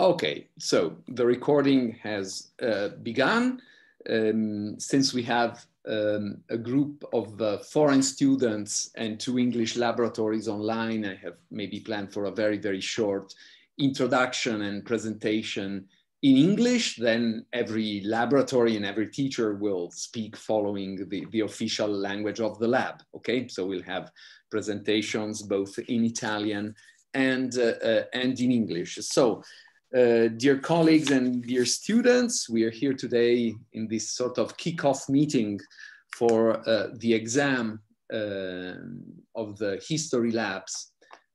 Okay, so the recording has uh, begun. Um, since we have um, a group of uh, foreign students and two English laboratories online, I have maybe planned for a very, very short introduction and presentation in English. Then every laboratory and every teacher will speak following the, the official language of the lab. Okay, so we'll have presentations both in Italian and, uh, uh and in English. So uh, dear colleagues and dear students, we are here today in this sort of kickoff meeting for uh, the exam uh, of the history labs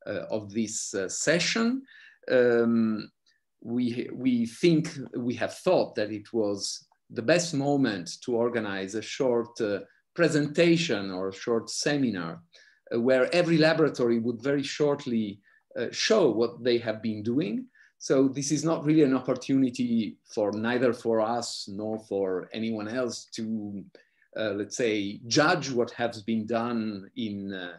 uh, of this uh, session. Um, we, we think, we have thought that it was the best moment to organize a short uh, presentation or a short seminar where every laboratory would very shortly show what they have been doing so this is not really an opportunity for neither for us nor for anyone else to, uh, let's say, judge what has been done in, uh,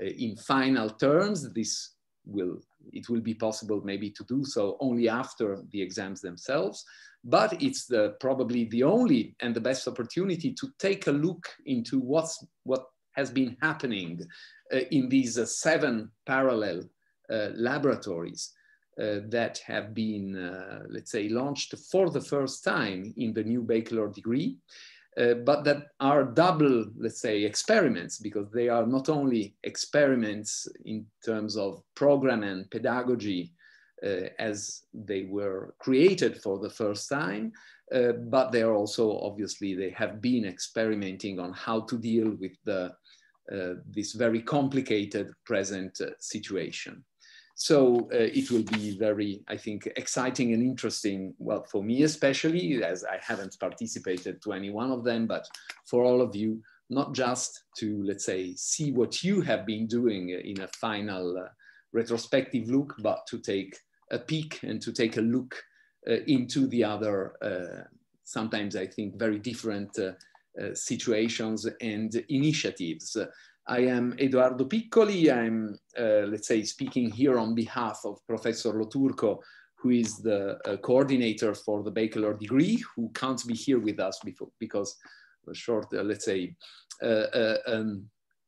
in final terms. This will, it will be possible maybe to do so only after the exams themselves, but it's the, probably the only and the best opportunity to take a look into what's, what has been happening uh, in these seven parallel uh, laboratories uh, that have been, uh, let's say, launched for the first time in the new bachelor degree, uh, but that are double, let's say, experiments because they are not only experiments in terms of program and pedagogy uh, as they were created for the first time, uh, but they are also obviously they have been experimenting on how to deal with the, uh, this very complicated present situation. So uh, it will be very, I think, exciting and interesting. Well, for me especially, as I haven't participated to any one of them, but for all of you, not just to, let's say, see what you have been doing in a final uh, retrospective look, but to take a peek and to take a look uh, into the other, uh, sometimes I think very different uh, uh, situations and initiatives I am Eduardo Piccoli. I'm, uh, let's say, speaking here on behalf of Professor Loturco, who is the uh, coordinator for the bachelor degree, who can't be here with us before, because a short, uh, let's say, uh, uh, um,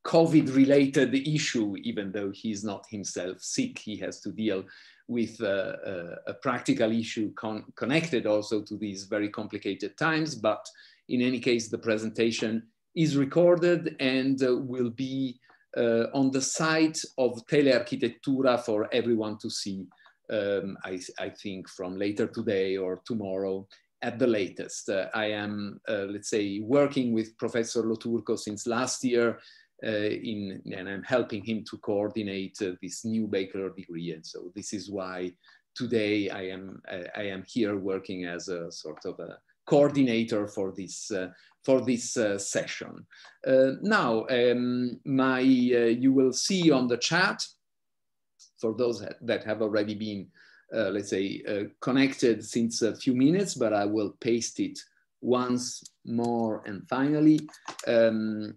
COVID-related issue, even though he's not himself sick, he has to deal with uh, a practical issue con connected also to these very complicated times. But in any case, the presentation is recorded and uh, will be uh, on the site of Telearchitectura for everyone to see, um, I, I, think, from later today or tomorrow at the latest. Uh, I am, let's say, working with Professor Loturco since last year uh, in, and I'm helping him to coordinate uh, this new bachelor degree. And so this is why today I am, I, I am here working as a sort of a coordinator for this uh, for this uh, session. Uh, now, um, my, uh, you will see on the chat, for those that have already been, uh, let's say, uh, connected since a few minutes, but I will paste it once more. And finally, um,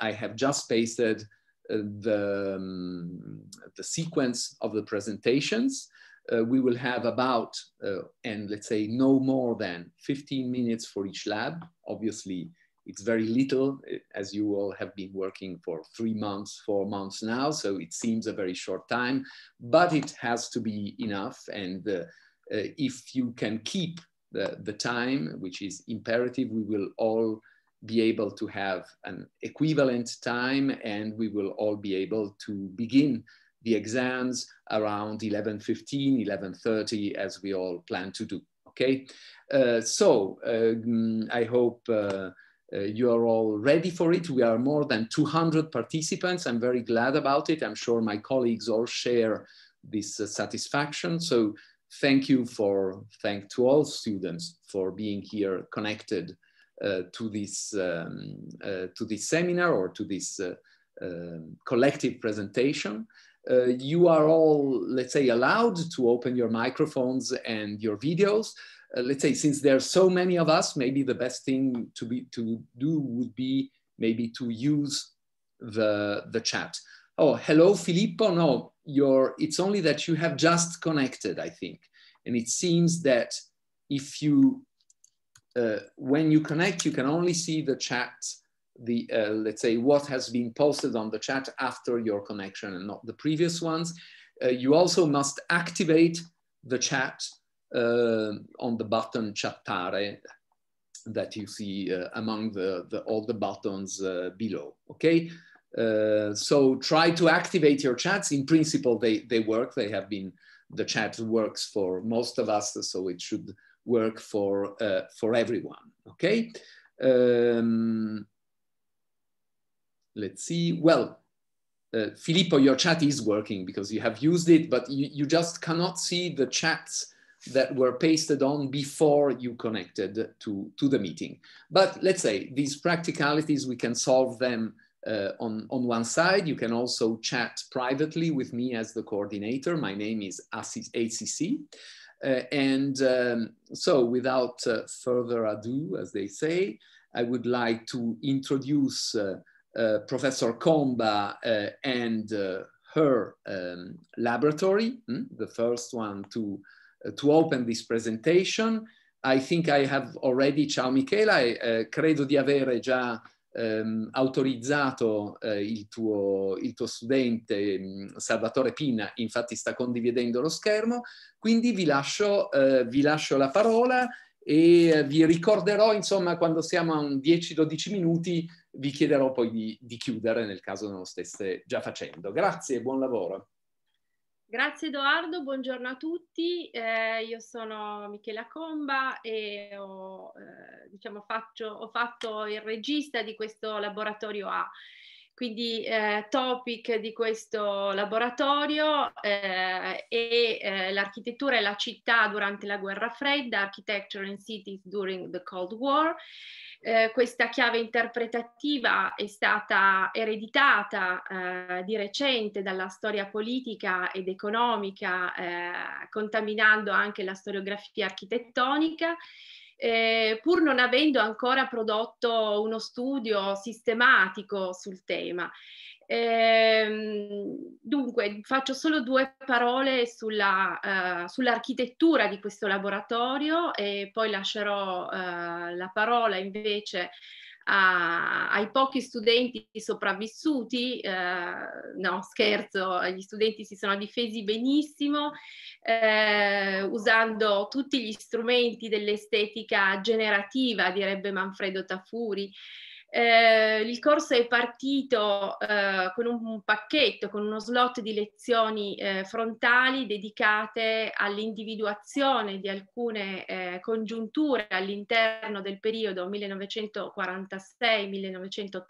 I have just pasted the, um, the sequence of the presentations uh, we will have about, uh, and let's say no more than 15 minutes for each lab. Obviously, it's very little uh, as you all have been working for three months, four months now. So it seems a very short time, but it has to be enough. And uh, uh, if you can keep the, the time, which is imperative, we will all be able to have an equivalent time and we will all be able to begin the exams around 11.15, 11.30, as we all plan to do, okay? Uh, so um, I hope uh, uh, you are all ready for it. We are more than 200 participants. I'm very glad about it. I'm sure my colleagues all share this uh, satisfaction. So thank you for, thank to all students for being here connected uh, to this um, uh, to this seminar or to this uh, um, collective presentation uh, you are all, let's say, allowed to open your microphones and your videos. Uh, let's say, since there are so many of us, maybe the best thing to be to do would be maybe to use the the chat. Oh, hello, Filippo. No, your it's only that you have just connected, I think, and it seems that if you uh, when you connect, you can only see the chat the, uh, let's say, what has been posted on the chat after your connection and not the previous ones. Uh, you also must activate the chat uh, on the button chattare that you see uh, among the, the, all the buttons uh, below, okay? Uh, so try to activate your chats. In principle, they, they work. They have been, the chat works for most of us, so it should work for, for everyone, okay? Um, let's see. Well, uh, Filippo, your chat is working because you have used it, but you, you just cannot see the chats that were pasted on before you connected to, to the meeting. But let's say these practicalities, we can solve them uh, on, on one side. You can also chat privately with me as the coordinator. My name is ACC. Uh, and um, so without uh, further ado, as they say, I would like to introduce uh, Eh, Professor Comba eh, and eh, her um, laboratory, mm, the first one to, to open this presentation. I think I have already, ciao Michela, eh, credo di avere già ehm, autorizzato eh, il, tuo, il, tuo, studente mm, Salvatore Pina, infatti sta condividendo lo schermo, quindi vi lascio, eh, vi lascio la parola e vi ricorderò, insomma, quando siamo a 10-12 minuti, vi chiederò poi di, di chiudere nel caso non lo stesse già facendo. Grazie e buon lavoro. Grazie Edoardo, buongiorno a tutti, eh, io sono Michela Comba e ho, eh, diciamo faccio, ho fatto il regista di questo laboratorio A. Quindi eh, topic di questo laboratorio eh, è eh, l'architettura e la città durante la guerra fredda, Architecture and Cities during the Cold War. Eh, questa chiave interpretativa è stata ereditata eh, di recente dalla storia politica ed economica, eh, contaminando anche la storiografia architettonica eh, pur non avendo ancora prodotto uno studio sistematico sul tema. Ehm, dunque, faccio solo due parole sulla, uh, sull'architettura di questo laboratorio e poi lascerò uh, la parola invece a, ai pochi studenti sopravvissuti, eh, no scherzo, gli studenti si sono difesi benissimo eh, usando tutti gli strumenti dell'estetica generativa, direbbe Manfredo Tafuri, eh, il corso è partito eh, con un, un, pacchetto, con uno slot di lezioni eh, frontali dedicate all'individuazione di alcune eh, congiunture all'interno del periodo 1946-1989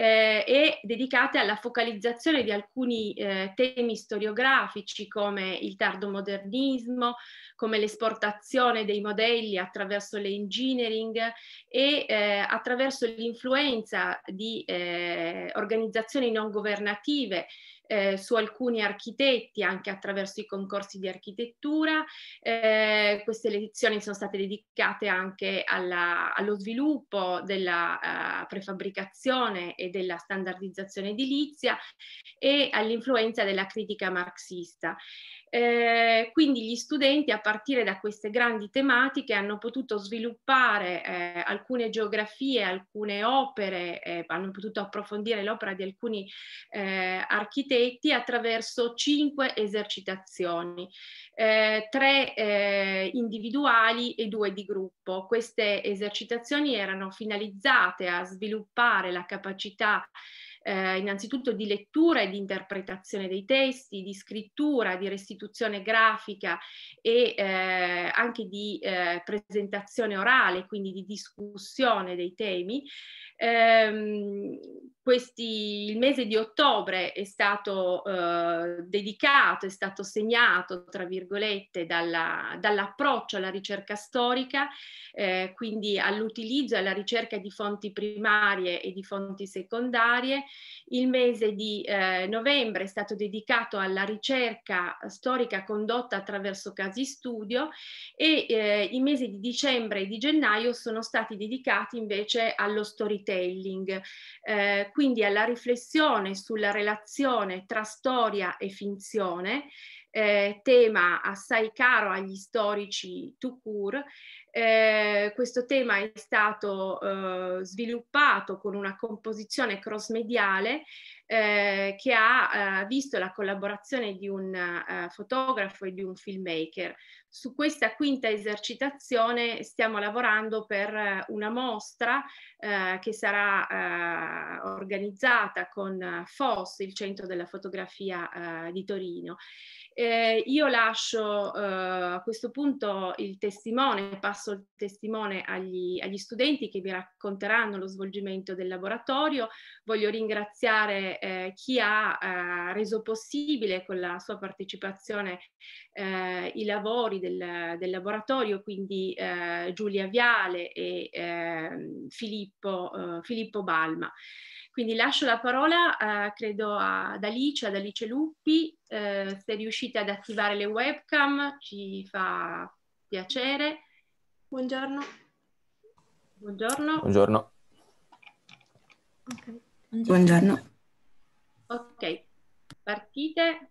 eh, e dedicate alla focalizzazione di alcuni eh, temi storiografici come il tardo modernismo, come l'esportazione dei modelli attraverso l'engineering e eh, attraverso l'influenza di eh, organizzazioni non governative eh, su alcuni architetti anche attraverso i concorsi di architettura. Eh, queste lezioni sono state dedicate anche alla, allo sviluppo della uh, prefabbricazione e della standardizzazione edilizia e all'influenza della critica marxista. Eh, quindi gli studenti a partire da queste grandi tematiche hanno potuto sviluppare eh, alcune geografie, alcune opere, eh, hanno potuto approfondire l'opera di alcuni eh, architetti attraverso cinque esercitazioni, eh, tre eh, individuali e due di gruppo. Queste esercitazioni erano finalizzate a sviluppare la capacità eh, innanzitutto di lettura e di interpretazione dei testi, di scrittura, di restituzione grafica e eh, anche di eh, presentazione orale, quindi di discussione dei temi. Ehm, questi, il mese di ottobre è stato eh, dedicato, è stato segnato, tra virgolette, dalla, dall'approccio alla ricerca storica, eh, quindi all'utilizzo e alla ricerca di fonti primarie e di fonti secondarie, il mese di eh, novembre è stato dedicato alla ricerca storica condotta attraverso casi studio e eh, i mesi di dicembre e di gennaio sono stati dedicati invece allo storytelling, eh, quindi alla riflessione sulla relazione tra storia e finzione eh, tema assai caro agli storici tout court eh, questo tema è stato eh, sviluppato con una composizione cross-mediale eh, che ha eh, visto la collaborazione di un eh, fotografo e di un filmmaker. Su questa quinta esercitazione stiamo lavorando per una mostra che sarà organizzata con FOS, il Centro della Fotografia di Torino. Eh, io lascio eh, a questo punto il testimone, passo il testimone agli, agli, studenti che vi racconteranno lo svolgimento del laboratorio. Voglio ringraziare eh, chi ha eh, reso possibile con la sua partecipazione eh, i lavori del, del laboratorio, quindi eh, Giulia Viale e ehm, Filippo, Filippo Balma. Quindi lascio la parola, eh, credo, ad Alice, ad Alice Luppi, eh, se riuscite ad attivare le webcam ci fa piacere. Buongiorno. Buongiorno. Buongiorno. Okay. Buongiorno. Ok, partite.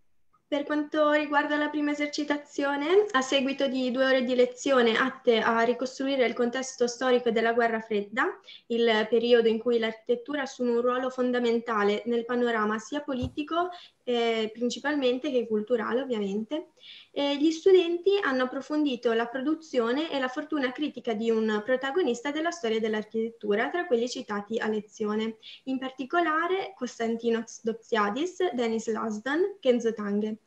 Per quanto riguarda la prima esercitazione, a seguito di due ore di lezione atte a ricostruire il contesto storico della guerra fredda, il periodo in cui l'architettura assume un ruolo fondamentale nel panorama sia politico eh, principalmente che culturale ovviamente, e gli studenti hanno approfondito la produzione e la fortuna critica di un protagonista della storia dell'architettura tra quelli citati a lezione, in particolare Costantinos Doziadis, Denis Lasdan, Kenzo Tange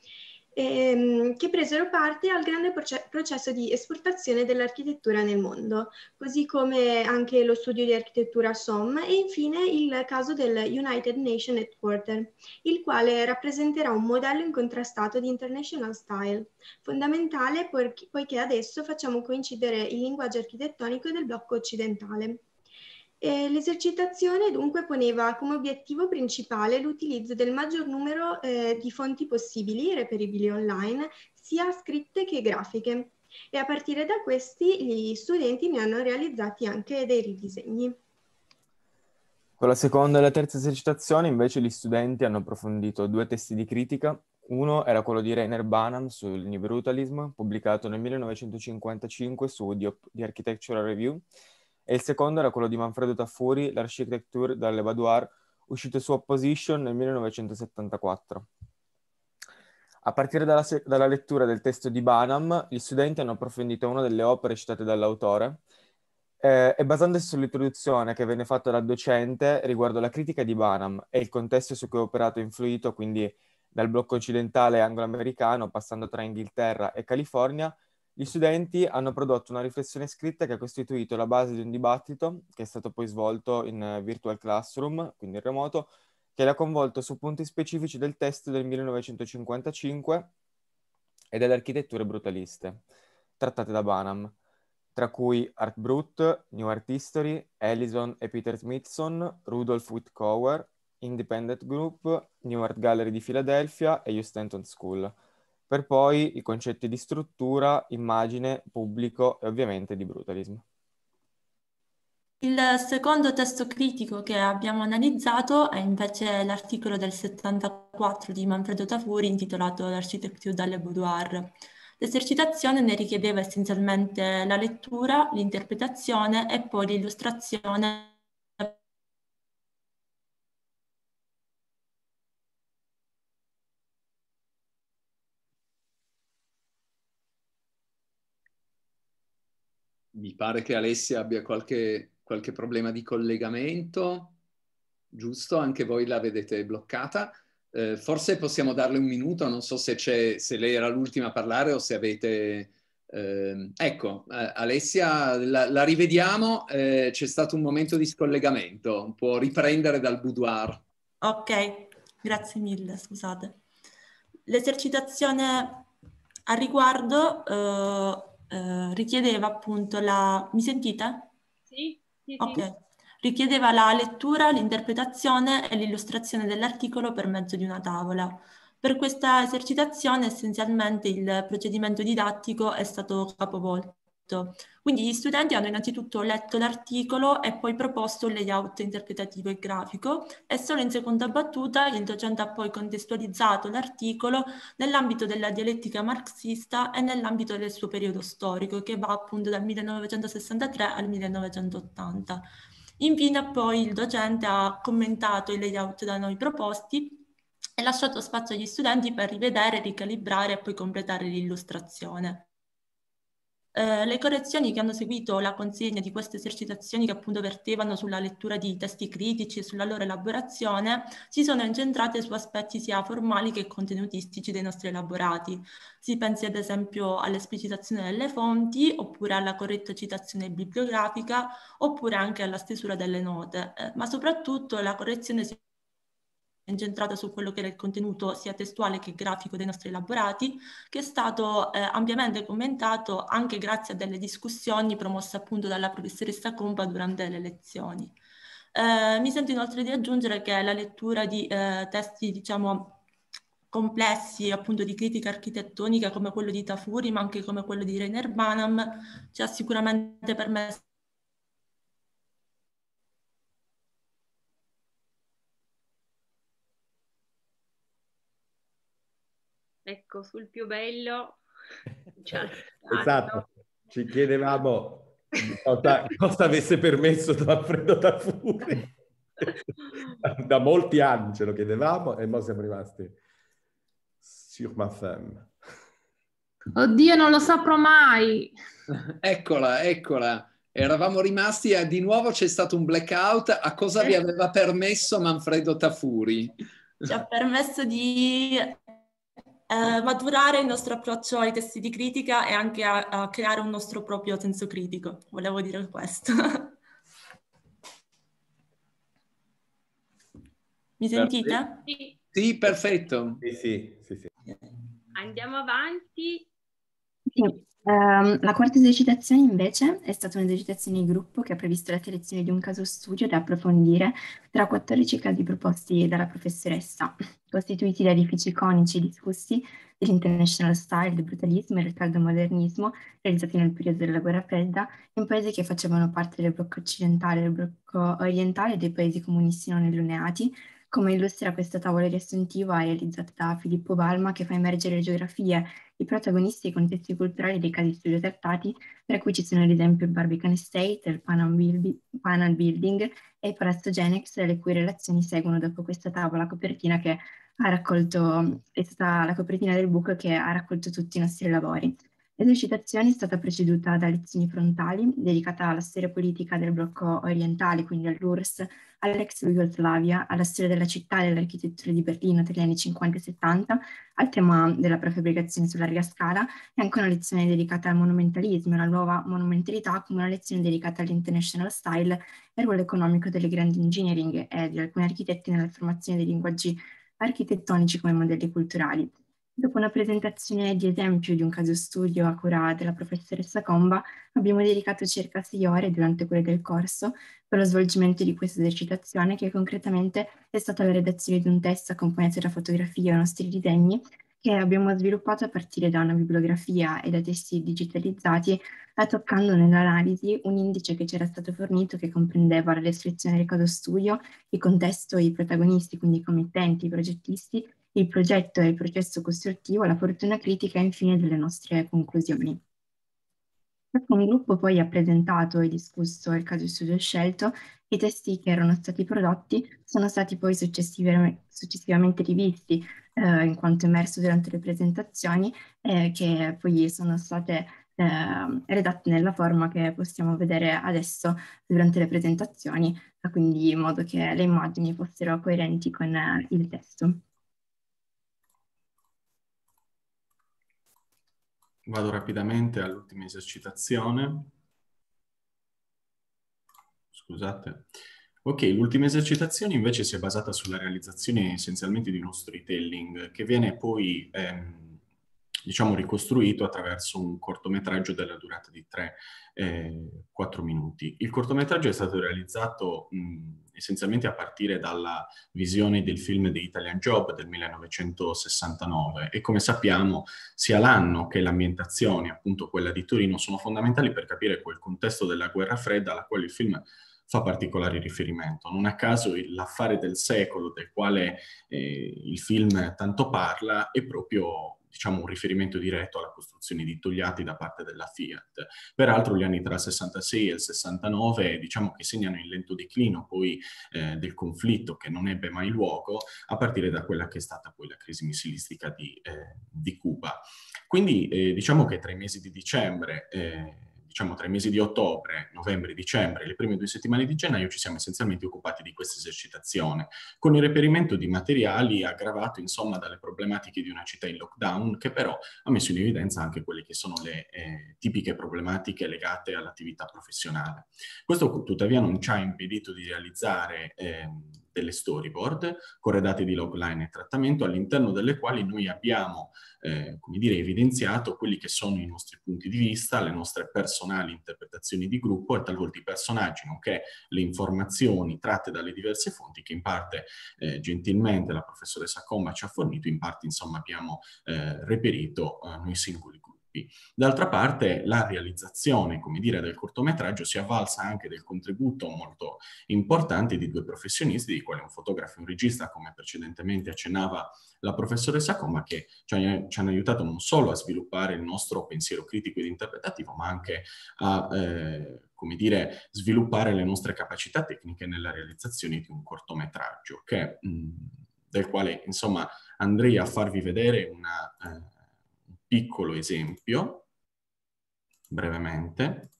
ehm, che presero parte al grande proce- processo di esportazione dell'architettura nel mondo, così come anche lo studio di architettura SOM e infine il caso del United Nations Headquarter, il quale rappresenterà un modello incontrastato di international style, fondamentale poiché adesso facciamo coincidere il linguaggio architettonico del blocco occidentale. Eh, l'esercitazione dunque poneva come obiettivo principale l'utilizzo del maggior numero eh, di fonti possibili reperibili online, sia scritte che grafiche, e a partire da questi gli studenti ne hanno realizzati anche dei ridisegni. Con la seconda e la terza esercitazione invece gli studenti hanno approfondito due testi di critica. Uno era quello di Rainer Banham sul New Brutalism, pubblicato nel 1955 su The Architectural Review, e il secondo era quello di Manfredo Taffuri, L'architecture dalle Badoir, uscito su Opposition nel 1974. A partire dalla, se- dalla, lettura del testo di Banham, gli studenti hanno approfondito una delle opere citate dall'autore eh, e basandosi sull'introduzione che venne fatta dal docente riguardo alla critica di Banham e il contesto su cui ha operato e influito, quindi dal blocco occidentale anglo-americano, passando tra Inghilterra e California, gli studenti hanno prodotto una riflessione scritta che ha costituito la base di un dibattito che è stato poi svolto in eh, Virtual Classroom, quindi in remoto, che l'ha coinvolto su punti specifici del testo del 1955 e delle architetture brutaliste, trattate da Banham, tra cui Art Brut, New Art History, Ellison e Peter Smithson, Rudolf Whitcower, Independent Group, New Art Gallery di Philadelphia e Stanton School per poi i concetti di struttura, immagine, pubblico e ovviamente di brutalismo. Il secondo testo critico che abbiamo analizzato è invece l'articolo del 74 di Manfredo Tafuri intitolato L'architecture dalle boudoir. L'esercitazione ne richiedeva essenzialmente la lettura, l'interpretazione e poi l'illustrazione mi pare che Alessia abbia qualche, qualche problema di collegamento, giusto? Anche voi la vedete bloccata. Eh, forse possiamo darle un minuto, non so se, se lei era l'ultima a parlare o se avete... Eh, ecco, eh, Alessia, la, la rivediamo, eh, c'è stato un momento di scollegamento, può riprendere dal boudoir. Ok, grazie mille, scusate. L'esercitazione a riguardo eh, eh, richiedeva appunto la... Mi sentite? Sì, sì, okay. Richiedeva la lettura, l'interpretazione e l'illustrazione dell'articolo per mezzo di una tavola. Per questa esercitazione essenzialmente il procedimento didattico è stato capovolto tutto. Quindi gli studenti hanno innanzitutto letto l'articolo e poi proposto il layout interpretativo e grafico e solo in seconda battuta il docente ha poi contestualizzato l'articolo nell'ambito della dialettica marxista e nell'ambito del suo periodo storico che va appunto dal 1963 al 1980. Infine poi il docente ha commentato i layout da noi proposti e lasciato spazio agli studenti per rivedere, ricalibrare e poi completare l'illustrazione. Eh, le correzioni che hanno seguito la consegna di queste esercitazioni che appunto vertevano sulla lettura di testi critici e sulla loro elaborazione si sono incentrate su aspetti sia formali che contenutistici dei nostri elaborati. Si pensi ad esempio all'esplicitazione delle fonti, oppure alla corretta citazione bibliografica, oppure anche alla stesura delle note, eh, ma soprattutto la correzione si incentrata su quello che era il contenuto sia testuale che grafico dei nostri elaborati, che è stato eh, ampiamente commentato anche grazie a delle discussioni promosse appunto dalla professoressa Compa durante le lezioni. Eh, mi sento inoltre di aggiungere che la lettura di eh, testi, diciamo, complessi appunto di critica architettonica come quello di Tafuri ma anche come quello di Rainer Banham ci ha sicuramente permesso Ecco, sul più bello... Cioè, esatto, ci chiedevamo cosa, cosa avesse permesso da Alfredo Tafuri. da molti anni ce lo chiedevamo e noi siamo rimasti sur ma femme. Oddio, non lo saprò mai. eccola, eccola. Eravamo rimasti a di nuovo c'è stato un blackout. A cosa vi eh. aveva permesso Manfredo Tafuri? Ci ha permesso di eh, maturare il nostro approccio ai testi di critica e anche a, a creare un nostro proprio senso critico. Volevo dire questo. Mi sentite? Sì, sì perfetto. Sì, sì, Andiamo avanti. Sì. Ehm, la quarta esercitazione invece è stata un'esercitazione di gruppo che ha previsto la selezione di un caso studio da approfondire tra 14 casi proposti dalla professoressa, costituiti da edifici iconici discussi dell'international style, del brutalismo e del caldo modernismo realizzati nel periodo della guerra fredda in paesi che facevano parte del blocco occidentale, del blocco orientale e dei paesi comunisti non allineati come illustra questa tavola riassuntiva realizzata da Filippo Balma che fa emergere le geografie, i protagonisti e i contesti culturali dei casi studio trattati, tra cui ci sono ad esempio il Barbican Estate, il Panam Panel Building e il Palazzo Genex, le cui relazioni seguono dopo questa tavola copertina che ha raccolto, è stata la copertina del book che ha raccolto tutti i nostri lavori. L'esercitazione è stata preceduta da lezioni frontali dedicate alla storia politica del blocco orientale, quindi all'URSS, all'ex Jugoslavia, alla storia della città e dell'architettura di Berlino tra gli anni 50 e 70, al tema della prefabbricazione su larga scala e anche una lezione dedicata al monumentalismo e alla nuova monumentalità come una lezione dedicata all'international style e al ruolo economico delle grandi engineering e di alcuni architetti nella formazione dei linguaggi architettonici come modelli culturali. Dopo una presentazione di esempio di un caso studio a cura della professoressa Comba, abbiamo dedicato circa sei ore durante quelle del corso per lo svolgimento di questa esercitazione che concretamente è stata la redazione di un testo accompagnato da fotografie e nostri disegni che abbiamo sviluppato a partire da una bibliografia e da testi digitalizzati, toccando nell'analisi un indice che c'era stato fornito che comprendeva la descrizione del caso studio, il contesto i protagonisti, quindi i committenti, i progettisti il progetto e il processo costruttivo, la fortuna critica e infine delle nostre conclusioni. un gruppo poi ha presentato e discusso il caso di studio scelto, i testi che erano stati prodotti sono stati poi successivamente rivisti eh, in quanto emerso durante le presentazioni eh, che poi sono state eh, redatte nella forma che possiamo vedere adesso durante le presentazioni, quindi in modo che le immagini fossero coerenti con eh, il testo. Vado rapidamente all'ultima esercitazione. Scusate. Ok, l'ultima esercitazione invece si è basata sulla realizzazione essenzialmente di uno storytelling che viene poi ehm, diciamo, ricostruito attraverso un cortometraggio della durata di 3-4 eh, minuti. Il cortometraggio è stato realizzato mh, essenzialmente a partire dalla visione del film The Italian Job del 1969 e come sappiamo sia l'anno che l'ambientazione, appunto quella di Torino, sono fondamentali per capire quel contesto della guerra fredda alla quale il film fa particolare riferimento. Non a caso l'affare del secolo del quale eh, il film tanto parla è proprio diciamo, un riferimento diretto alla costruzione di Togliatti da parte della Fiat. Peraltro gli anni tra il 66 e il 69 diciamo che segnano il lento declino poi eh, del conflitto che non ebbe mai luogo a partire da quella che è stata poi la crisi missilistica di, eh, di Cuba. Quindi eh, diciamo che tra i mesi di dicembre eh, diciamo, tra i mesi di ottobre, novembre, dicembre e le prime due settimane di gennaio ci siamo essenzialmente occupati di questa esercitazione, con il reperimento di materiali aggravato insomma dalle problematiche di una città in lockdown, che però ha messo in evidenza anche quelle che sono le eh, tipiche problematiche legate all'attività professionale. Questo tuttavia non ci ha impedito di realizzare... Eh, delle storyboard corredate di logline e trattamento all'interno delle quali noi abbiamo, eh, come dire, evidenziato quelli che sono i nostri punti di vista, le nostre personali interpretazioni di gruppo e talvolta i personaggi, nonché le informazioni tratte dalle diverse fonti che in parte eh, gentilmente la professoressa Comba ci ha fornito, in parte insomma abbiamo eh, reperito noi singoli gruppi. D'altra parte la realizzazione, come dire, del cortometraggio si avvalsa anche del contributo molto importante di due professionisti, di quali un fotografo e un regista, come precedentemente accennava la professoressa Coma, che ci, hanno aiutato non solo a sviluppare il nostro pensiero critico ed interpretativo, ma anche a, eh, come dire, sviluppare le nostre capacità tecniche nella realizzazione di un cortometraggio, che, mh, mm, del quale, insomma, andrei a farvi vedere una... Eh, piccolo esempio, brevemente.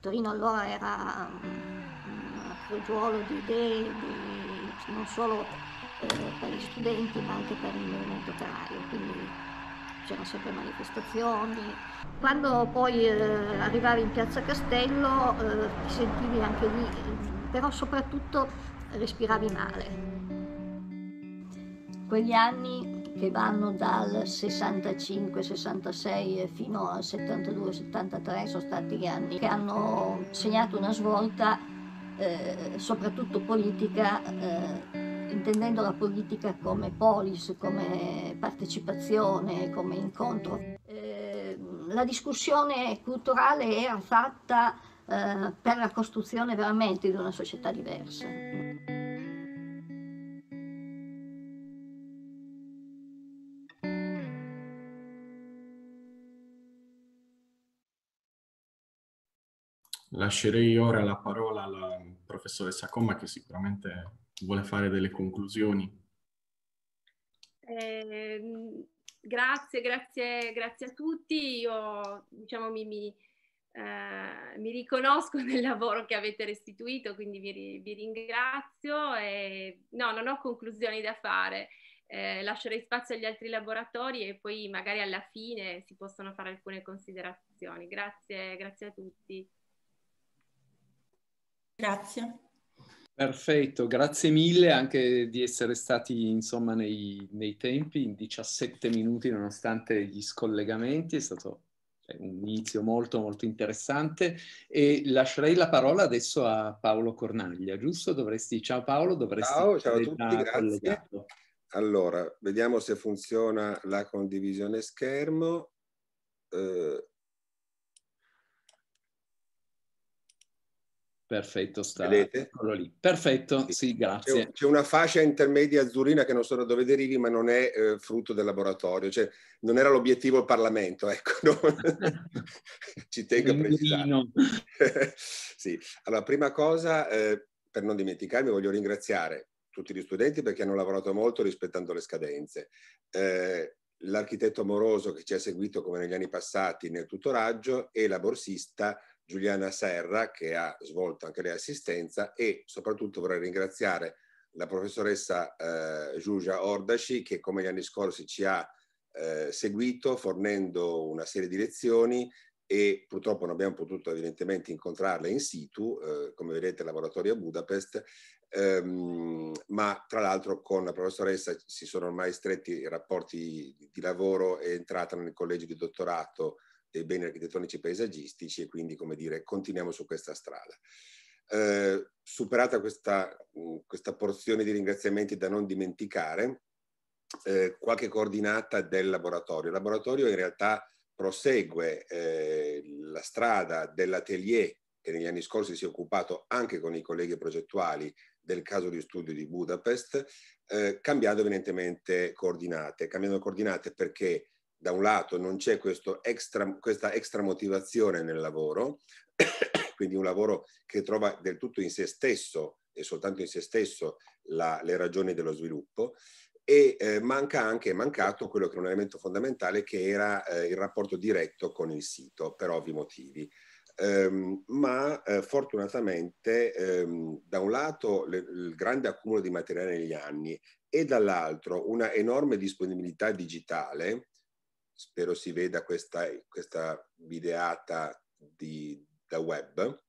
Torino allora era mm, un crogiolo di idee, di, non solo eh, per gli studenti ma anche per il movimento operaio, quindi c'erano sempre manifestazioni. Quando poi eh, arrivavi in Piazza Castello eh, ti sentivi anche lì, però soprattutto respiravi male. Quegli anni che vanno dal 65-66 fino al 72-73, sono stati gli anni che hanno segnato una svolta eh, soprattutto politica, eh, intendendo la politica come polis, come partecipazione, come incontro. Eh, la discussione culturale era fatta eh, per la costruzione veramente di una società diversa. lascerei ora la parola alla professoressa Comma che sicuramente vuole fare delle conclusioni. Eh, grazie, grazie, grazie a tutti. Io diciamo mi, mi, eh, mi, riconosco nel lavoro che avete restituito, quindi vi, vi ringrazio. E, no, non ho conclusioni da fare. Eh, lascerei spazio agli altri laboratori e poi magari alla fine si possono fare alcune considerazioni. Grazie, grazie a tutti. Grazie. Perfetto, grazie mille anche di essere stati insomma nei, nei, tempi, in 17 minuti nonostante gli scollegamenti, è stato cioè, un inizio molto molto interessante e lascerei la parola adesso a Paolo Cornaglia, giusto? Dovresti, ciao Paolo, dovresti... Ciao, ciao a tutti, grazie. Collegato. Allora, vediamo se funziona la condivisione schermo. Eh, Perfetto, sta. Vedete? Eccolo lì. Perfetto, sì, sì grazie. C'è, una fascia intermedia azzurrina che non so da dove derivi, ma non è eh, frutto del laboratorio, cioè non era l'obiettivo il Parlamento, ecco. No? Ci tengo a precisare. sì. Allora, prima cosa, eh, per non dimenticarmi, voglio ringraziare tutti gli studenti perché hanno lavorato molto rispettando le scadenze. Eh, l'architetto amoroso che ci ha seguito come negli anni passati nel tutoraggio e la borsista Giuliana Serra che ha svolto anche lei assistenza e soprattutto vorrei ringraziare la professoressa eh, Giugia Ordasci che come gli anni scorsi ci ha eh, seguito fornendo una serie di lezioni e purtroppo non abbiamo potuto evidentemente incontrarla in situ, eh, come vedete il laboratorio a Budapest, ehm, ma tra l'altro con la professoressa si sono ormai stretti i rapporti di lavoro, è entrata nel collegio di dottorato dei beni architettonici paesaggistici e quindi, come dire, continuiamo su questa strada. Eh, superata questa, mm, questa, porzione di ringraziamenti da non dimenticare, eh, qualche coordinata del laboratorio. Il laboratorio in realtà prosegue eh, la strada dell'atelier che negli anni scorsi si è occupato anche con i colleghi progettuali del caso di studio di Budapest, eh, cambiando evidentemente coordinate. Cambiando coordinate perché da un lato non c'è extra, questa extra motivazione nel lavoro, quindi un lavoro che trova del tutto in se stesso e soltanto in se stesso la, le ragioni dello sviluppo, e eh, manca anche, è mancato quello che era un elemento fondamentale che era eh, il rapporto diretto con il sito, per ovvi motivi. Ehm, ma eh, fortunatamente ehm, da un lato le, il grande accumulo di materiale negli anni e dall'altro una enorme disponibilità digitale spero si veda questa, questa videata di, da web,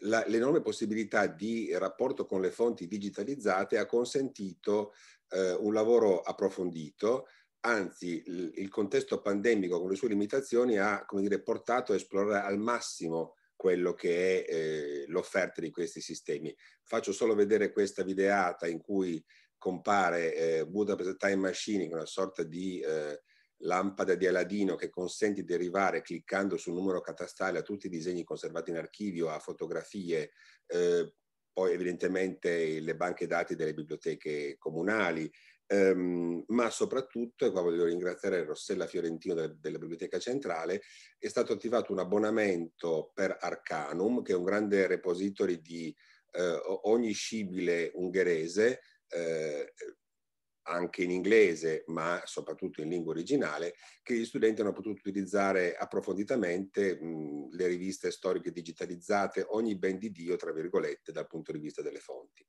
la, l'enorme possibilità di rapporto con le fonti digitalizzate ha consentito eh, un lavoro approfondito, anzi il, il contesto pandemico con le sue limitazioni ha come dire, portato a esplorare al massimo quello che è eh, l'offerta di questi sistemi. Faccio solo vedere questa videata in cui compare eh, Budapest Time Machine, una sorta di eh, lampada di Aladino che consente di derivare cliccando sul numero catastale a tutti i disegni conservati in archivio, a fotografie, eh, poi evidentemente le banche dati delle biblioteche comunali, ehm, ma soprattutto, e qua voglio ringraziare Rossella Fiorentino della, della Biblioteca Centrale, è stato attivato un abbonamento per Arcanum, che è un grande repository di eh, ogni scibile ungherese, eh, anche in inglese, ma soprattutto in lingua originale, che gli studenti hanno potuto utilizzare approfonditamente mh, le riviste storiche digitalizzate, ogni ben di Dio, tra virgolette, dal punto di vista delle fonti.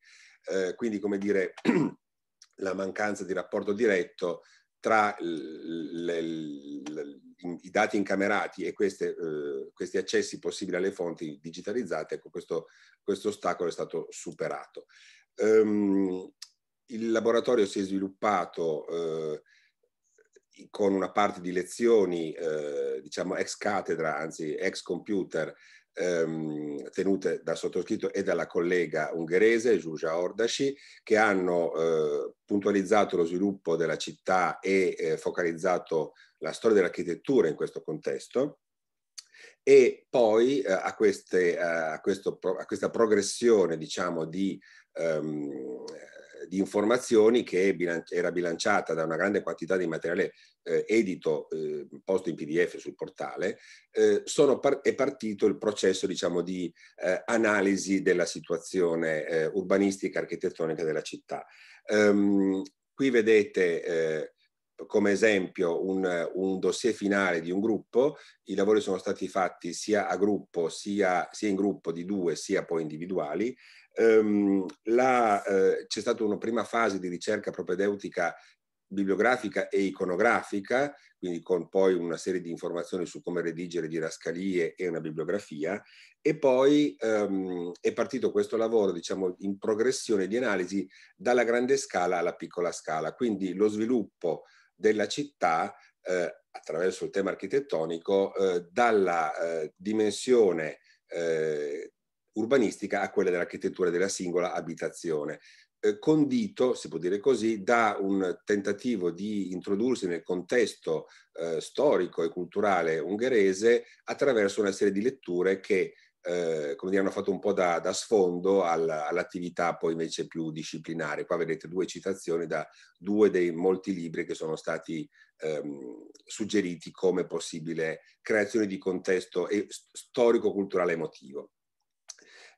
Eh, quindi, come dire, la mancanza di rapporto diretto tra le, le, i dati incamerati e queste, eh, questi accessi possibili alle fonti digitalizzate, ecco, questo, questo ostacolo è stato superato. Um, il laboratorio si è sviluppato eh, con una parte di lezioni, eh, diciamo ex cattedra, anzi ex computer, ehm, tenute dal sottoscritto e dalla collega ungherese Giugia Ordasci, che hanno eh, puntualizzato lo sviluppo della città e eh, focalizzato la storia dell'architettura in questo contesto e poi eh, a, queste, eh, a, questo, a, questa progressione diciamo, di, um, di informazioni che bilanci- era bilanciata da una grande quantità di materiale eh, edito eh, posto in PDF sul portale, eh, par- è partito il processo diciamo, di eh, analisi della situazione eh, urbanistica e architettonica della città. Um, qui vedete eh, come esempio un, un, dossier finale di un gruppo, i lavori sono stati fatti sia a gruppo, sia, sia in gruppo di due, sia poi individuali. Ehm, la, eh, c'è stata una prima fase di ricerca propedeutica bibliografica e iconografica, quindi con poi una serie di informazioni su come redigere girascalie e una bibliografia, e poi ehm, è partito questo lavoro, diciamo, in progressione di analisi dalla grande scala alla piccola scala, quindi lo sviluppo della città eh, attraverso il tema architettonico eh, dalla eh, dimensione eh, urbanistica a quella dell'architettura della singola abitazione. Eh, condito, si può dire così, da un tentativo di introdursi nel contesto eh, storico e culturale ungherese attraverso una serie di letture che eh, come dire, hanno fatto un po' da, da sfondo all, all'attività poi invece più disciplinare. Qua vedete due citazioni da due dei molti libri che sono stati ehm, suggeriti come possibile creazione di contesto storico-culturale emotivo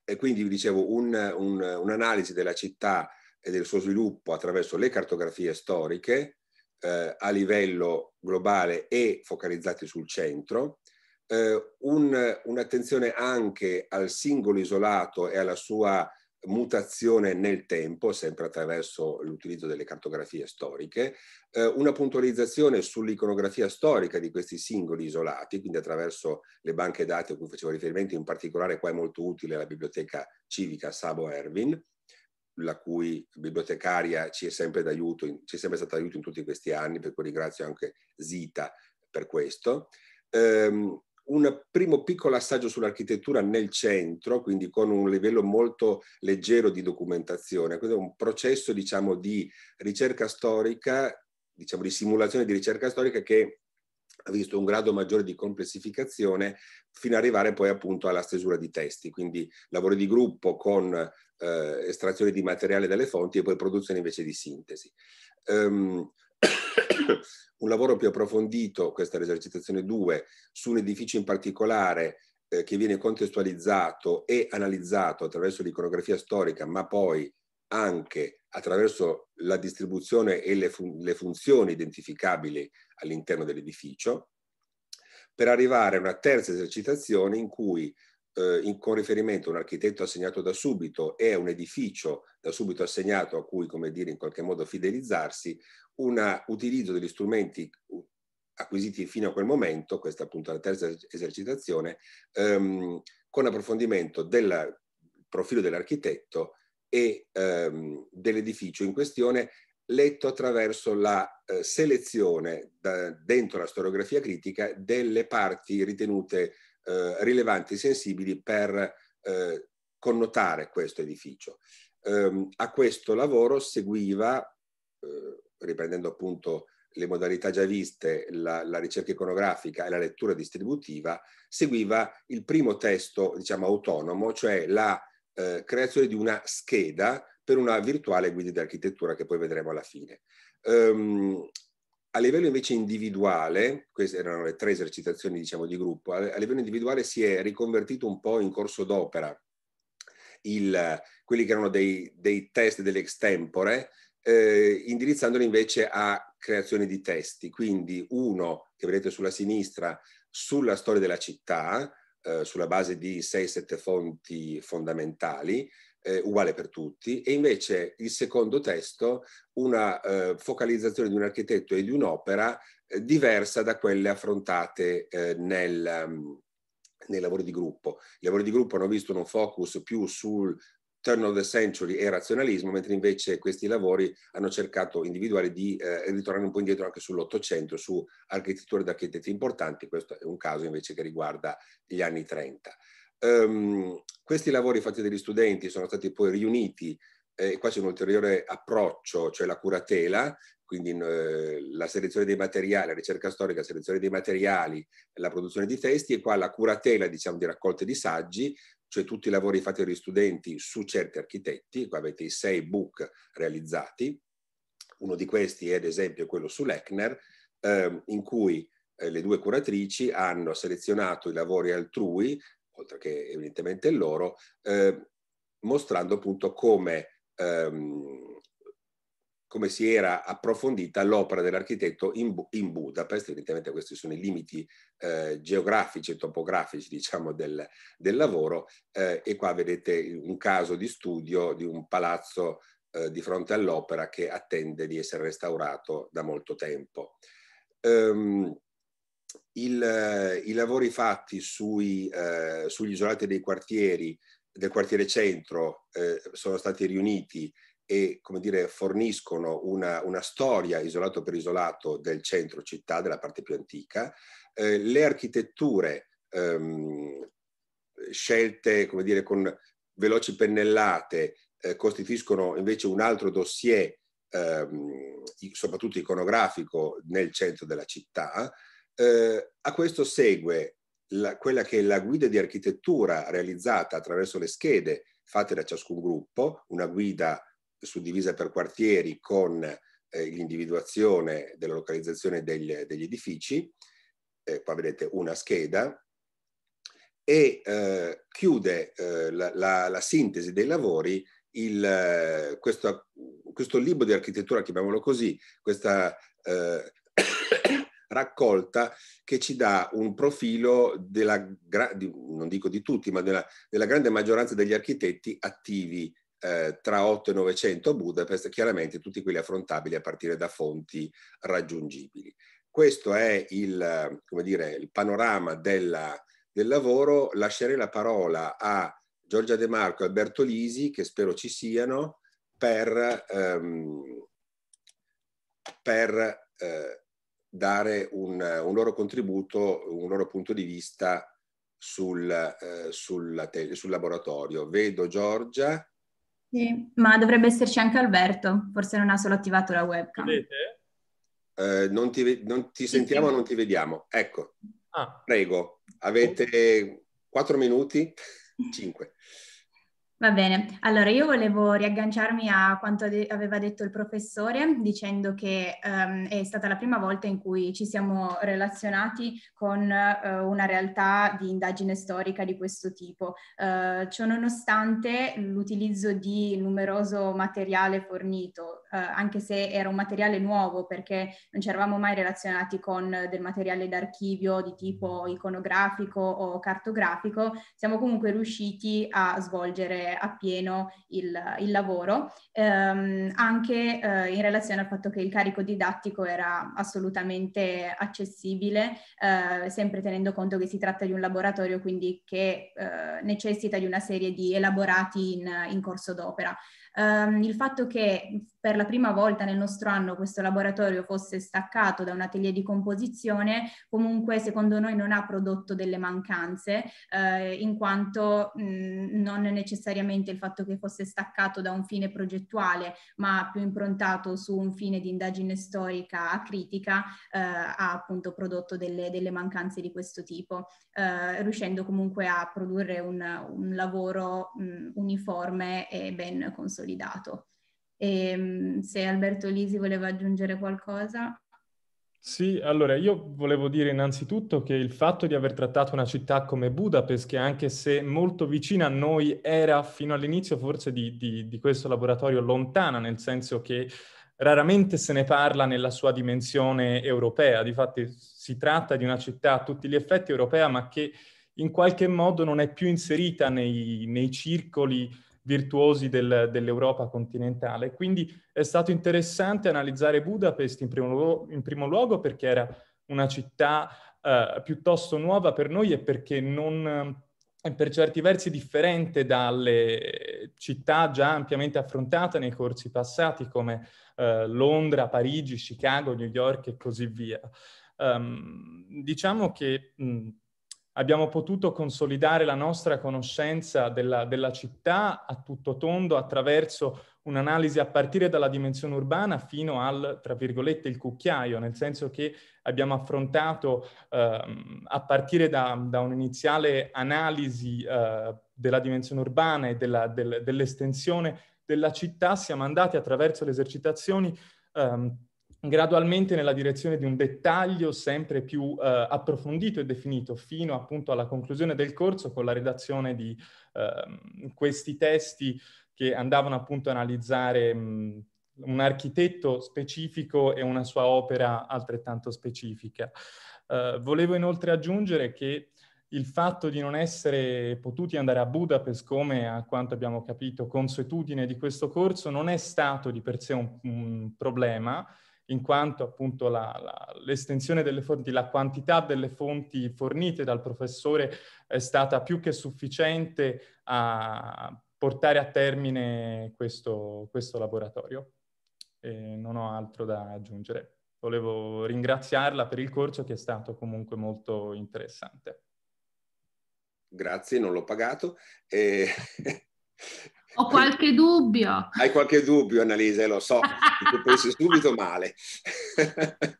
e quindi vi dicevo un, un, un'analisi della città e del suo sviluppo attraverso le cartografie storiche eh, a livello globale e focalizzate sul centro, eh, un, un'attenzione anche al singolo isolato e alla sua mutazione nel tempo, sempre attraverso l'utilizzo delle cartografie storiche, eh, una puntualizzazione sull'iconografia storica di questi singoli isolati, quindi attraverso le banche dati a cui facevo riferimento, in particolare qua è molto utile la biblioteca civica Sabo Erwin, la cui bibliotecaria ci è sempre d'aiuto, ci è sempre stata d'aiuto in tutti questi anni, per cui ringrazio anche Zita per questo. Ehm, un primo piccolo assaggio sull'architettura nel centro, quindi con un livello molto leggero di documentazione. Questo è un processo diciamo, di ricerca storica, diciamo, di simulazione di ricerca storica che ha visto un grado maggiore di complessificazione fino ad arrivare poi appunto alla stesura di testi, quindi lavori di gruppo con eh, estrazione di materiale dalle fonti e poi produzione invece di sintesi. Um, un lavoro più approfondito, questa è l'esercitazione 2, su un edificio in particolare eh, che viene contestualizzato e analizzato attraverso l'iconografia storica, ma poi anche attraverso la distribuzione e le, fun- le funzioni identificabili all'interno dell'edificio, per arrivare a una terza esercitazione in cui eh, in, con riferimento a un architetto assegnato da subito e a un edificio da subito assegnato a cui, come dire, in qualche modo fidelizzarsi, un utilizzo degli strumenti acquisiti fino a quel momento, questa appunto la terza esercitazione, ehm, con approfondimento del profilo dell'architetto e ehm, dell'edificio in questione letto attraverso la eh, selezione da, dentro la storiografia critica delle parti ritenute eh, rilevanti e sensibili per eh, connotare questo edificio. Ehm, a questo lavoro seguiva eh, riprendendo appunto le modalità già viste, la, la, ricerca iconografica e la lettura distributiva, seguiva il primo testo, diciamo, autonomo, cioè la eh, creazione di una scheda per una virtuale guida di architettura che poi vedremo alla fine. Um, a livello invece individuale, queste erano le tre esercitazioni diciamo, di gruppo, a livello individuale si è riconvertito un po' in corso d'opera il, quelli che erano dei, dei test dell'extempore, eh, indirizzandoli invece a creazione di testi. Quindi uno che vedete sulla sinistra sulla storia della città, eh, sulla base di 6-7 fonti fondamentali, eh, uguale per tutti, e invece il secondo testo una eh, focalizzazione di un architetto e di un'opera eh, diversa da quelle affrontate eh, nel, um, nei lavori di gruppo. I lavori di gruppo hanno visto un focus più sul turn of the century e razionalismo, mentre invece questi lavori hanno cercato individuali di eh, ritornare un po' indietro anche sull'Ottocento, su architetture ed architetti importanti, questo è un caso invece che riguarda gli anni 30. Um, ehm, questi lavori fatti dagli studenti sono stati poi riuniti, eh, qua c'è un ulteriore approccio, cioè la curatela, quindi eh, la selezione dei materiali, la ricerca storica, la selezione dei materiali, la produzione di testi e qua la curatela diciamo, di raccolte di saggi cioè tutti i lavori fatti dagli studenti su certi architetti, qua avete i sei book realizzati, uno di questi è ad esempio quello sull'Echner, eh, in cui eh, le due curatrici hanno selezionato i lavori altrui, oltre che evidentemente loro, eh, mostrando appunto come ehm, come si era approfondita l'opera dell'architetto in, in, Budapest, evidentemente questi sono i limiti eh, geografici e topografici diciamo, del, del lavoro, eh, e qua vedete un caso di studio di un palazzo eh, di fronte all'opera che attende di essere restaurato da molto tempo. Um, il, I lavori fatti sui, eh, sugli isolati dei quartieri, del quartiere centro eh, sono stati riuniti e come dire, forniscono una, una, storia isolato per isolato del centro città, della parte più antica, eh, le architetture ehm, scelte come dire, con veloci pennellate eh, costituiscono invece un altro dossier, ehm, soprattutto iconografico, nel centro della città. Eh, a questo segue la, quella che è la guida di architettura realizzata attraverso le schede fatte da ciascun gruppo, una guida suddivisa per quartieri con eh, l'individuazione della localizzazione degli, degli edifici, eh, qua vedete una scheda, e eh, chiude eh, la, la, la, sintesi dei lavori il, eh, questo, questo, libro di architettura, chiamiamolo così, questa eh, raccolta che ci dà un profilo della, non dico di tutti, ma della, della grande maggioranza degli architetti attivi eh, tra 8 e 900 a Budapest, chiaramente tutti quelli affrontabili a partire da fonti raggiungibili. Questo è il, dire, il panorama della, del lavoro. Lascerei la parola a Giorgia De Marco e Alberto Lisi, che spero ci siano, per, ehm, per eh, dare un, un, loro contributo, un loro punto di vista sul, eh, sul, sul laboratorio. Vedo Giorgia sì, ma dovrebbe esserci anche Alberto, forse non ha solo attivato la webcam. Vedete? Eh, non, ti, non ti sentiamo, sì, non ti vediamo. Ecco, ah. prego, avete 4 minuti, 5. Va bene, allora io volevo riagganciarmi a quanto de- aveva detto il professore dicendo che um, è stata la prima volta in cui ci siamo relazionati con uh, una realtà di indagine storica di questo tipo. Uh, ciononostante l'utilizzo di numeroso materiale fornito, eh, anche se era un materiale nuovo perché non ci eravamo mai relazionati con del materiale d'archivio di tipo iconografico o cartografico, siamo comunque riusciti a svolgere appieno il, il lavoro, ehm, anche eh, in relazione al fatto che il carico didattico era assolutamente accessibile, eh, sempre tenendo conto che si tratta di un laboratorio quindi che eh, necessita di una serie di elaborati in, in corso d'opera. Um, il fatto che per la prima volta nel nostro anno questo laboratorio fosse staccato da un atelier di composizione comunque secondo noi non ha prodotto delle mancanze eh, in quanto mh, non necessariamente il fatto che fosse staccato da un fine progettuale ma più improntato su un fine di indagine storica critica eh, ha appunto prodotto delle, delle, mancanze di questo tipo eh, riuscendo comunque a produrre un, un lavoro mh, uniforme e ben consolidato consolidato. E, ehm, se Alberto Lisi voleva aggiungere qualcosa. Sì, allora io volevo dire innanzitutto che il fatto di aver trattato una città come Budapest, che anche se molto vicina a noi era fino all'inizio forse di, di, di questo laboratorio lontana, nel senso che raramente se ne parla nella sua dimensione europea, difatti si tratta di una città a tutti gli effetti europea, ma che in qualche modo non è più inserita nei, nei circoli virtuosi del, dell'Europa continentale. Quindi è stato interessante analizzare Budapest in primo, luogo, in primo luogo perché era una città eh, piuttosto nuova per noi e perché non eh, per certi versi differente dalle città già ampiamente affrontate nei corsi passati come eh, Londra, Parigi, Chicago, New York e così via. Um, diciamo che mh, abbiamo potuto consolidare la nostra conoscenza della, della città a tutto tondo attraverso un'analisi a partire dalla dimensione urbana fino al, tra virgolette, il cucchiaio, nel senso che abbiamo affrontato eh, a partire da, da un'iniziale analisi eh, della dimensione urbana e della, del, dell'estensione della città, siamo andati attraverso le esercitazioni ehm, gradualmente nella direzione di un dettaglio sempre più eh, approfondito e definito fino appunto alla conclusione del corso con la redazione di eh, questi testi che andavano appunto a analizzare mh, un architetto specifico e una sua opera altrettanto specifica. Eh, volevo inoltre aggiungere che il fatto di non essere potuti andare a Budapest come a quanto abbiamo capito consuetudine di questo corso non è stato di per sé un, un problema, in quanto appunto l'estensione delle fonti, la quantità delle fonti fornite dal professore è stata più che sufficiente a portare a termine questo, questo laboratorio. E non ho altro da aggiungere. Volevo ringraziarla per il corso che è stato comunque molto interessante. Grazie, non l'ho pagato. E... Ho qualche dubbio. Hai qualche dubbio, Annalisa, eh, lo so, ti pensi subito male.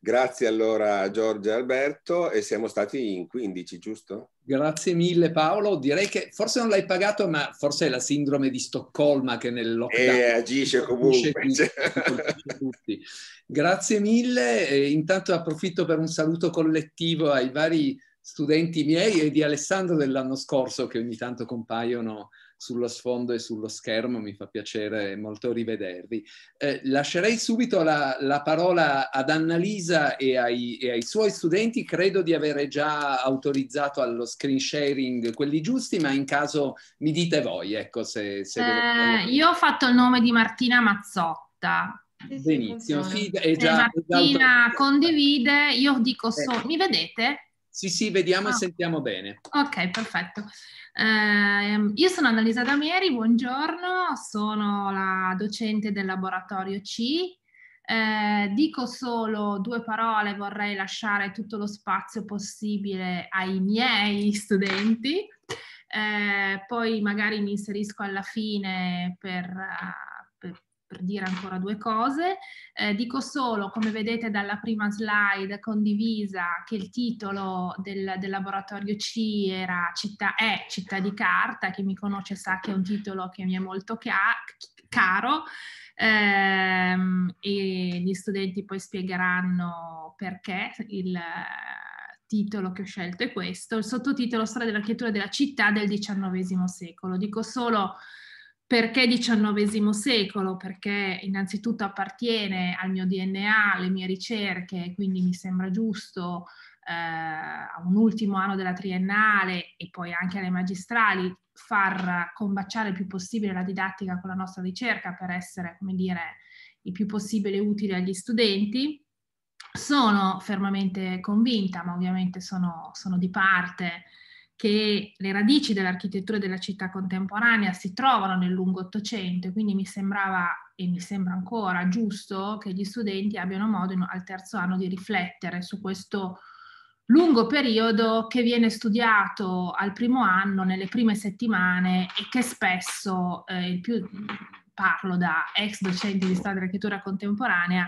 Grazie allora a Giorgio e Alberto e siamo stati in 15, giusto? Grazie mille Paolo, direi che forse non l'hai pagato ma forse è la sindrome di Stoccolma che nel lockdown... Eh, agisce comunque. Agisce tutti. Grazie mille, e intanto approfitto per un saluto collettivo ai vari studenti miei e di Alessandro dell'anno scorso che ogni tanto compaiono sullo sfondo e sullo schermo, mi fa piacere molto rivedervi. Eh, lascerei subito la, la, parola ad Annalisa e ai, e ai suoi studenti, credo di avere già autorizzato allo screen sharing quelli giusti, ma in caso mi dite voi, ecco se... se eh, io ho fatto il nome di Martina Mazzotta, Benissimo, sì, è già, Martina condivide, io dico solo, eh. mi vedete? Sì, sì, vediamo oh. e ah. sentiamo bene. Ok, perfetto. Eh, io sono Annalisa Damieri, buongiorno, sono la docente del laboratorio C. Eh, dico solo due parole, vorrei lasciare tutto lo spazio possibile ai miei studenti, eh, poi magari mi inserisco alla fine per... Uh, per dire ancora due cose. Eh, dico solo, come vedete dalla prima slide condivisa, che il titolo del, del laboratorio C era città, è Città di Carta, chi mi conosce sa che è un titolo che mi è molto caro. Ehm, e gli studenti poi spiegheranno perché il titolo che ho scelto è questo, il sottotitolo Storia dell'architettura della città del XIX secolo. Dico solo perché XIX secolo? Perché innanzitutto appartiene al mio DNA, alle mie ricerche, quindi mi sembra giusto eh, a un ultimo anno della triennale e poi anche alle magistrali far combaciare il più possibile la didattica con la nostra ricerca per essere, come dire, il più possibile utile agli studenti. Sono fermamente convinta, ma ovviamente sono, sono di parte, che le radici dell'architettura della città contemporanea si trovano nel lungo Ottocento, quindi mi sembrava e mi sembra ancora giusto che gli studenti abbiano modo in, al terzo anno di riflettere su questo lungo periodo che viene studiato al primo anno, nelle prime settimane e che spesso, eh, il più, parlo da ex docente di storia dell'architettura contemporanea,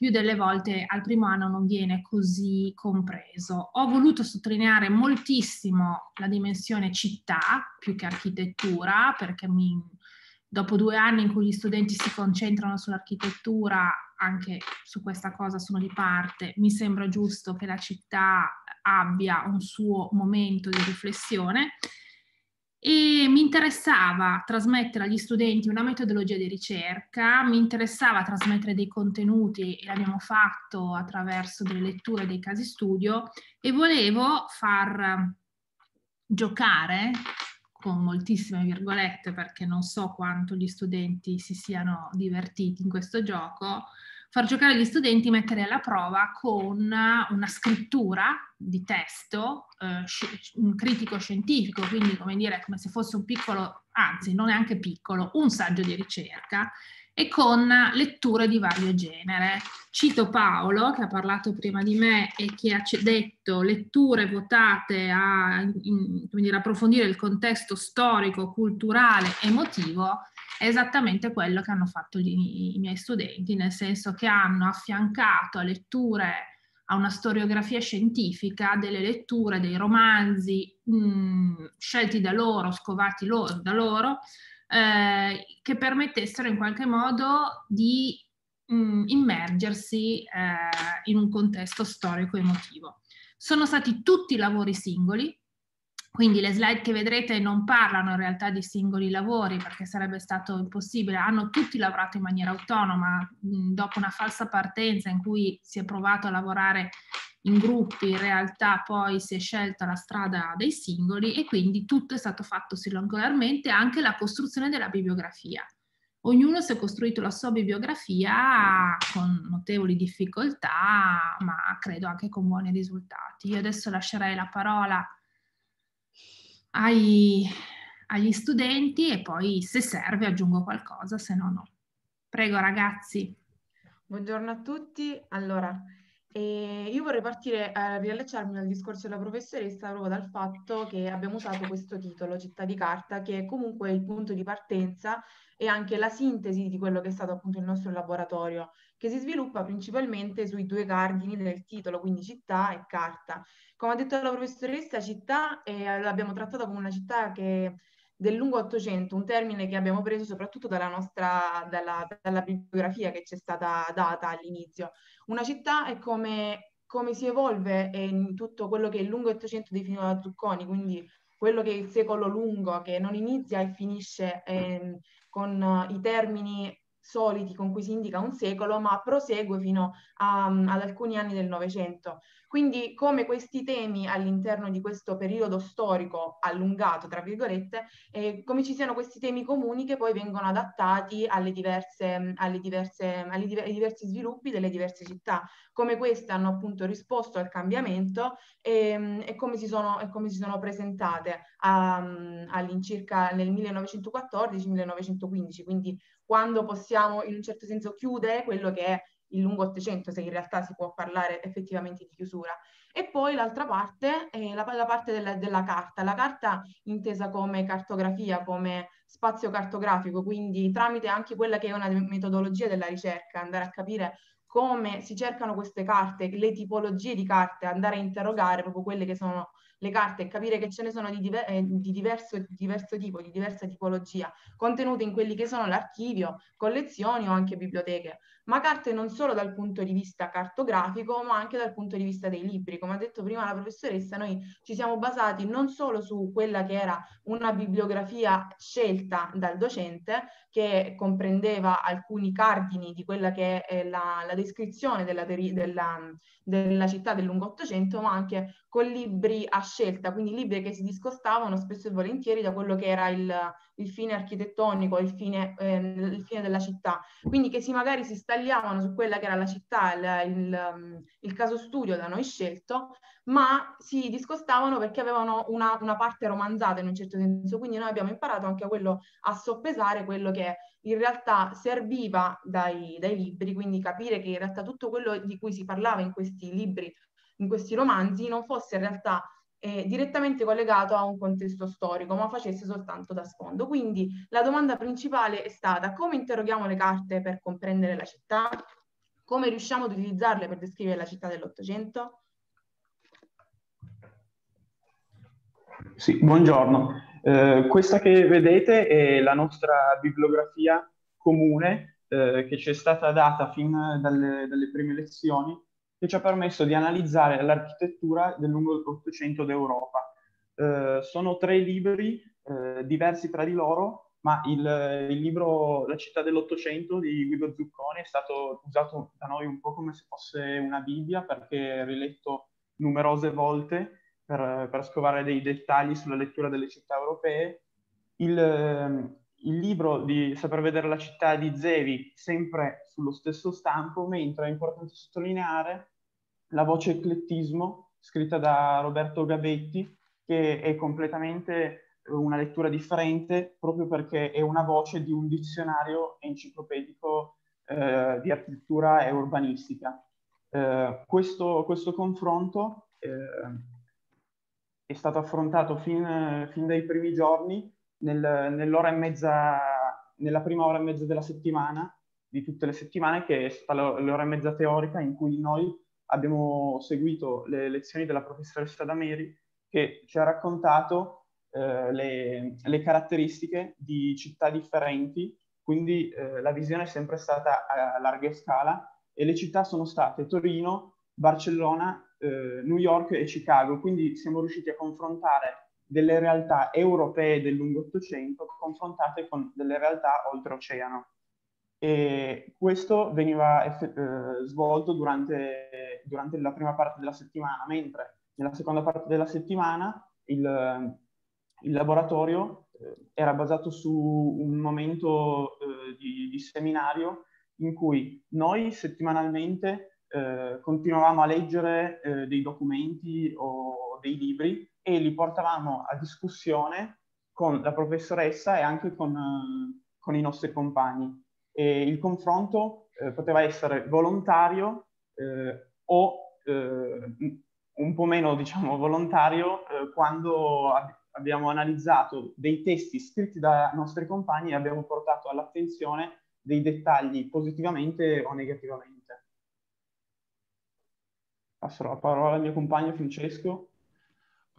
più delle volte al primo anno non viene così compreso. Ho voluto sottolineare moltissimo la dimensione città più che architettura, perché mi, dopo due anni in cui gli studenti si concentrano sull'architettura, anche su questa cosa sono di parte, mi sembra giusto che la città abbia un suo momento di riflessione e mi interessava trasmettere agli studenti una metodologia di ricerca, mi interessava trasmettere dei contenuti e l'abbiamo fatto attraverso delle letture dei casi studio e volevo far eh, giocare con moltissime virgolette perché non so quanto gli studenti si siano divertiti in questo gioco, far giocare gli studenti, mettere alla prova con una scrittura di testo eh, sci- un critico scientifico, quindi come dire come se fosse un piccolo, anzi non è anche piccolo, un saggio di ricerca e con letture di vario genere. Cito Paolo che ha parlato prima di me e che ha detto letture votate a in, in, dire, approfondire il contesto storico, culturale, emotivo è esattamente quello che hanno fatto gli, i miei studenti, nel senso che hanno affiancato a letture, a una storiografia scientifica, delle letture, dei romanzi mh, mm, scelti da loro, scovati loro, da loro, eh, che permettessero in qualche modo di mh, mm, immergersi eh, in un contesto storico-emotivo. Sono stati tutti lavori singoli, quindi le slide che vedrete non parlano in realtà di singoli lavori perché sarebbe stato impossibile, hanno tutti lavorato in maniera autonoma mh, dopo una falsa partenza in cui si è provato a lavorare in gruppi, in realtà poi si è scelta la strada dei singoli e quindi tutto è stato fatto singolarmente, anche la costruzione della bibliografia. Ognuno si è costruito la sua bibliografia con notevoli difficoltà, ma credo anche con buoni risultati. Io adesso lascerei la parola a ai, agli studenti e poi se serve aggiungo qualcosa, se no no. Prego ragazzi. Buongiorno a tutti. Allora, eh, io vorrei partire a eh, riallacciarmi al discorso della professoressa proprio dal fatto che abbiamo usato questo titolo, Città di Carta, che è comunque il punto di partenza e anche la sintesi di quello che è stato appunto il nostro laboratorio che si sviluppa principalmente sui due cardini del titolo, quindi città e carta. Come ha detto la professoressa, città eh, l'abbiamo trattata come una città che del lungo Ottocento, un termine che abbiamo preso soprattutto dalla, nostra, dalla, dalla bibliografia che ci è stata data all'inizio. Una città è come, come si evolve in tutto quello che il lungo Ottocento definiva da Zucconi, quindi quello che è il secolo lungo, che non inizia e finisce eh, con i termini soliti con cui si indica un secolo, ma prosegue fino a, um, ad alcuni anni del Novecento. Quindi come questi temi all'interno di questo periodo storico allungato, tra virgolette, eh, come ci siano questi temi comuni che poi vengono adattati alle diverse, mm, alle diverse, alle diver- ai diversi sviluppi delle diverse città, come queste hanno appunto risposto al cambiamento e, ehm, e, come, si sono, e come, si sono, presentate a, mm, all'incirca nel 1914-1915, quindi quando possiamo in un certo senso chiudere quello che è il lungo Ottocento, se in realtà si può parlare effettivamente di chiusura. E poi l'altra parte è la, la parte della, della, carta, la carta intesa come cartografia, come spazio cartografico, quindi tramite anche quella che è una metodologia della ricerca, andare a capire come si cercano queste carte, le tipologie di carte, andare a interrogare proprio quelle che sono le carte e capire che ce ne sono di, diver- eh, di diverso, di diverso tipo, di diversa tipologia, contenute in quelli che sono l'archivio, collezioni o anche biblioteche ma carte non solo dal punto di vista cartografico, ma anche dal punto di vista dei libri. Come ha detto prima la professoressa, noi ci siamo basati non solo su quella che era una bibliografia scelta dal docente, che comprendeva alcuni cardini di quella che è eh, la, la descrizione della, della, della città del lungo Ottocento, ma anche con libri a scelta, quindi libri che si discostavano spesso e volentieri da quello che era il, il fine architettonico, il fine, eh, il fine, della città. Quindi che si magari si stagliavano su quella che era la città, il, ehm, il caso studio da noi scelto, ma si discostavano perché avevano una, una, parte romanzata in un certo senso. Quindi noi abbiamo imparato anche a quello a soppesare quello che in realtà serviva dai, dai libri, quindi capire che in realtà tutto quello di cui si parlava in questi libri in questi romanzi non fosse in realtà eh, direttamente collegato a un contesto storico, ma facesse soltanto da sfondo. Quindi la domanda principale è stata come interroghiamo le carte per comprendere la città, come riusciamo ad utilizzarle per descrivere la città dell'Ottocento? Sì, buongiorno. Eh, questa che vedete è la nostra bibliografia comune eh, che ci è stata data fin dalle, dalle prime lezioni che ci ha permesso di analizzare l'architettura del lungo Ottocento d'Europa. Eh, sono tre libri eh, diversi tra di loro, ma il, il libro La città dell'Ottocento di Guido Zucconi è stato usato da noi un po' come se fosse una Bibbia perché è riletto numerose volte per, per scovare dei dettagli sulla lettura delle città europee. Il, il libro di Saper vedere la città di Zevi sempre sullo stesso stampo, mentre è importante sottolineare la voce eclettismo scritta da Roberto Gavetti, che è completamente eh, una lettura differente proprio perché è una voce di un dizionario enciclopedico eh, di architettura e urbanistica. Eh, questo, questo, confronto eh, è stato affrontato fin, fin, dai primi giorni, nel, nell'ora e mezza, nella prima ora e mezza della settimana, di tutte le settimane, che è stata l'ora e mezza teorica in cui noi abbiamo seguito le lezioni della professoressa Dameri che ci ha raccontato eh, le, le, caratteristiche di città differenti, quindi eh, la visione è sempre stata a larga scala e le città sono state Torino, Barcellona, eh, New York e Chicago, quindi siamo riusciti a confrontare delle realtà europee del lungo Ottocento confrontate con delle realtà oltreoceano. E questo veniva eff- eh, svolto durante durante la prima parte della settimana, mentre nella seconda parte della settimana il, il laboratorio eh, era basato su un momento eh, di, di, seminario in cui noi settimanalmente eh, continuavamo a leggere eh, dei documenti o dei libri e li portavamo a discussione con la professoressa e anche con, eh, con i nostri compagni. E il confronto eh, poteva essere volontario o eh, un po' meno, diciamo, volontario eh, quando ab- abbiamo analizzato dei testi scritti da nostri compagni e abbiamo portato all'attenzione dei dettagli positivamente o negativamente. Passerò la parola al mio compagno Francesco.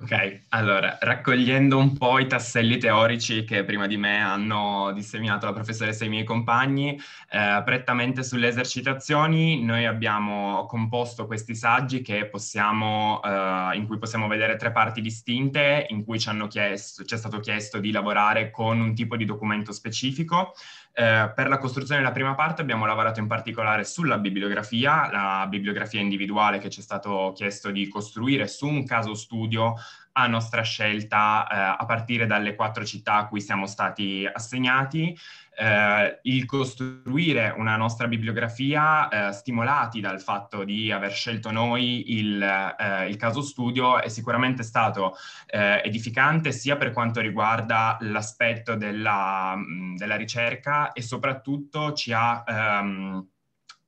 Ok, allora, raccogliendo un po' i tasselli teorici che prima di me hanno disseminato la professoressa e i miei compagni, eh, prettamente sulle esercitazioni, noi abbiamo composto questi saggi possiamo, eh, in cui possiamo vedere tre parti distinte, in cui ci, chiesto, ci è stato chiesto di lavorare con un tipo di documento specifico, eh, per la costruzione della prima parte abbiamo lavorato in particolare sulla bibliografia, la bibliografia individuale che ci è stato chiesto di costruire su un caso studio a nostra scelta eh, a partire dalle quattro città a cui siamo stati assegnati. Eh, il costruire una nostra bibliografia eh, stimolati dal fatto di aver scelto noi il, eh, il caso studio è sicuramente stato eh, edificante sia per quanto riguarda l'aspetto della, della ricerca e soprattutto ci ha... Ehm,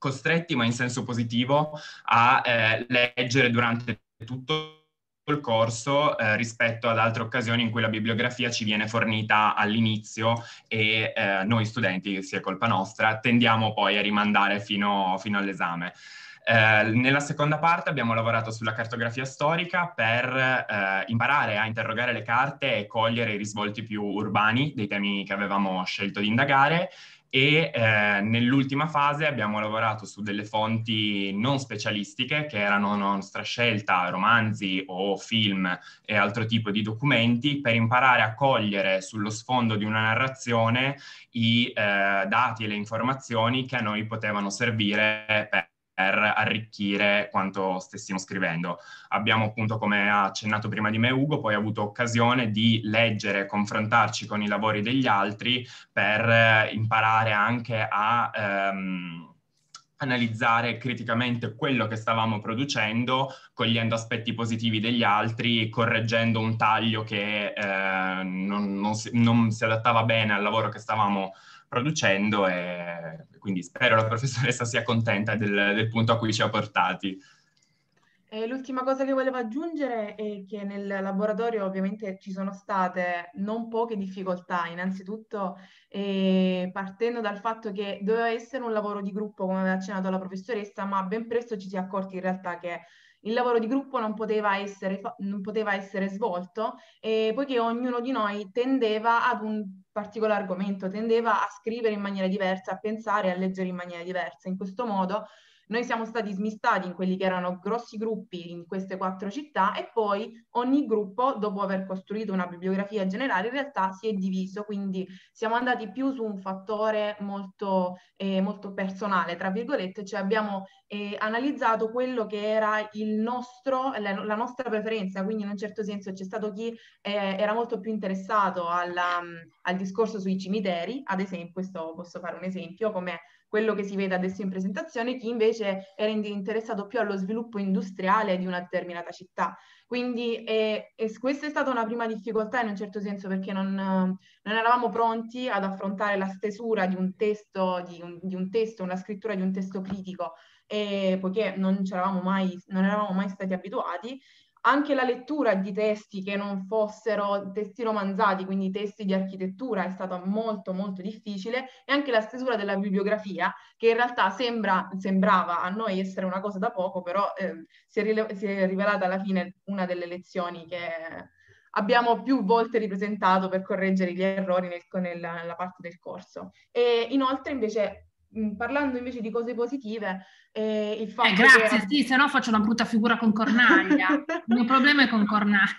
costretti ma in senso positivo a eh, leggere durante tutto il corso eh, rispetto ad altre occasioni in cui la bibliografia ci viene fornita all'inizio e eh, noi studenti, sia colpa nostra, tendiamo poi a rimandare fino, fino all'esame. Eh, nella seconda parte abbiamo lavorato sulla cartografia storica per eh, imparare a interrogare le carte e cogliere i risvolti più urbani dei temi che avevamo scelto di indagare e eh, nell'ultima fase abbiamo lavorato su delle fonti non specialistiche che erano nostra scelta, romanzi o film e altro tipo di documenti per imparare a cogliere sullo sfondo di una narrazione i eh, dati e le informazioni che a noi potevano servire per per arricchire quanto stessimo scrivendo. Abbiamo appunto, come ha accennato prima di me Ugo, poi avuto occasione di leggere, confrontarci con i lavori degli altri per eh, imparare anche a... Ehm, analizzare criticamente quello che stavamo producendo, cogliendo aspetti positivi degli altri, correggendo un taglio che eh, non, non, si, non si adattava bene al lavoro che stavamo facendo producendo e quindi spero la professoressa sia contenta del, del punto a cui ci ha portati. E l'ultima cosa che volevo aggiungere è che nel laboratorio ovviamente ci sono state non poche difficoltà, innanzitutto eh, partendo dal fatto che doveva essere un lavoro di gruppo, come aveva accennato la professoressa, ma ben presto ci si è accorti in realtà che il lavoro di gruppo non poteva, essere, non poteva essere, svolto eh, poiché ognuno di noi tendeva ad un particolare argomento, tendeva a scrivere in maniera diversa, a pensare e a leggere in maniera diversa. In questo modo noi siamo stati smistati in quelli che erano grossi gruppi in queste quattro città e poi ogni gruppo, dopo aver costruito una bibliografia generale, in realtà si è diviso, quindi siamo andati più su un fattore molto, eh, molto personale, tra virgolette, cioè abbiamo eh, analizzato quello che era il nostro, la, la, nostra preferenza, quindi in un certo senso c'è stato chi eh, era molto più interessato alla, al discorso sui cimiteri, ad esempio, questo posso fare un esempio, come quello che si vede adesso in presentazione, chi invece era interessato più allo sviluppo industriale di una determinata città. Quindi eh, questa è stata una prima difficoltà in un certo senso perché non, non eravamo pronti ad affrontare la stesura di un testo, di un, di un testo una scrittura di un testo critico, e poiché non, non eravamo mai stati abituati anche la lettura di testi che non fossero testi romanzati, quindi testi di architettura, è stata molto molto difficile e anche la stesura della bibliografia, che in realtà sembra, sembrava a noi essere una cosa da poco, però eh, si, è si, è rivelata alla fine una delle lezioni che abbiamo più volte ripresentato per correggere gli errori nel, nella, nella parte del corso. E inoltre invece Mm, parlando invece di cose positive, eh, il eh, fatto eh, grazie, che... sì, se no faccio una brutta figura con Cornaglia. il mio problema è con Cornaglia.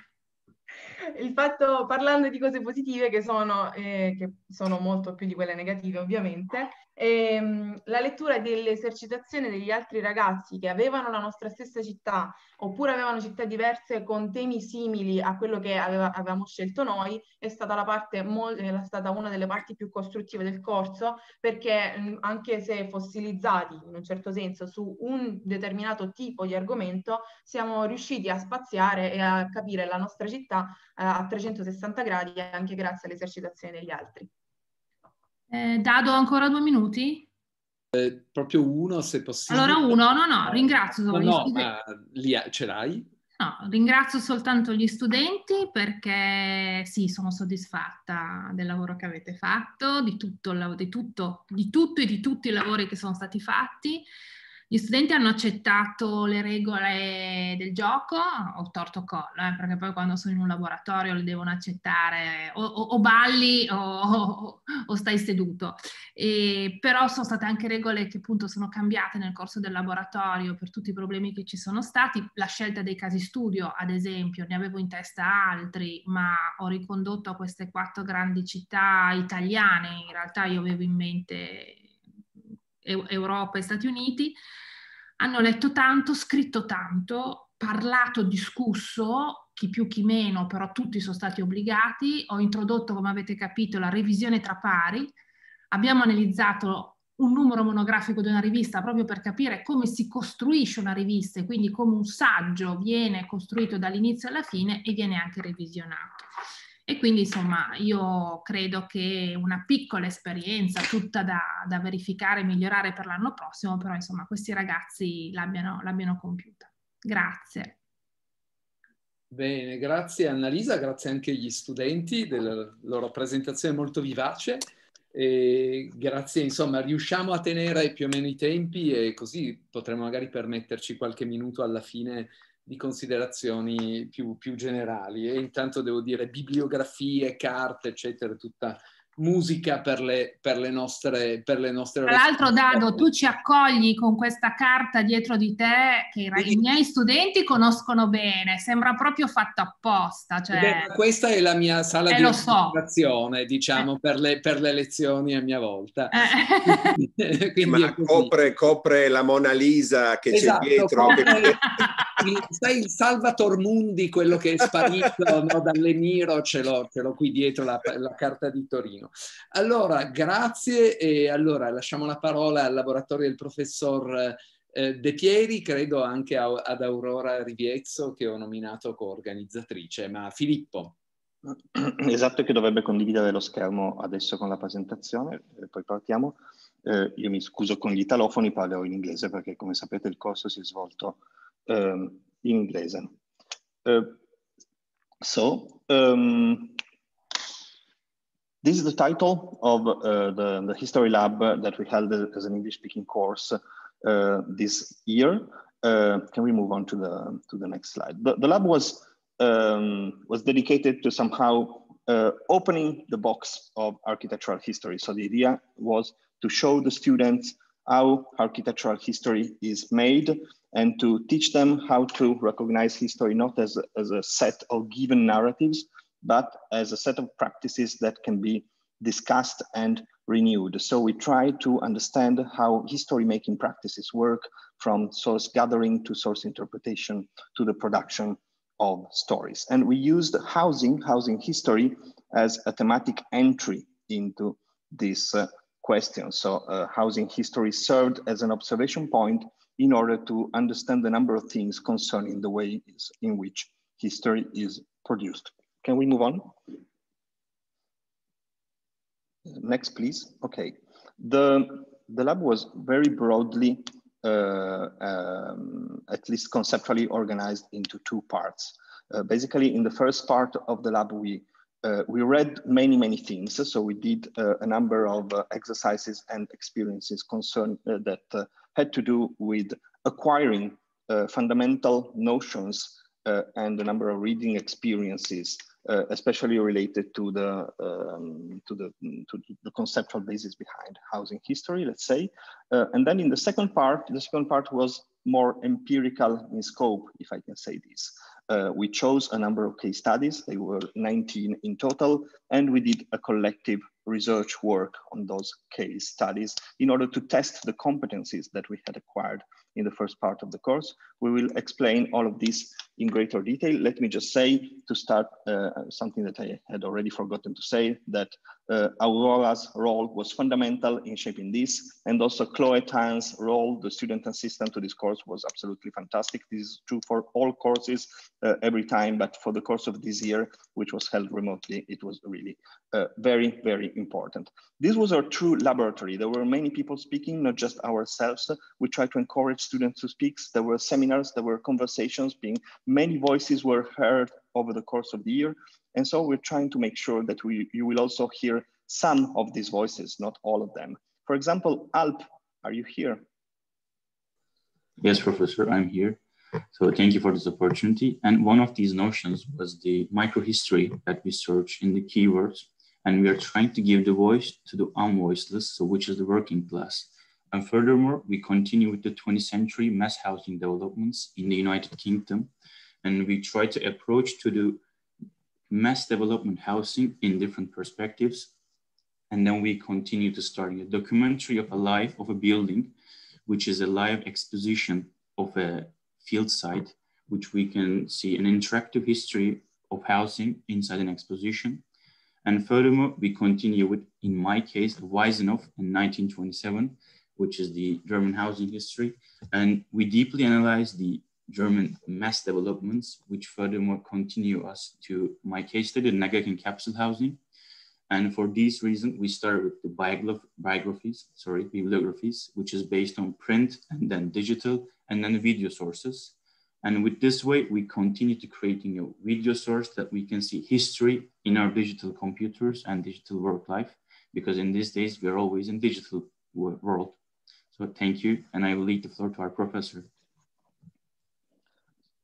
Il fatto, parlando di cose positive che sono, eh, che sono molto più di quelle negative ovviamente, e, ehm, la lettura delle esercitazioni degli altri ragazzi che avevano la nostra stessa città oppure avevano città diverse con temi simili a quello che aveva, avevamo scelto noi è stata, mo- è stata, una delle parti più costruttive del corso perché anche se fossilizzati in un certo senso su un determinato tipo di argomento siamo riusciti a spaziare e a capire la nostra città eh, a 360 gradi anche grazie all'esercitazione degli altri. Eh, Dado, ancora due minuti? Eh, proprio uno, se possibile. Allora uno, no, no, ringrazio. No, no ma li ha, ce l'hai? No, ringrazio soltanto gli studenti perché sì, sono soddisfatta del lavoro che avete fatto, di tutto, di tutto, di tutto e di tutti i lavori che sono stati fatti. Gli studenti hanno accettato le regole del gioco, ho torto collo, eh, perché poi quando sono in un laboratorio le devono accettare o, o, o balli o, o, stai seduto. E, però sono state anche regole che appunto sono cambiate nel corso del laboratorio per tutti i problemi che ci sono stati. La scelta dei casi studio, ad esempio, ne avevo in testa altri, ma ho ricondotto a queste quattro grandi città italiane. In realtà io avevo in mente Europa e Stati Uniti, hanno letto tanto, scritto tanto, parlato, discusso, chi più chi meno, però tutti sono stati obbligati. Ho introdotto, come avete capito, la revisione tra pari. Abbiamo analizzato un numero monografico di una rivista proprio per capire come si costruisce una rivista e quindi come un saggio viene costruito dall'inizio alla fine e viene anche revisionato. E quindi insomma io credo che una piccola esperienza tutta da, da verificare e migliorare per l'anno prossimo, però insomma questi ragazzi l'abbiano, l'abbiano compiuta. Grazie. Bene, grazie Annalisa, grazie anche agli studenti della loro presentazione molto vivace. E grazie, insomma, riusciamo a tenere più o meno i tempi e così potremo magari permetterci qualche minuto alla fine di considerazioni più, più generali e intanto devo dire bibliografie, carte, eccetera, tutta musica per le, per le, nostre, per le nostre... Tra l'altro Dado, tu ci accogli con questa carta dietro di te che i, i miei studenti conoscono bene, sembra proprio fatto apposta. Cioè... Beh, questa è la mia sala eh, di presentazione, so. Eh. diciamo, eh. per, le, per, le, lezioni a mia volta. Eh. Ma copre, copre, la Mona Lisa che esatto, c'è dietro. Copre... sai, il Salvator Mundi, quello che è sparito no, dall'Emiro, ce l'ho, ce l'ho qui dietro la, la carta di Torino meno. Allora, grazie e allora lasciamo la parola al laboratorio del professor eh, De Pieri, credo anche ad Aurora Riviezzo che ho nominato coorganizzatrice, ma Filippo. Esatto, che dovrebbe condividere lo schermo adesso con la presentazione, eh, poi partiamo. Eh, io mi scuso con gli italofoni, parlerò in inglese perché come sapete il corso si è svolto eh, in inglese. Uh, so, um, This is the title of uh, the, the, History Lab that we held as an English-speaking course uh, this year. Uh, can we move on to the, to the next slide? The, the lab was, um, was dedicated to somehow uh, opening the box of architectural history. So the idea was to show the students how architectural history is made and to teach them how to recognize history not as, as a set of given narratives, but as a set of practices that can be discussed and renewed. So we try to understand how history making practices work from source gathering to source interpretation to the production of stories. And we used housing, housing history as a thematic entry into this uh, question. So uh, housing history served as an observation point in order to understand the number of things concerning the way in which history is produced. Can we move on? Next, please. Okay. The, the lab was very broadly, uh, um, at least conceptually organized into two parts. Uh, basically, in the first part of the lab, we uh, we read many, many things. So we did uh, a number of uh, exercises and experiences concerned uh, that uh, had to do with acquiring uh, fundamental notions and a number of reading experiences uh, especially related to the, um, to the to the conceptual basis behind housing history, let's say. Uh, and then in the second part, the second part was more empirical in scope, if I can say this. Uh, we chose a number of case studies. They were 19 in total. And we did a collective research work on those case studies in order to test the competencies that we had acquired in the first part of the course. We will explain all of this in greater detail. Let me just say to start uh, something that I had already forgotten to say that uh, Aurora's role was fundamental in shaping this and also Chloe Tan's role, the student assistant to this course was absolutely fantastic. This is true for all courses uh, every time, but for the course of this year, which was held remotely, it was really really uh, very, very important. This was our true laboratory. There were many people speaking, not just ourselves. We tried to encourage students to speak. There were seminars, there were conversations being, many voices were heard over the course of the year. And so we're trying to make sure that we, you will also hear some of these voices, not all of them. For example, Alp, are you here? Yes, Professor, I'm here. So thank you for this opportunity. And one of these notions was the microhistory that we search in the keywords. And we are trying to give the voice to the unvoiceless, so which is the working class. And furthermore, we continue with the 20th century mass housing developments in the United Kingdom. And we try to approach to the mass development housing in different perspectives. And then we continue to starting a documentary of a life of a building, which is a live exposition of a field site, which we can see an interactive history of housing inside an exposition. And furthermore, we continue with, in my case, Weisenhof in 1927, which is the German housing history. And we deeply analyze the German mass developments, which furthermore continue us to my case study, Nagakin capsule housing. And for this reason, we start with the biograph biographies, sorry, bibliographies, which is based on print and then digital, and then video sources. And with this way, we continue to creating a video source that we can see history in our digital computers and digital work life, because in these days, we're always in digital world. So thank you, and I will leave the floor to our professor.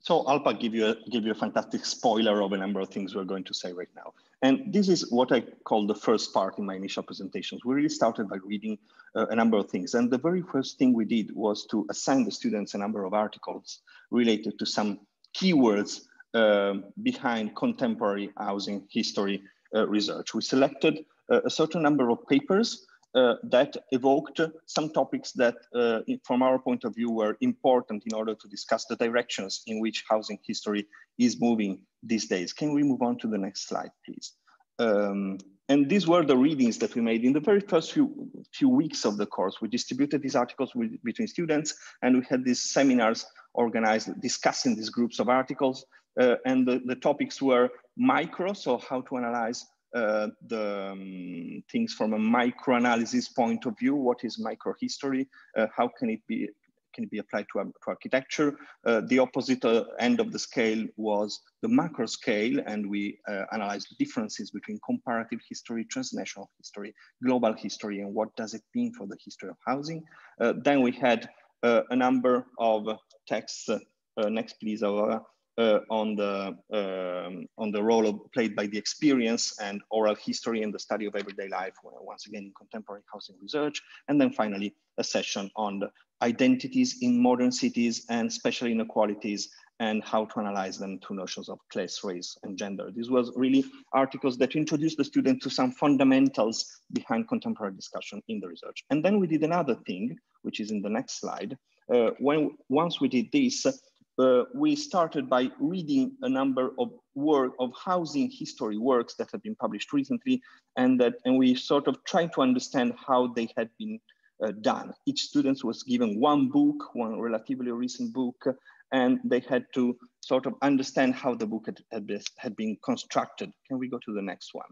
So Alpa give you a, give you a fantastic spoiler of a number of things we're going to say right now. And this is what I call the first part in my initial presentations. We really started by reading uh, a number of things. And the very first thing we did was to assign the students a number of articles related to some keywords uh, behind contemporary housing history uh, research. We selected uh, a certain number of papers uh, that evoked some topics that, uh, from our point of view, were important in order to discuss the directions in which housing history is moving these days. Can we move on to the next slide, please? Um, and these were the readings that we made in the very first few, few weeks of the course. We distributed these articles with, between students and we had these seminars organized discussing these groups of articles. Uh, and the, the topics were micro, so how to analyze uh, the um, things from a microanalysis point of view. What is microhistory? Uh, how can it be can it be applied to, um, to architecture? Uh, the opposite uh, end of the scale was the macro scale, and we uh, analyzed differences between comparative history, transnational history, global history, and what does it mean for the history of housing. then we had a number of texts. next, please, Aurora uh, on the um, on the role of, played by the experience and oral history in the study of everyday life, once again in contemporary housing research, and then finally a session on the identities in modern cities and spatial inequalities and how to analyze them through notions of class, race, and gender. This was really articles that introduced the student to some fundamentals behind contemporary discussion in the research. And then we did another thing, which is in the next slide. Uh, when Once we did this, uh, we started by reading a number of work of housing history works that have been published recently and that and we sort of tried to understand how they had been uh, done. Each student was given one book, one relatively recent book, and they had to sort of understand how the book had, had, been, had been constructed. Can we go to the next one?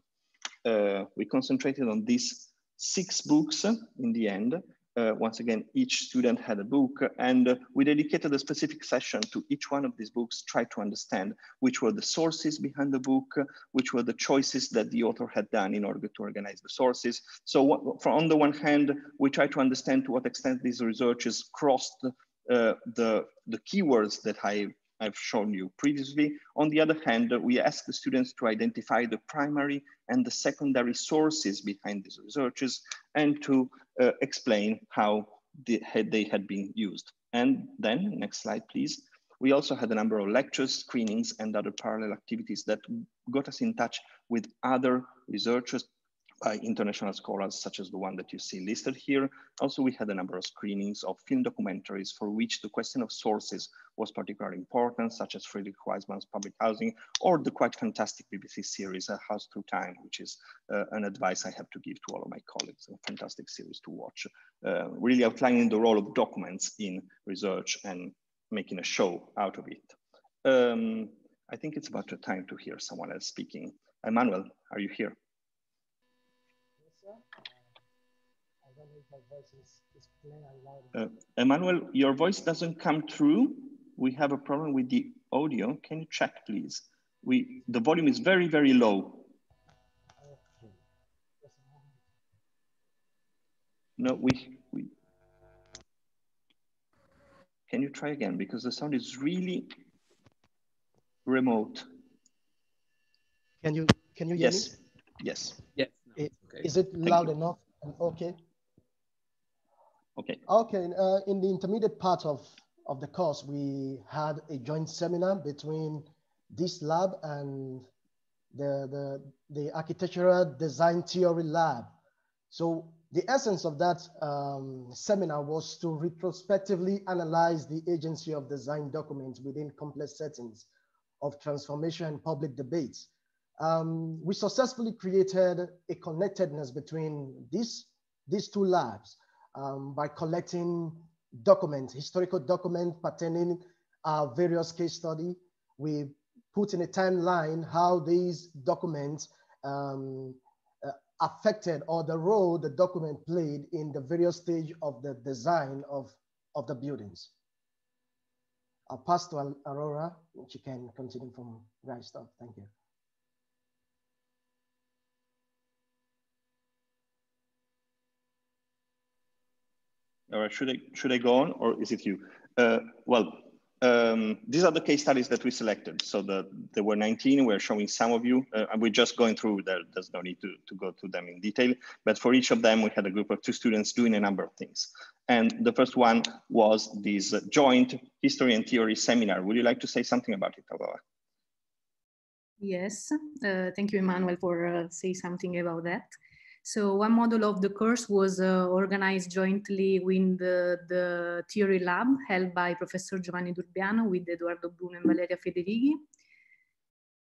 Uh, we concentrated on these six books in the end, uh, once again, each student had a book and uh, we dedicated a specific session to each one of these books, try to understand which were the sources behind the book, which were the choices that the author had done in order to organize the sources. So what, on the one hand, we try to understand to what extent these researchers crossed uh, the, the keywords that I I've shown you previously. On the other hand, we ask the students to identify the primary and the secondary sources behind these researches and to uh, explain how had, they had been used. And then, next slide, please. We also had a number of lectures, screenings, and other parallel activities that got us in touch with other researchers, by uh, international scholars such as the one that you see listed here. Also, we had a number of screenings of film documentaries for which the question of sources was particularly important, such as Friedrich Weismann's Public Housing or the quite fantastic BBC series, A uh, House Through Time, which is uh, an advice I have to give to all of my colleagues, a fantastic series to watch, uh, really outlining the role of documents in research and making a show out of it. Um, I think it's about the time to hear someone else speaking. Emmanuel, are you here? my voice is, is clear and loud. Uh, Emmanuel, your voice doesn't come through. We have a problem with the audio. Can you check, please? We The volume is very, very low. No, we, we... Can you try again? Because the sound is really remote. Can you, can you hear yes. me? Yes. Yes. No, okay. Is it loud enough okay? Okay. Okay. Uh, in the intermediate part of, of the course, we had a joint seminar between this lab and the, the, the architectural design theory lab. So the essence of that um, seminar was to retrospectively analyze the agency of design documents within complex settings of transformation and public debates. Um, we successfully created a connectedness between this, these two labs um, by collecting documents, historical documents pertaining our uh, various case study. We put in a timeline how these documents um, uh, affected or the role the document played in the various stage of the design of, of the buildings. I'll uh, pass to Aurora, she can continue from where I stopped. Thank you. or should I, should I go on or is it you? Uh, well, um, these are the case studies that we selected. So the, there were 19, we're showing some of you, uh, and we're just going through, there, there's no need to, to go to them in detail, but for each of them, we had a group of two students doing a number of things. And the first one was this joint history and theory seminar. Would you like to say something about it, Aurora? Yes, uh, thank you, Emmanuel, for uh, saying something about that. So one model of the course was uh, organized jointly with the, the, theory lab held by Professor Giovanni Durbiano with Eduardo Bruno and Valeria Federighi.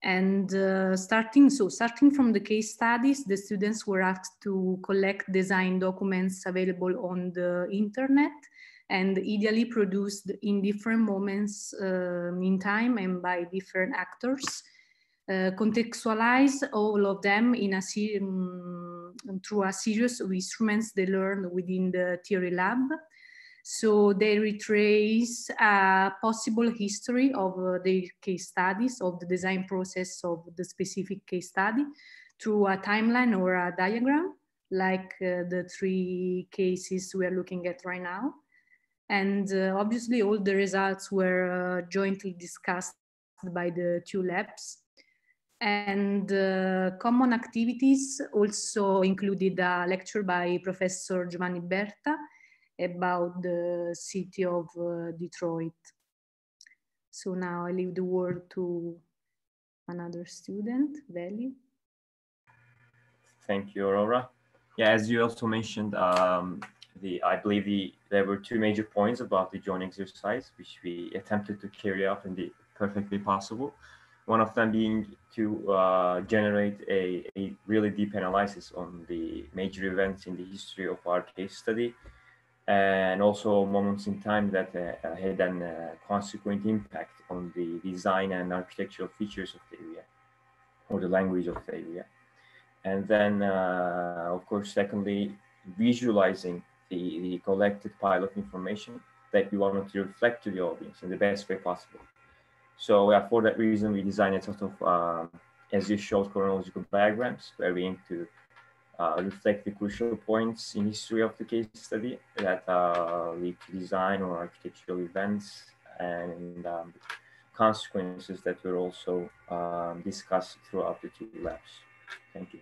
And uh, starting, so starting from the case studies, the students were asked to collect design documents available on the internet and ideally produced in different moments uh, in time and by different actors. Uh, contextualize all of them in a um, through a series of instruments they learn within the theory lab. So they retrace a possible history of uh, their case studies, of the design process of the specific case study through a timeline or a diagram, like uh, the three cases we are looking at right now. And uh, obviously all the results were uh, jointly discussed by the two labs and uh, common activities also included a lecture by Professor Giovanni Berta about the city of uh, Detroit. So now I leave the word to another student, Veli. Thank you, Aurora. Yeah, as you also mentioned, um, the I believe the there were two major points about the joint exercise, which we attempted to carry out in the perfectly possible one of them being to uh, generate a, a, really deep analysis on the major events in the history of our case study and also moments in time that uh, had a uh, consequent impact on the design and architectural features of the area or the language of the area. And then, uh, of course, secondly, visualizing the, the collected pile of information that we wanted to reflect to the audience in the best way possible. So yeah, for that reason, we designed a sort of, um, as you showed, chronological diagrams where we aim to uh, reflect the crucial points in history of the case study that uh, lead to design or architectural events and um, consequences that were also um, discussed throughout the two labs. Thank you.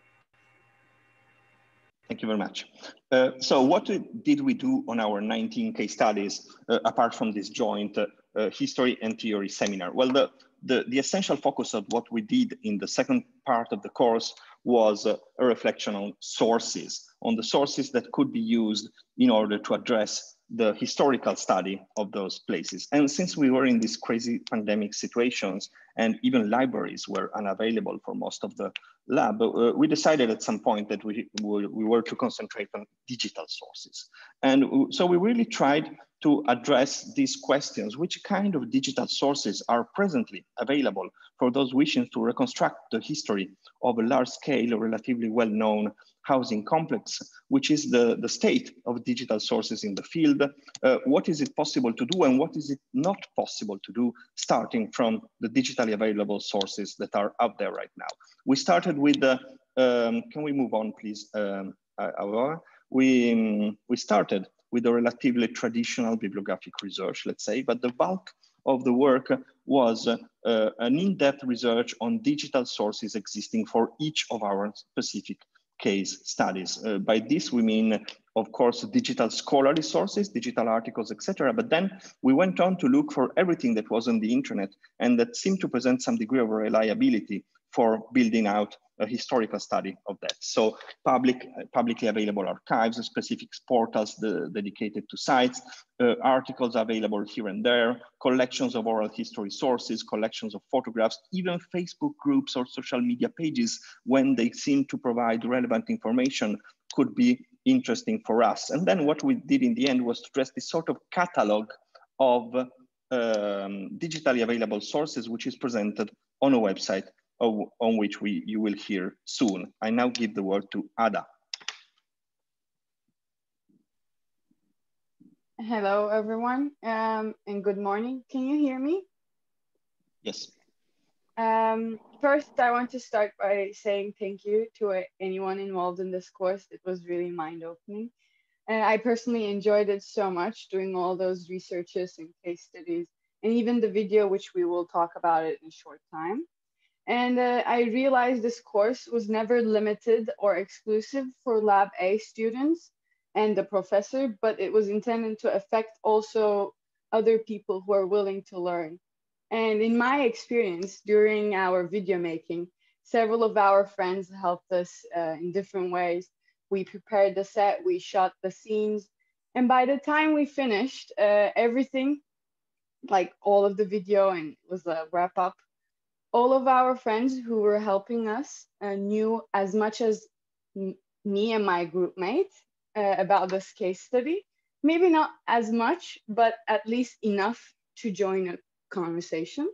Thank you very much. Uh, so what did we do on our 19 case studies, uh, apart from this joint uh, uh, history and theory seminar. Well, the, the, the, essential focus of what we did in the second part of the course was uh, a reflection on sources, on the sources that could be used in order to address the historical study of those places. And since we were in these crazy pandemic situations and even libraries were unavailable for most of the lab, uh, we decided at some point that we, we were to concentrate on digital sources. And so we really tried to address these questions, which kind of digital sources are presently available for those wishing to reconstruct the history of a large scale, relatively well-known housing complex, which is the, the state of digital sources in the field. Uh, what is it possible to do and what is it not possible to do starting from the digitally available sources that are out there right now? We started with the, uh, um, can we move on please, um, uh, We, um, we started with a relatively traditional bibliographic research, let's say, but the bulk of the work was uh, uh an in-depth research on digital sources existing for each of our specific case studies. Uh, by this, we mean, of course, digital scholarly sources, digital articles, etc. But then we went on to look for everything that was on the internet and that seemed to present some degree of reliability for building out a historical study of that. So public, publicly available archives, specific portals the, dedicated to sites, uh, articles available here and there, collections of oral history sources, collections of photographs, even Facebook groups or social media pages when they seem to provide relevant information could be interesting for us. And then what we did in the end was to dress this sort of catalog of um, digitally available sources, which is presented on a website on which we, you will hear soon. I now give the word to Ada. Hello, everyone, um, and good morning. Can you hear me? Yes. Um, first, I want to start by saying thank you to uh, anyone involved in this course. It was really mind-opening. And I personally enjoyed it so much doing all those researches and case studies, and even the video, which we will talk about it in a short time. And uh, I realized this course was never limited or exclusive for Lab A students and the professor, but it was intended to affect also other people who are willing to learn. And in my experience during our video making, several of our friends helped us uh, in different ways. We prepared the set, we shot the scenes, and by the time we finished uh, everything, like all of the video and it was a wrap up, all of our friends who were helping us uh, knew as much as me and my group mate uh, about this case study. Maybe not as much, but at least enough to join a conversation.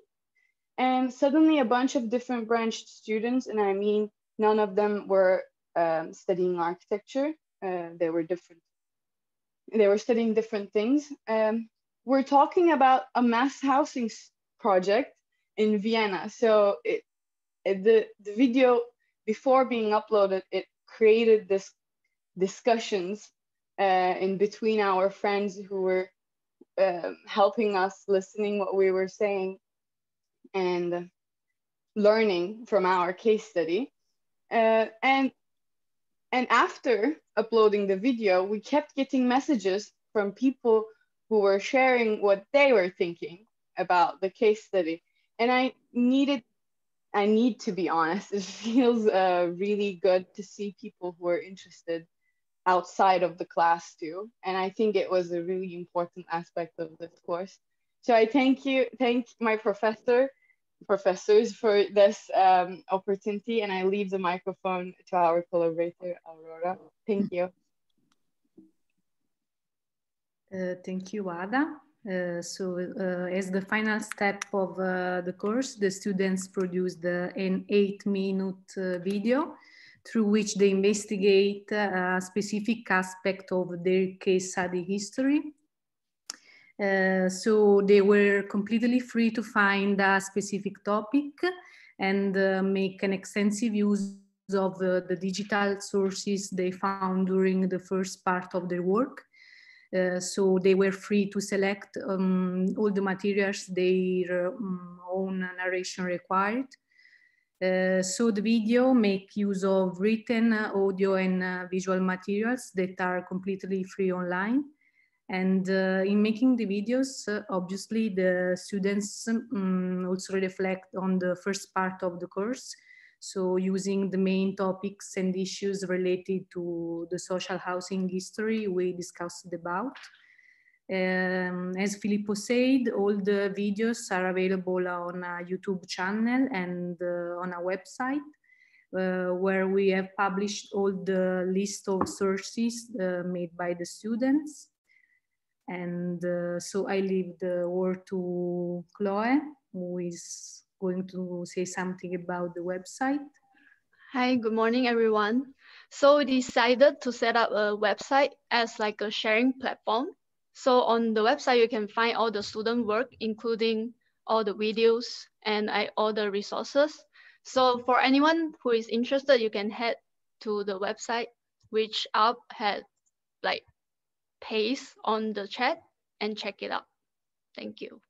And suddenly, a bunch of different branched students, and I mean, none of them were um, studying architecture. Uh, they were different. They were studying different things. Um, we're talking about a mass housing project in Vienna. So it, it, the, the video before being uploaded, it created this discussions uh, in between our friends who were uh, helping us listening what we were saying and learning from our case study. Uh, and and after uploading the video, we kept getting messages from people who were sharing what they were thinking about the case study and I needed I need to be honest. It feels uh, really good to see people who are interested outside of the class too. And I think it was a really important aspect of this course. So I thank you, thank my professor, professors for this um, opportunity. And I leave the microphone to our collaborator, Aurora. Thank you. Uh, thank you, Ada. Uh, so uh, as the final step of uh, the course, the students produced an eight minute uh, video through which they investigate uh, a specific aspect of their case study history. so they were completely free to find a specific topic and make an extensive use of the digital sources they found during the first part of their work uh, so they were free to select um, all the materials their um, own narration required. Uh, so the video make use of written, uh, audio, and uh, visual materials that are completely free online. And in making the videos, obviously the students um, also reflect on the first part of the course, so using the main topics and issues related to the social housing history we discussed about. Um, as Filippo said, all the videos are available on our YouTube channel and uh, on our website. Uh, where we have published all the list of sources uh, made by the students. And uh, so I leave the word to Chloe, who is going to say something about the website. Hi, good morning, everyone. So we decided to set up a website as like a sharing platform. So on the website, you can find all the student work, including all the videos and all the resources. So for anyone who is interested, you can head to the website, which I'll had like paste on the chat and check it out. Thank you.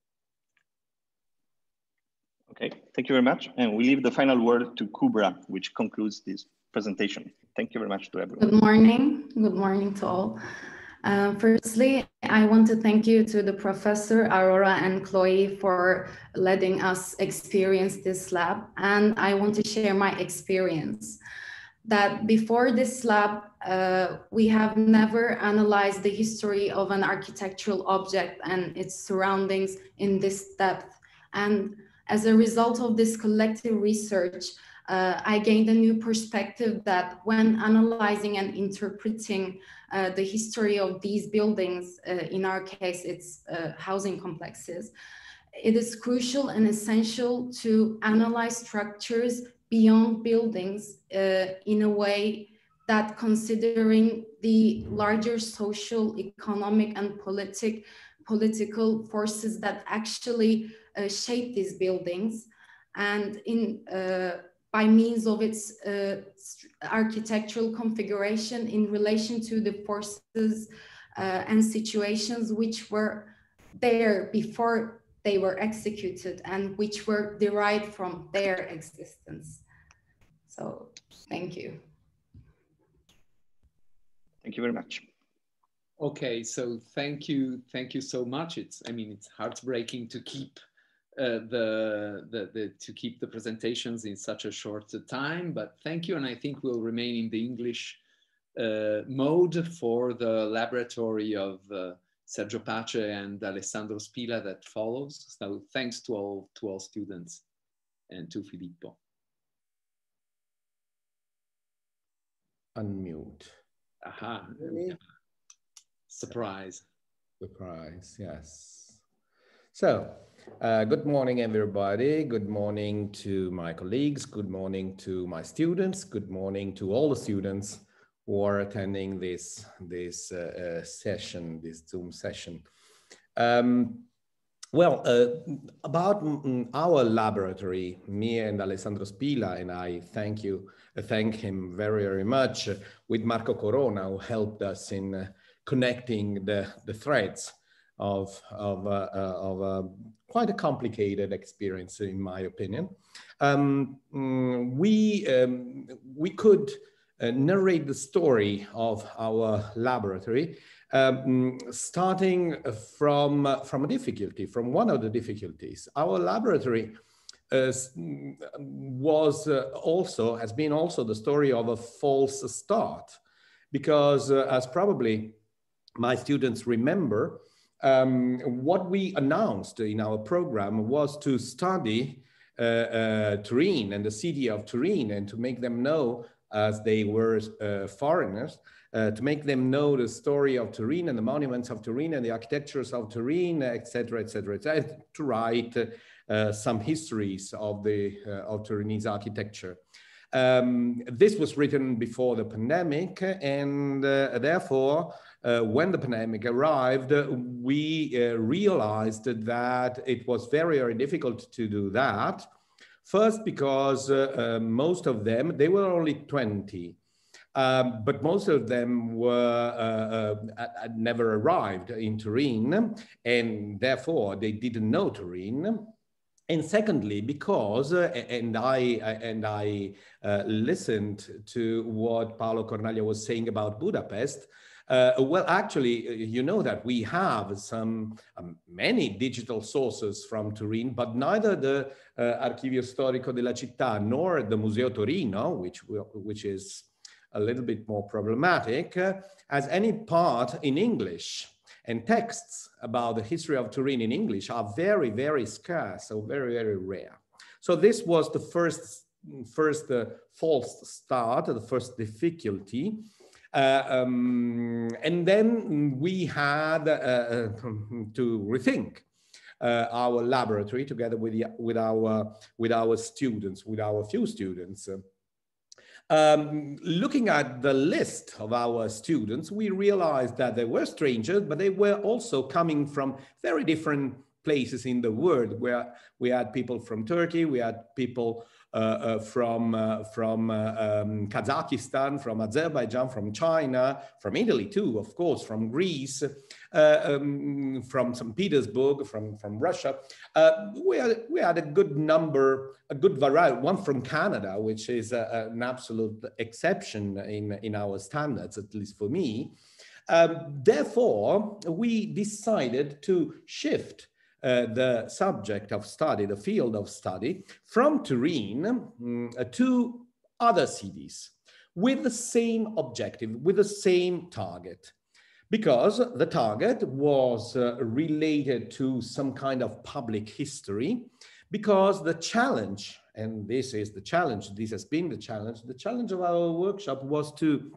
Okay, thank you very much. And we leave the final word to Kubra, which concludes this presentation. Thank you very much to everyone. Good morning. Good morning to all. Uh, firstly, I want to thank you to the professor, Aurora and Chloe for letting us experience this lab. And I want to share my experience that before this lab, uh, we have never analyzed the history of an architectural object and its surroundings in this depth. And as a result of this collective research, uh, I gained a new perspective that when analyzing and interpreting uh, the history of these buildings, uh, in our case, it's uh, housing complexes, it is crucial and essential to analyze structures beyond buildings uh, in a way that considering the larger social, economic, and politic, political forces that actually uh, shape these buildings and in uh, by means of its uh, architectural configuration in relation to the forces and situations which were there before they were executed and which were derived from their existence. So thank you. Thank you very much. Okay, so thank you, thank you so much. It's, I mean, it's heartbreaking to keep uh, the, the, the, to keep the presentations in such a short time, but thank you. And I think we'll remain in the English uh, mode for the laboratory of uh, Sergio Pace and Alessandro Spila that follows. So thanks to all, to all students and to Filippo. Unmute. Aha. Surprise. Surprise, yes. So uh, good morning, everybody. Good morning to my colleagues. Good morning to my students. Good morning to all the students who are attending this, this uh, uh session, this Zoom session. Um, well, uh, about mm, mm, our laboratory, me and Alessandro Spila, and I thank you, uh, thank him very, very much, uh, with Marco Corona, who helped us in connecting the, the threads of, of, uh, uh, of uh, quite a complicated experience, in my opinion. Um, mm, we, um, we could uh, narrate the story of our laboratory, um, starting from, from a difficulty, from one of the difficulties. Our laboratory uh, mm, was uh, also, has been also the story of a false start, because as probably my students remember, um, what we announced in our program was to study uh, uh, Turin and the city of Turin and to make them know, as they were uh, foreigners, uh, to make them know the story of Turin and the monuments of Turin and the architectures of Turin, etc., etc., etc., to write uh, some histories of the uh, of Turinese architecture. Um, this was written before the pandemic, and therefore uh, when the pandemic arrived, we uh, realized that it was very, very difficult to do that. First, because uh, uh, most of them, they were only 20. Um, but most of them were uh, uh, never arrived in Turin, and therefore they didn't know Turin. And secondly, because uh, and I and I uh, listened to what Paolo Cornaglia was saying about Budapest, uh, well, actually, uh, you know that we have some um, many digital sources from Turin, but neither the uh, Archivio Storico della Città nor the Museo Torino, which, which is a little bit more problematic, uh, has any part in English. And texts about the history of Turin in English are very, very scarce, so very, very rare. So this was the first, first uh, false start, the first difficulty. Uh, um, and then we had uh, uh, to rethink uh, our laboratory together with, the, with, our, with our students, with our few students. Um, looking at the list of our students, we realized that they were strangers, but they were also coming from very different places in the world where we had people from Turkey, we had people uh, uh, from, uh, from um, Kazakhstan, from Azerbaijan, from China, from Italy too, of course, from Greece, um, from St. Petersburg, from, from Russia. we, had, we had a good number, a good variety, one from Canada, which is a, an absolute exception in, in our standards, at least for me. Um, therefore, we decided to shift uh, the subject of study, the field of study, from Turin mm, uh, to other cities with the same objective, with the same target. Because the target was uh, related to some kind of public history, because the challenge, and this is the challenge, this has been the challenge, the challenge of our workshop was to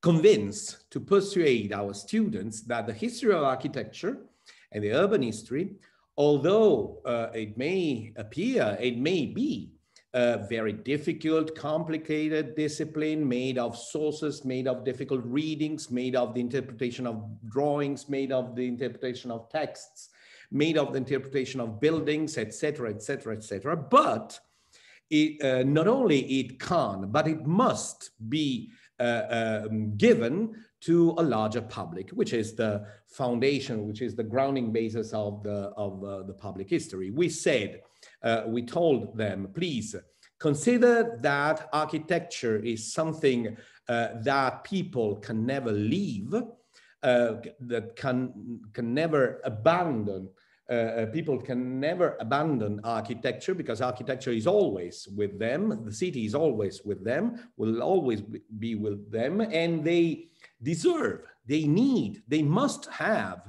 convince, to persuade our students that the history of architecture and the urban history, although uh, it may appear, it may be a very difficult, complicated discipline made of sources, made of difficult readings, made of the interpretation of drawings, made of the interpretation of texts, made of the interpretation of buildings, etc., etc., etc. But it, uh, not only it can, but it must be uh, uh, given to a larger public, which is the foundation, which is the grounding basis of the, of, uh, the public history. We said, uh, we told them, please consider that architecture is something uh, that people can never leave, uh, that can, can never abandon. Uh, uh, people can never abandon architecture because architecture is always with them. The city is always with them, will always be with them, and they deserve, they need, they must have.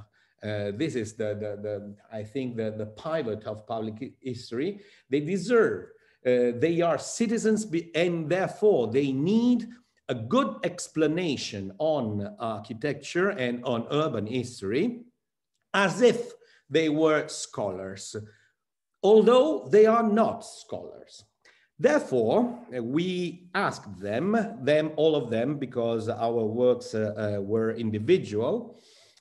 Uh, this is the, the, the, I think, the, the pivot of public history. They deserve, uh, they are citizens, and therefore they need a good explanation on architecture and on urban history as if they were scholars, although they are not scholars. Therefore, uh, we asked them, them, all of them, because our works uh, uh were individual,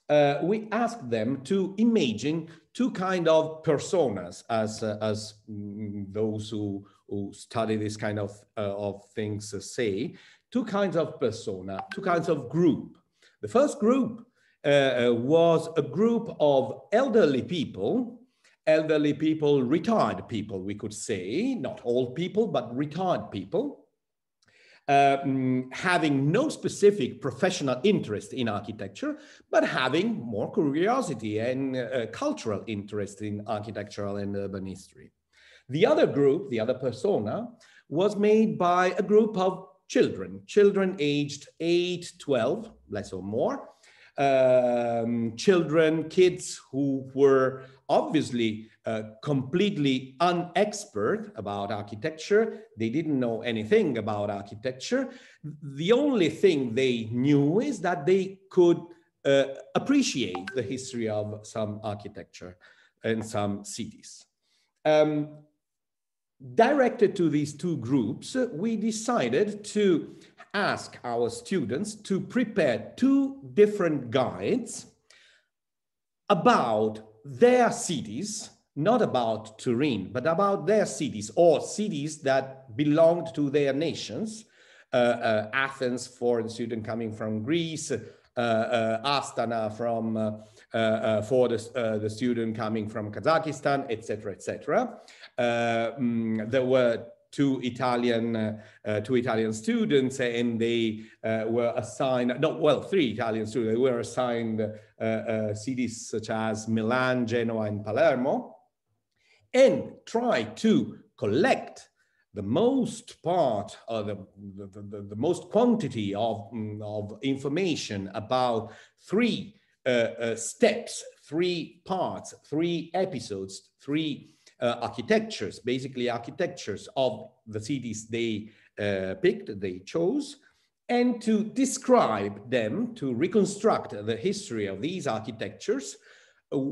uh, we asked them to imagine two kind of personas as, uh, as mm, those who, who study this kind of, uh, of things say, two kinds of persona, two kinds of group. The first group was a group of elderly people elderly people, retired people, we could say, not old people, but retired people, um, having no specific professional interest in architecture, but having more curiosity and uh, cultural interest in architectural and urban history. The other group, the other persona, was made by a group of children, children aged 8, 12, less or more, um, children, kids who were obviously uh, completely unexpert about architecture. They didn't know anything about architecture. The only thing they knew is that they could uh, appreciate the history of some architecture in some cities. Um, directed to these two groups, we decided to ask our students to prepare two different guides about their cities, not about Turin, but about their cities or cities that belonged to their nations. Uh, uh, Athens, foreign student coming from Greece, uh, uh, Astana from uh, for the, the student coming from Kazakhstan, etc., etc. Mm, there were to Italian uh, two Italian students, and they uh, were assigned not well three Italian students. They were assigned uh, cities uh, such as Milan, Genoa, and Palermo, and try to collect the most part or the, the, the, the most quantity of, mm, of information about three uh, uh, steps, three parts, three episodes, three uh, architectures, basically architectures of the cities they uh, picked, they chose, and to describe them, to reconstruct the history of these architectures. Uh,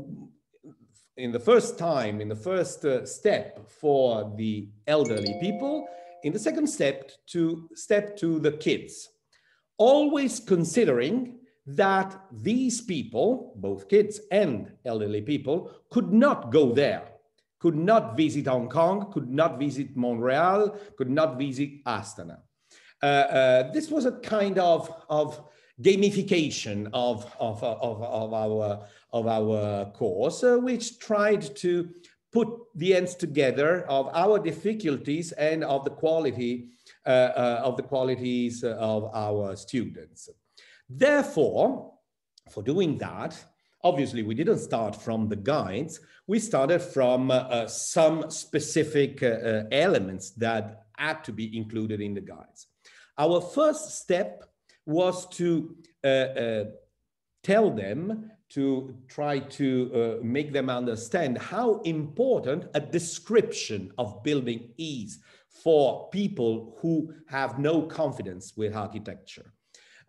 in the first time, in the first uh, step for the elderly people, in the second step to step to the kids, always considering that these people, both kids and elderly people, could not go there could not visit Hong Kong, could not visit Montreal, could not visit Astana. Uh, uh, this was a kind of, of gamification of, of, of, of, our, of our course, uh, which tried to put the ends together of our difficulties and of the quality uh, uh, of the qualities of our students. Therefore, for doing that, Obviously, we didn't start from the guides. We started from uh, uh some specific uh, uh, elements that had to be included in the guides. Our first step was to uh, uh, tell them to try to uh, make them understand how important a description of building is for people who have no confidence with architecture.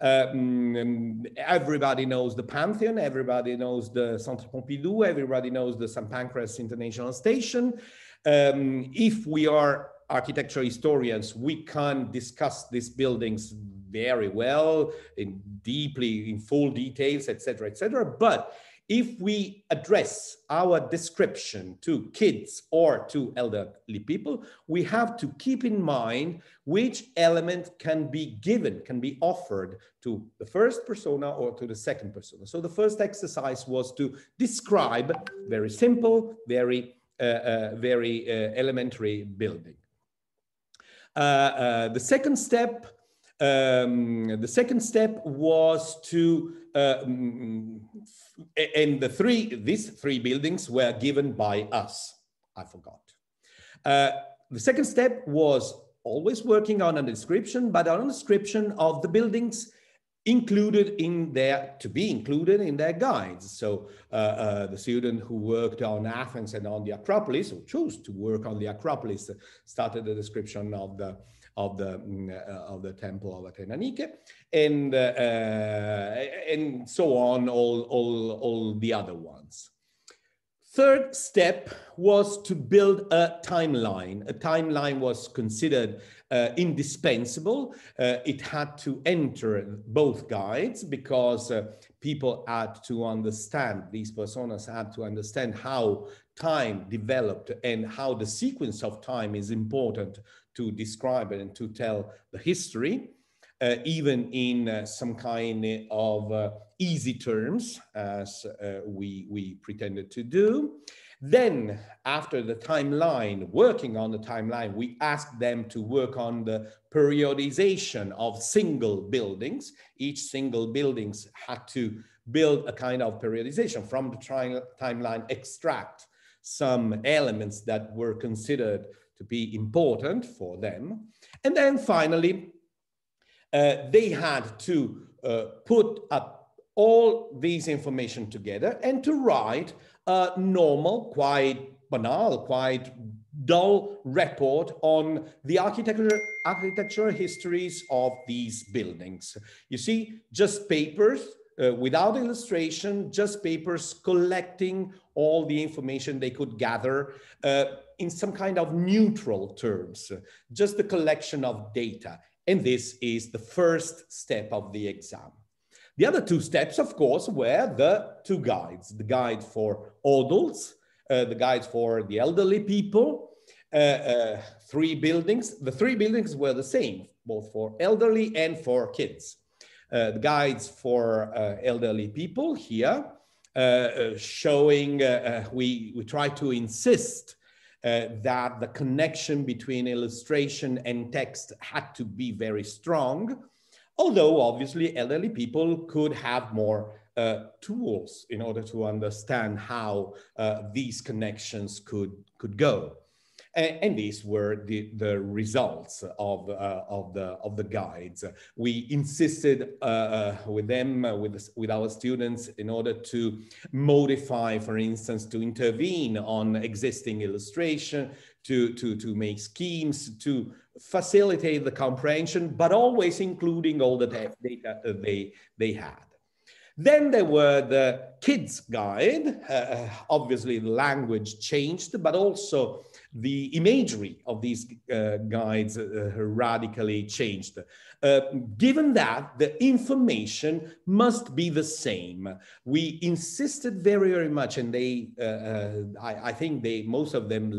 Um, um, everybody knows the Pantheon, everybody knows the Centre Pompidou, everybody knows the St. Pancras International Station. Um, if we are architecture historians, we can discuss these buildings very well, in deeply, in full details, etc., etc. But if we address our description to kids or to elderly people, we have to keep in mind which element can be given, can be offered to the first persona or to the second persona. So the first exercise was to describe very simple, very, uh, uh, very uh, elementary building. Uh, uh, the second step um, the second step was to, uh, mm, mm, and the three, these three buildings were given by us. I forgot. Uh, the second step was always working on a description, but on a description of the buildings included in their to be included in their guides so uh, uh, the student who worked on athens and on the acropolis or chose to work on the acropolis started the description of the of the mm, uh, of the temple of Athenanike, and uh, uh, and so on, all all all the other ones. Third step was to build a timeline. A timeline was considered uh, indispensable. Uh, it had to enter both guides because uh, people had to understand, these personas had to understand how time developed and how the sequence of time is important to describe and to tell the history, uh, even in uh, some kind of uh, easy terms, as uh, we, we pretended to do. Then, after the timeline, working on the timeline, we asked them to work on the periodization of single buildings. Each single buildings had to build a kind of periodization from the timeline, extract some elements that were considered to be important for them. And then finally, uh, they had to uh, put up all these information together and to write a normal, quite banal, quite dull report on the architecture, architectural histories of these buildings. You see, just papers uh, without illustration, just papers collecting all the information they could gather. Uh, in some kind of neutral terms, just the collection of data. And this is the first step of the exam. The other two steps, of course, were the two guides, the guide for adults, uh, the guides for the elderly people, uh, uh, three buildings. The three buildings were the same, both for elderly and for kids. Uh, the guides for uh, elderly people here, uh, showing we, we try to insist uh, that the connection between illustration and text had to be very strong. Although obviously elderly people could have more uh, tools in order to understand how uh, these connections could, could go and these were the, the results of, uh, of, the, of the guides. We insisted uh, uh, with them, with, with our students, in order to modify, for instance, to intervene on existing illustration, to, to, to make schemes, to facilitate the comprehension, but always including all the data they, they had. Then there were the kids' guide. Uh, obviously, the language changed, but also the imagery of these uh, guides uh, radically changed. Uh, given that, the information must be the same. We insisted very, very much, and they, uh, uh, I, I, think they, most of them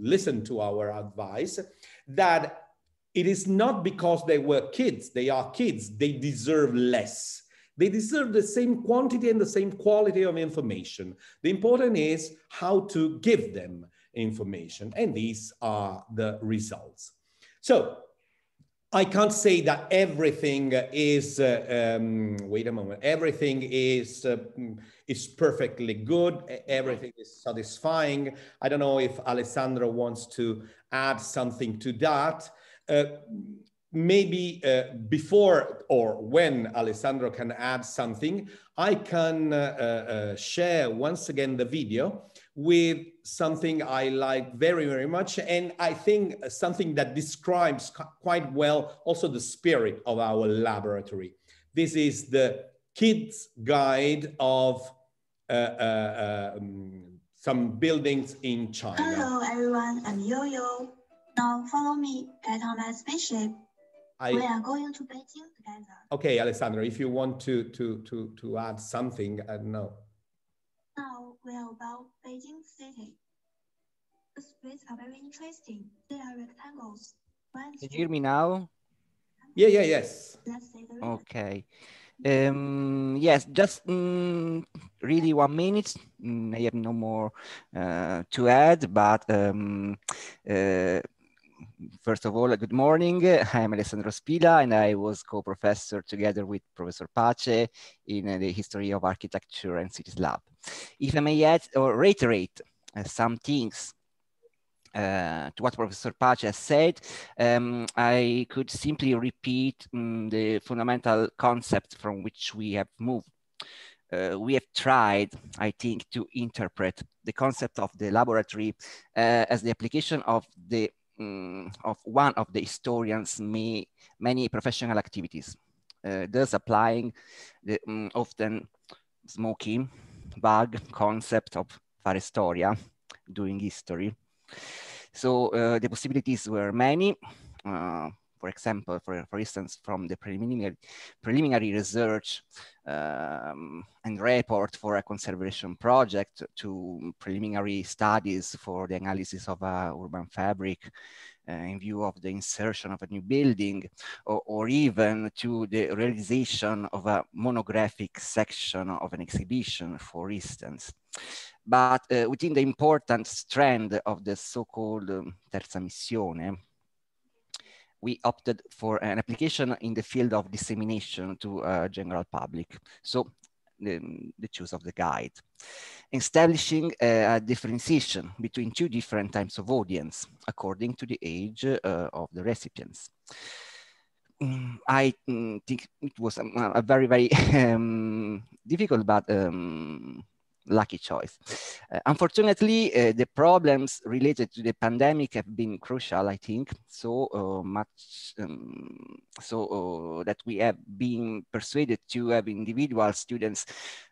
listened to our advice, that it is not because they were kids, they are kids, they deserve less. They deserve the same quantity and the same quality of information. The important is how to give them information. And these are the results. So I can't say that everything is, uh, um, wait a moment, everything is, uh, is perfectly good, everything is satisfying. I don't know if Alessandro wants to add something to that. Uh, maybe uh, before or when Alessandro can add something, I can uh, uh, share once again the video with something I like very, very much. And I think something that describes quite well also the spirit of our laboratory. This is the kids' guide of uh, uh, um, some buildings in China. Hello, everyone. I'm Yo-Yo. Now follow me. Get on my spaceship. I, we are going to Beijing together. Okay, Alessandro, if you want to to to to add something, I uh, don't know well about Beijing city. The streets are very interesting. They are rectangles. One Can you hear me now? Yeah, yeah, yes. Okay. Um, yes, just mm, really one minute. Mm, I have no more uh, to add, but um, uh, first of all, good morning. I am Alessandro Spila, and I was co-professor together with Professor Pace in uh, the History of Architecture and Cities Lab. If I may add or reiterate uh, some things uh, to what Professor Pace has said, um, I could simply repeat um, the fundamental concept from which we have moved. Uh, we have tried, I think, to interpret the concept of the laboratory uh, as the application of the Mm, of one of the historians' may, many professional activities, uh, thus applying the um, often smoky, vague concept of far historia, doing history. So uh, the possibilities were many. Uh, for example, for, for instance, from the preliminary, preliminary research um, and report for a conservation project to preliminary studies for the analysis of a urban fabric uh, in view of the insertion of a new building or, or even to the realization of a monographic section of an exhibition, for instance but uh, within the important strand of the so-called um, terza missione, we opted for an application in the field of dissemination to uh, general public. So the, the choice of the guide, establishing a, a, differentiation between two different types of audience according to the age uh, of the recipients. Mm, I mm, think it was a, um, a very, very um, difficult but um, lucky choice. Uh, unfortunately, uh, the problems related to the pandemic have been crucial, I think, so uh, much um, so uh, that we have been persuaded to have individual students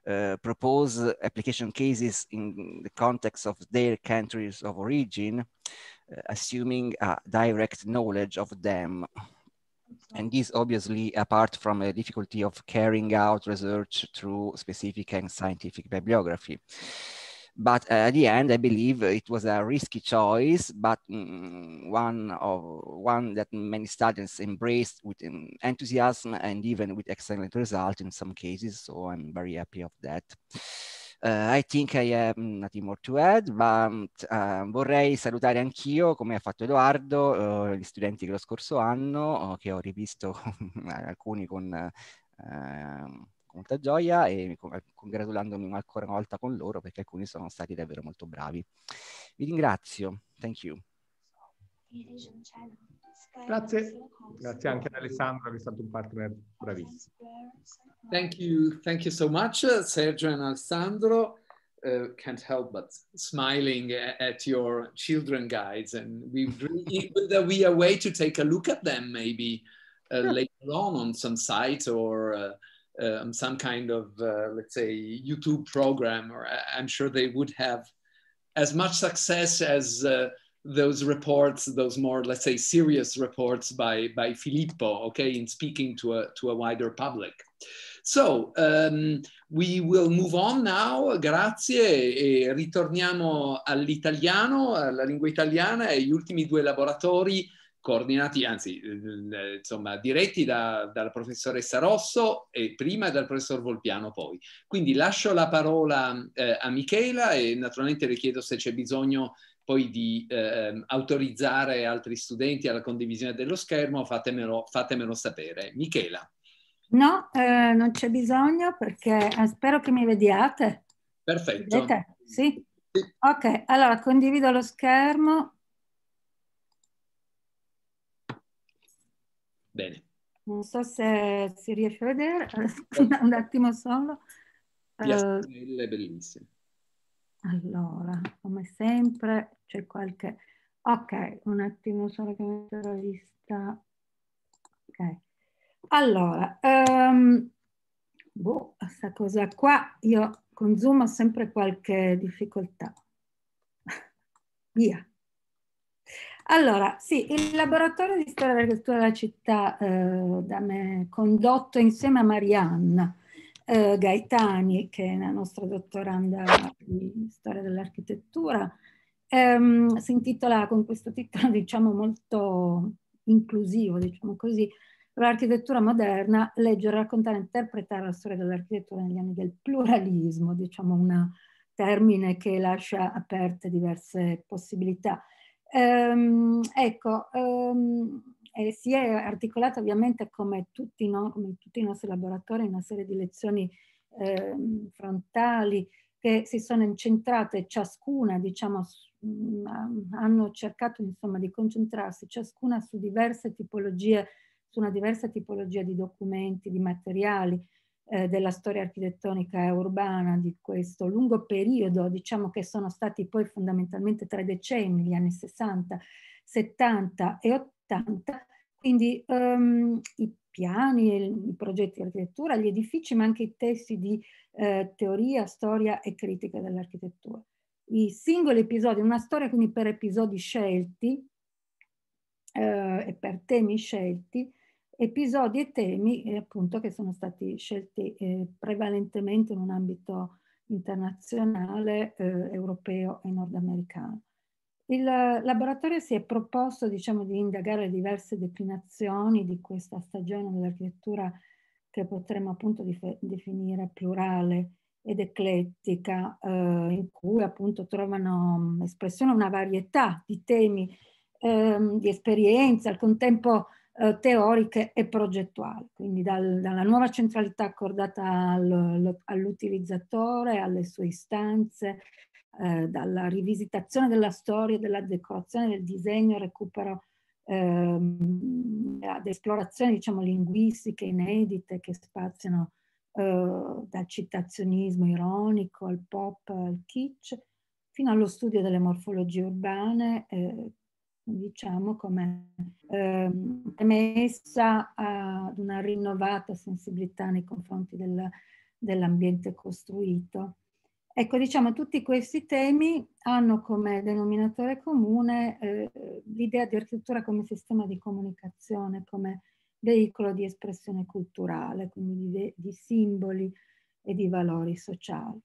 uh, propose application cases in the context of their countries of origin, uh, assuming a direct knowledge of them. And this obviously, apart from a difficulty of carrying out research through specific and scientific bibliography. But at the end, I believe it was a risky choice, but mm, one of one that many students embraced with enthusiasm and even with excellent results in some cases. So I'm very happy of that. Uh, I think I have nothing more to add, ma ehm, uh, vorrei salutare anch'io, come ha fatto Edoardo, uh, gli studenti che lo scorso anno, eh, che ho rivisto alcuni ehm, con molta gioia e congratulandomi ancora una volta con loro perché alcuni sono stati davvero molto bravi. Vi ringrazio, thank you. Grazie. Grazie anche ad Alessandro. che è stato un partner bravissimo. Thank you, thank you so much Sergio and Alessandro. Uh, can't help but smiling at your children guides and we really, there be a way to take a look at them maybe uh, yeah. later on on some site or uh, um, some kind of uh, let's say YouTube program or uh, I'm sure they would have as much success as those reports, those more, let's say, serious reports by, by Filippo, okay, in speaking to a, to a wider public. So, um, we will move on now, grazie, e ritorniamo all'italiano, alla lingua italiana e gli ultimi due laboratori coordinati, anzi, mm, eh, insomma, diretti da, dalla professoressa Rosso e prima dal professor Volpiano poi. Quindi lascio la parola eh, a Michela e naturalmente le chiedo se c'è bisogno poi di eh, autorizzare altri studenti alla condivisione dello schermo, fatemelo, fatemelo sapere. Michela. No, eh, non c'è bisogno perché eh, spero che mi vediate. Perfetto. Vedete? Sì? sì. Ok, allora condivido lo schermo. Bene. Non so se si riesce a vedere, un attimo solo. Piastrelle eh, bellissime. Allora, come sempre c'è qualche... Ok, un attimo solo che metto la vista. Ok. Allora, um, boh, questa cosa qua, io con Zoom ho sempre qualche difficoltà. Via. Allora, sì, il laboratorio di storia dell'agricoltura della città eh, da me condotto insieme a Marianna eh, Gaetani, che è la nostra dottoranda di storia dell'architettura, ehm, si intitola con questo titolo diciamo molto inclusivo, diciamo così, l'architettura moderna, leggere, raccontare, interpretare la storia dell'architettura negli anni del pluralismo, diciamo un termine che lascia aperte diverse possibilità. Ehm, ecco, ehm, e si è articolata ovviamente come tutti, no, come tutti, i nostri laboratori una serie di lezioni eh, frontali che si sono incentrate ciascuna, diciamo, mm, hanno cercato insomma di concentrarsi ciascuna su diverse tipologie, su una diversa tipologia di documenti, di materiali eh, della storia architettonica e urbana di questo lungo periodo, diciamo che sono stati poi fondamentalmente tre decenni, gli anni 60, 70 e 80 80, quindi um, i piani, i progetti di architettura, gli edifici, ma anche i testi di eh, teoria, storia e critica dell'architettura. I singoli episodi, una storia quindi per episodi scelti eh, e per temi scelti, episodi e temi eh, appunto che sono stati scelti eh, prevalentemente in un ambito internazionale, eh, europeo e nordamericano. Il laboratorio si è proposto diciamo, di indagare diverse declinazioni di questa stagione dell'architettura che potremmo appunto definire plurale ed eclettica, eh, in cui appunto trovano espressione una varietà di temi, ehm, di esperienze, al contempo eh, teoriche e progettuali, quindi dal, dalla nuova centralità accordata al, all'utilizzatore, alle sue istanze, eh, dalla rivisitazione della storia, della decorazione, del disegno, recupero ehm, ad esplorazioni diciamo, linguistiche inedite che spaziano eh, dal citazionismo ironico al pop, al kitsch, fino allo studio delle morfologie urbane, eh, diciamo come ehm, emessa ad una rinnovata sensibilità nei confronti del, dell'ambiente costruito. Ecco, diciamo, tutti questi temi hanno come denominatore comune eh, l'idea di architettura come sistema di comunicazione, come veicolo di espressione culturale, quindi di, di simboli e di valori sociali.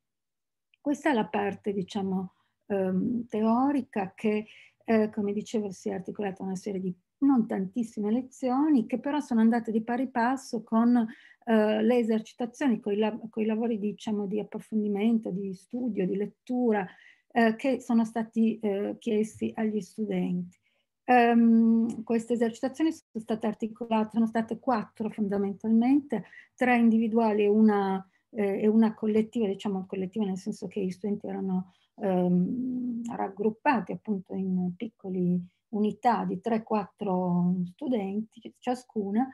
Questa è la parte, diciamo, ehm, teorica che, eh, come dicevo, si è articolata una serie di non tantissime lezioni, che però sono andate di pari passo con eh, le esercitazioni, con i, lav con i lavori diciamo, di approfondimento, di studio, di lettura eh, che sono stati eh, chiesti agli studenti. Um, queste esercitazioni sono state articolate, sono state quattro fondamentalmente, tre individuali e una, eh, e una collettiva, diciamo collettiva nel senso che gli studenti erano ehm, raggruppati appunto in piccoli unità di 3-4 studenti ciascuna,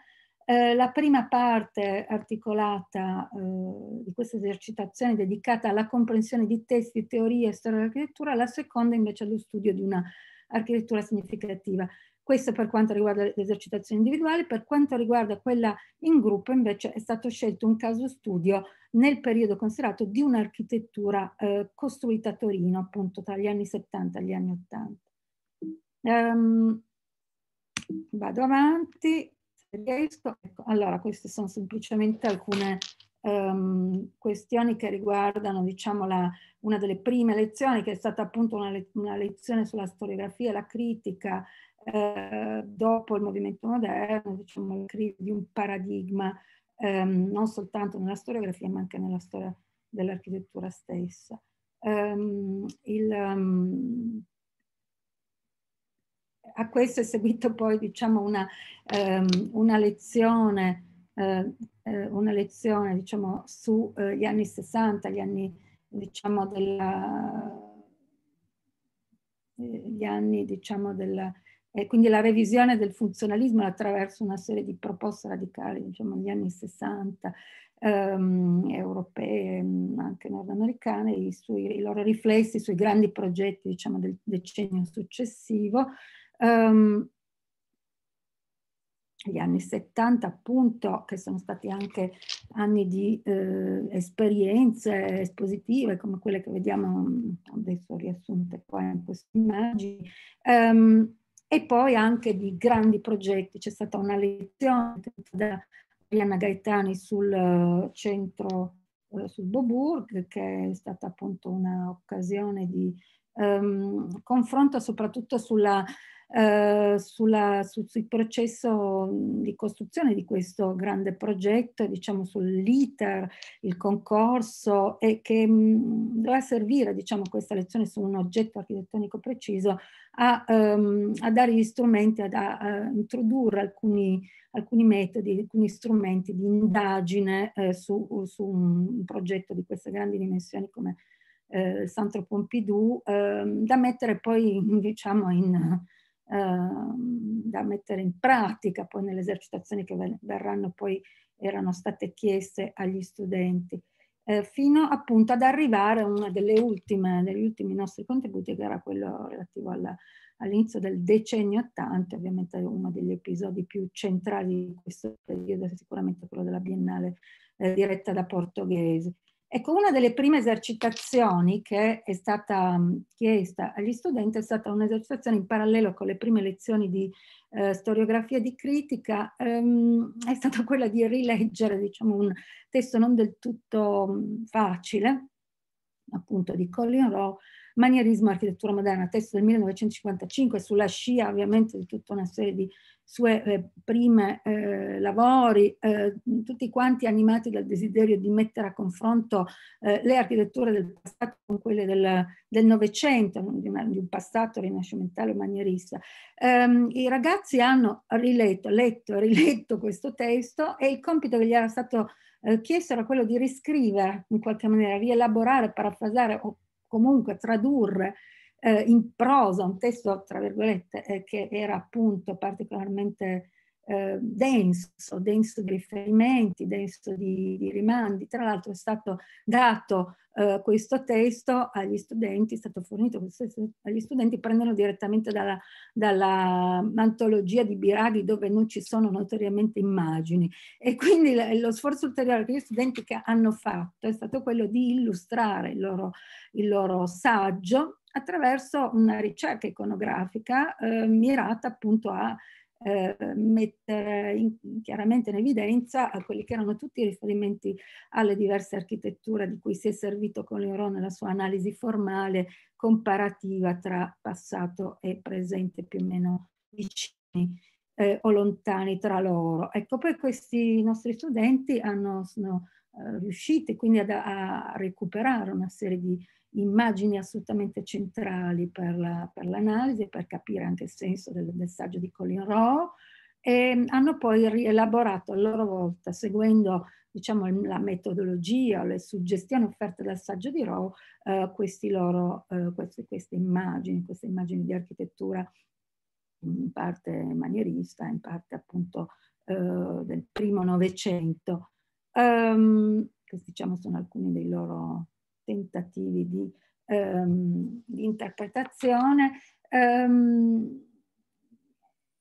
eh, la prima parte articolata eh, di questa esercitazione è dedicata alla comprensione di testi, teorie e storia dell'architettura, la seconda invece allo studio di un'architettura significativa. Questo per quanto riguarda l'esercitazione individuale, per quanto riguarda quella in gruppo invece è stato scelto un caso studio nel periodo considerato di un'architettura eh, costruita a Torino, appunto tra gli anni 70 e gli anni 80. Um, vado avanti, se riesco. Ecco, allora, queste sono semplicemente alcune um, questioni che riguardano, diciamo, la, una delle prime lezioni, che è stata appunto una, le, una lezione sulla storiografia, la critica, eh, dopo il movimento moderno, diciamo, la crisi di un paradigma ehm, non soltanto nella storiografia, ma anche nella storia dell'architettura stessa. Um, il, um, a questo è seguito poi diciamo, una, ehm, una, lezione, eh, eh una lezione diciamo, sugli eh, anni 60, gli anni, diciamo, della, eh, gli anni diciamo, della, e eh, quindi la revisione del funzionalismo attraverso una serie di proposte radicali, diciamo negli anni 60, ehm, europee, anche nordamericane, i, sui, i, loro riflessi sui grandi progetti diciamo, del decennio successivo, Um, gli anni 70 appunto, che sono stati anche anni di eh, esperienze espositive come quelle che vediamo mm, adesso riassunte qua in queste immagini, um, e poi anche di grandi progetti. C'è stata una lezione da Arianna Gaetani sul eh, centro, eh, sul Boburg, che è stata appunto un'occasione di um, confronto soprattutto sulla eh, sulla, su, sul processo di costruzione di questo grande progetto, diciamo sull'iter, il concorso e che mh, doveva servire diciamo, questa lezione su un oggetto architettonico preciso a, ehm, a dare gli strumenti, ad, a, a, introdurre alcuni, alcuni, metodi, alcuni strumenti di indagine eh, su, su un progetto di queste grandi dimensioni come eh, Santro Pompidou, eh, da mettere poi diciamo in, Ehm, da mettere in pratica poi nelle esercitazioni che verranno poi erano state chieste agli studenti eh, fino appunto ad arrivare a una delle ultime, degli ultimi nostri contributi che era quello relativo all'inizio all del decennio 80, ovviamente uno degli episodi più centrali di questo periodo è sicuramente quello della Biennale eh, diretta da Portoghese. Ecco, una delle prime esercitazioni che è stata mm, chiesta agli studenti è stata un'esercitazione in parallelo con le prime lezioni di eh, storiografia di critica, ehm, è stata quella di rileggere diciamo, un testo non del tutto mm, facile, appunto di Colin Rowe, Manierismo e architettura moderna, testo del 1955, sulla scia ovviamente di tutta una serie di sue eh, prime eh, lavori, eh, tutti quanti animati dal desiderio di mettere a confronto eh, le architetture del passato con quelle del, del Novecento, di, di, un passato rinascimentale manierista. Ehm, I ragazzi hanno riletto, letto e riletto questo testo e il compito che gli era stato eh, chiesto era quello di riscrivere in qualche maniera, rielaborare, parafrasare o comunque tradurre eh, in prosa, un testo tra virgolette eh, che era appunto particolarmente eh, denso, denso di riferimenti, denso di, di rimandi. Tra l'altro è stato dato eh, questo testo agli studenti, è stato fornito questo testo agli studenti, prendono direttamente dalla, dalla antologia di Biraghi dove non ci sono notoriamente immagini. E quindi lo sforzo ulteriore che gli studenti che hanno fatto è stato quello di illustrare il loro, il loro saggio attraverso una ricerca iconografica eh, mirata appunto a eh, mettere in, chiaramente in evidenza eh, quelli che erano tutti i riferimenti alle diverse architetture di cui si è servito con Leorò nella sua analisi formale comparativa tra passato e presente più o meno vicini eh, o lontani tra loro. Ecco, poi questi nostri studenti hanno, sono eh, riusciti quindi ad, a recuperare una serie di immagini assolutamente centrali per, la, per l'analisi e per capire anche il senso del, del saggio di Colin Rowe e mm, hanno poi rielaborato a loro volta, seguendo diciamo, la metodologia, le suggestioni offerte dal saggio di Rowe, eh, loro, eh, queste, queste, immagini, queste immagini di architettura in parte manierista, in parte appunto eh, del primo Novecento. Um, questi diciamo sono alcuni dei loro tentativi di, um, di interpretazione. Um,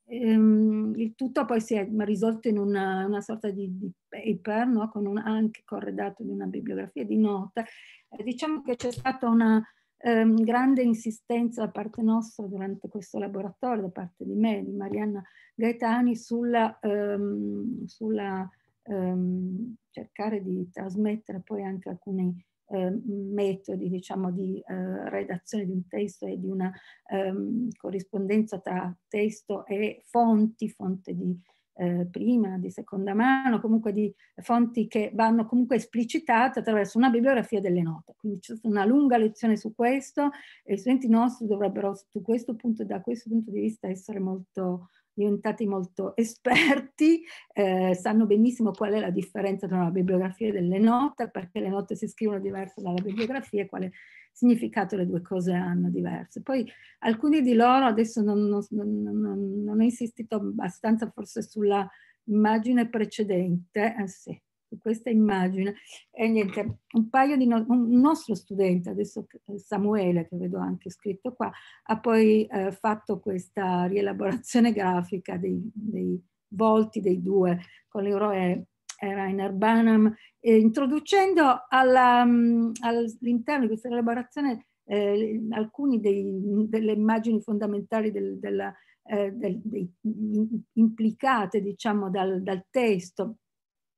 um, il tutto poi si è risolto in una, una sorta di, di paper, no? Con un, anche corredato di una bibliografia di note. Eh, diciamo che c'è stata una grande insistenza da parte nostra durante questo laboratorio, da parte di me, di Marianna Gaetani, sulla, sulla cercare di trasmettere poi anche alcuni eh, metodi diciamo, di eh, redazione di un testo e di una ehm, corrispondenza tra testo e fonti, fonte di eh, prima, di seconda mano, comunque di fonti che vanno comunque esplicitate attraverso una bibliografia delle note. Quindi c'è stata una lunga lezione su questo e i studenti nostri dovrebbero su questo punto, da questo punto di vista essere molto diventati molto esperti, eh, sanno benissimo qual è la differenza tra una bibliografia e delle note, perché le note si scrivono diverse dalla bibliografia e quale significato le due cose hanno diverse. Poi alcuni di loro, adesso non, non, non, non ho insistito abbastanza forse sulla immagine precedente, eh, sì, questa immagine. E niente, un paio di no, un nostro studente, adesso eh, Samuele, che vedo anche scritto qua, ha poi eh, fatto questa rielaborazione grafica dei, dei volti dei due con l'eroe Rainer Banham, eh, introducendo mm, all'interno all di questa elaborazione eh, alcune delle immagini fondamentali del, della, eh, del, dei, mm, implicate diciamo, dal, dal testo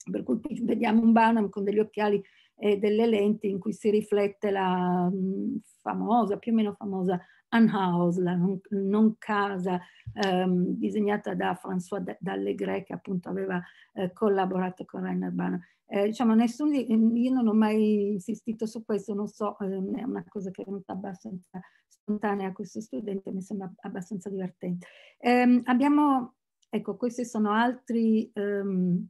per cui vediamo un Banham con degli occhiali e delle lenti in cui si riflette la mm, famosa, più o meno famosa, Unhouse, la non, non casa ehm, disegnata da François D'Allegre che appunto aveva eh, collaborato con Rainer Banham. Eh, diciamo, nessuno, mm, io non ho mai insistito su questo, non so, ehm, è una cosa che è venuta abbastanza spontanea a questo studente, mi sembra abbastanza divertente. Eh, abbiamo, ecco, questi sono altri... Ehm,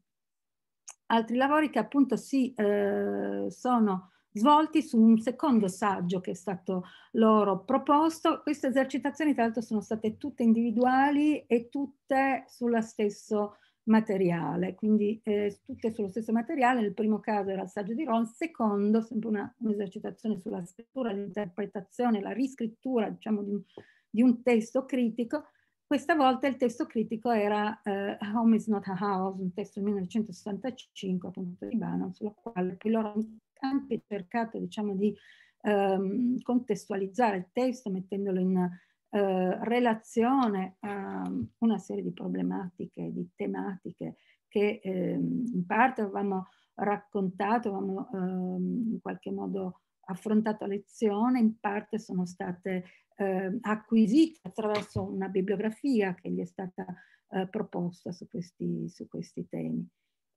altri lavori che appunto si eh, sono svolti su un secondo saggio che è stato loro proposto. Queste esercitazioni tra l'altro sono state tutte individuali e tutte sullo stesso materiale, quindi eh, tutte sullo stesso materiale, nel primo caso era il saggio di il secondo sempre un'esercitazione un sulla scrittura, l'interpretazione, la riscrittura diciamo di un, di un testo critico, questa volta il testo critico era eh, Home is not a house, un testo del 1965 appunto di Bannon, sulla quale poi loro hanno anche cercato diciamo, di ehm, contestualizzare il testo mettendolo in eh, relazione a una serie di problematiche, di tematiche che ehm, in parte avevamo raccontato, avevamo ehm, in qualche modo affrontato lezione, in parte sono state eh, acquisite attraverso una bibliografia che gli è stata eh, proposta su questi, su questi temi.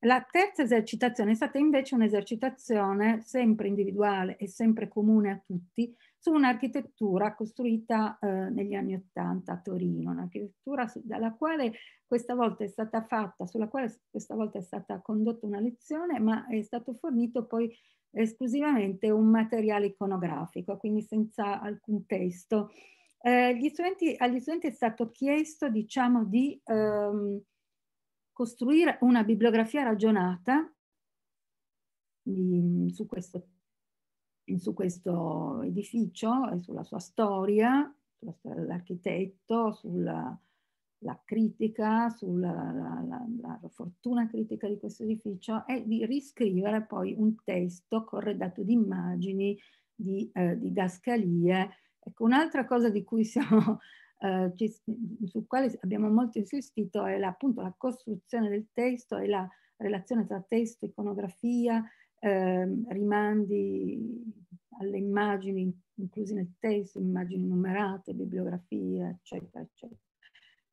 La terza esercitazione è stata invece un'esercitazione sempre individuale e sempre comune a tutti, su un'architettura costruita eh, negli anni Ottanta a Torino, un'architettura dalla quale questa volta è stata fatta, sulla quale questa volta è stata condotta una lezione, ma è stato fornito poi esclusivamente un materiale iconografico, quindi senza alcun testo. Eh, gli studenti, agli studenti è stato chiesto diciamo, di ehm, costruire una bibliografia ragionata di, su questo su questo edificio e sulla sua storia, sulla storia sulla critica, sulla la, la, la fortuna critica di questo edificio e di riscrivere poi un testo corredato di immagini, di eh, didascalie. Ecco, un'altra cosa di cui siamo eh, ci, su quale abbiamo molto insistito è la, appunto la costruzione del testo e la relazione tra testo, iconografia, eh, rimandi alle immagini incluse nel testo, immagini numerate, bibliografie, eccetera, eccetera.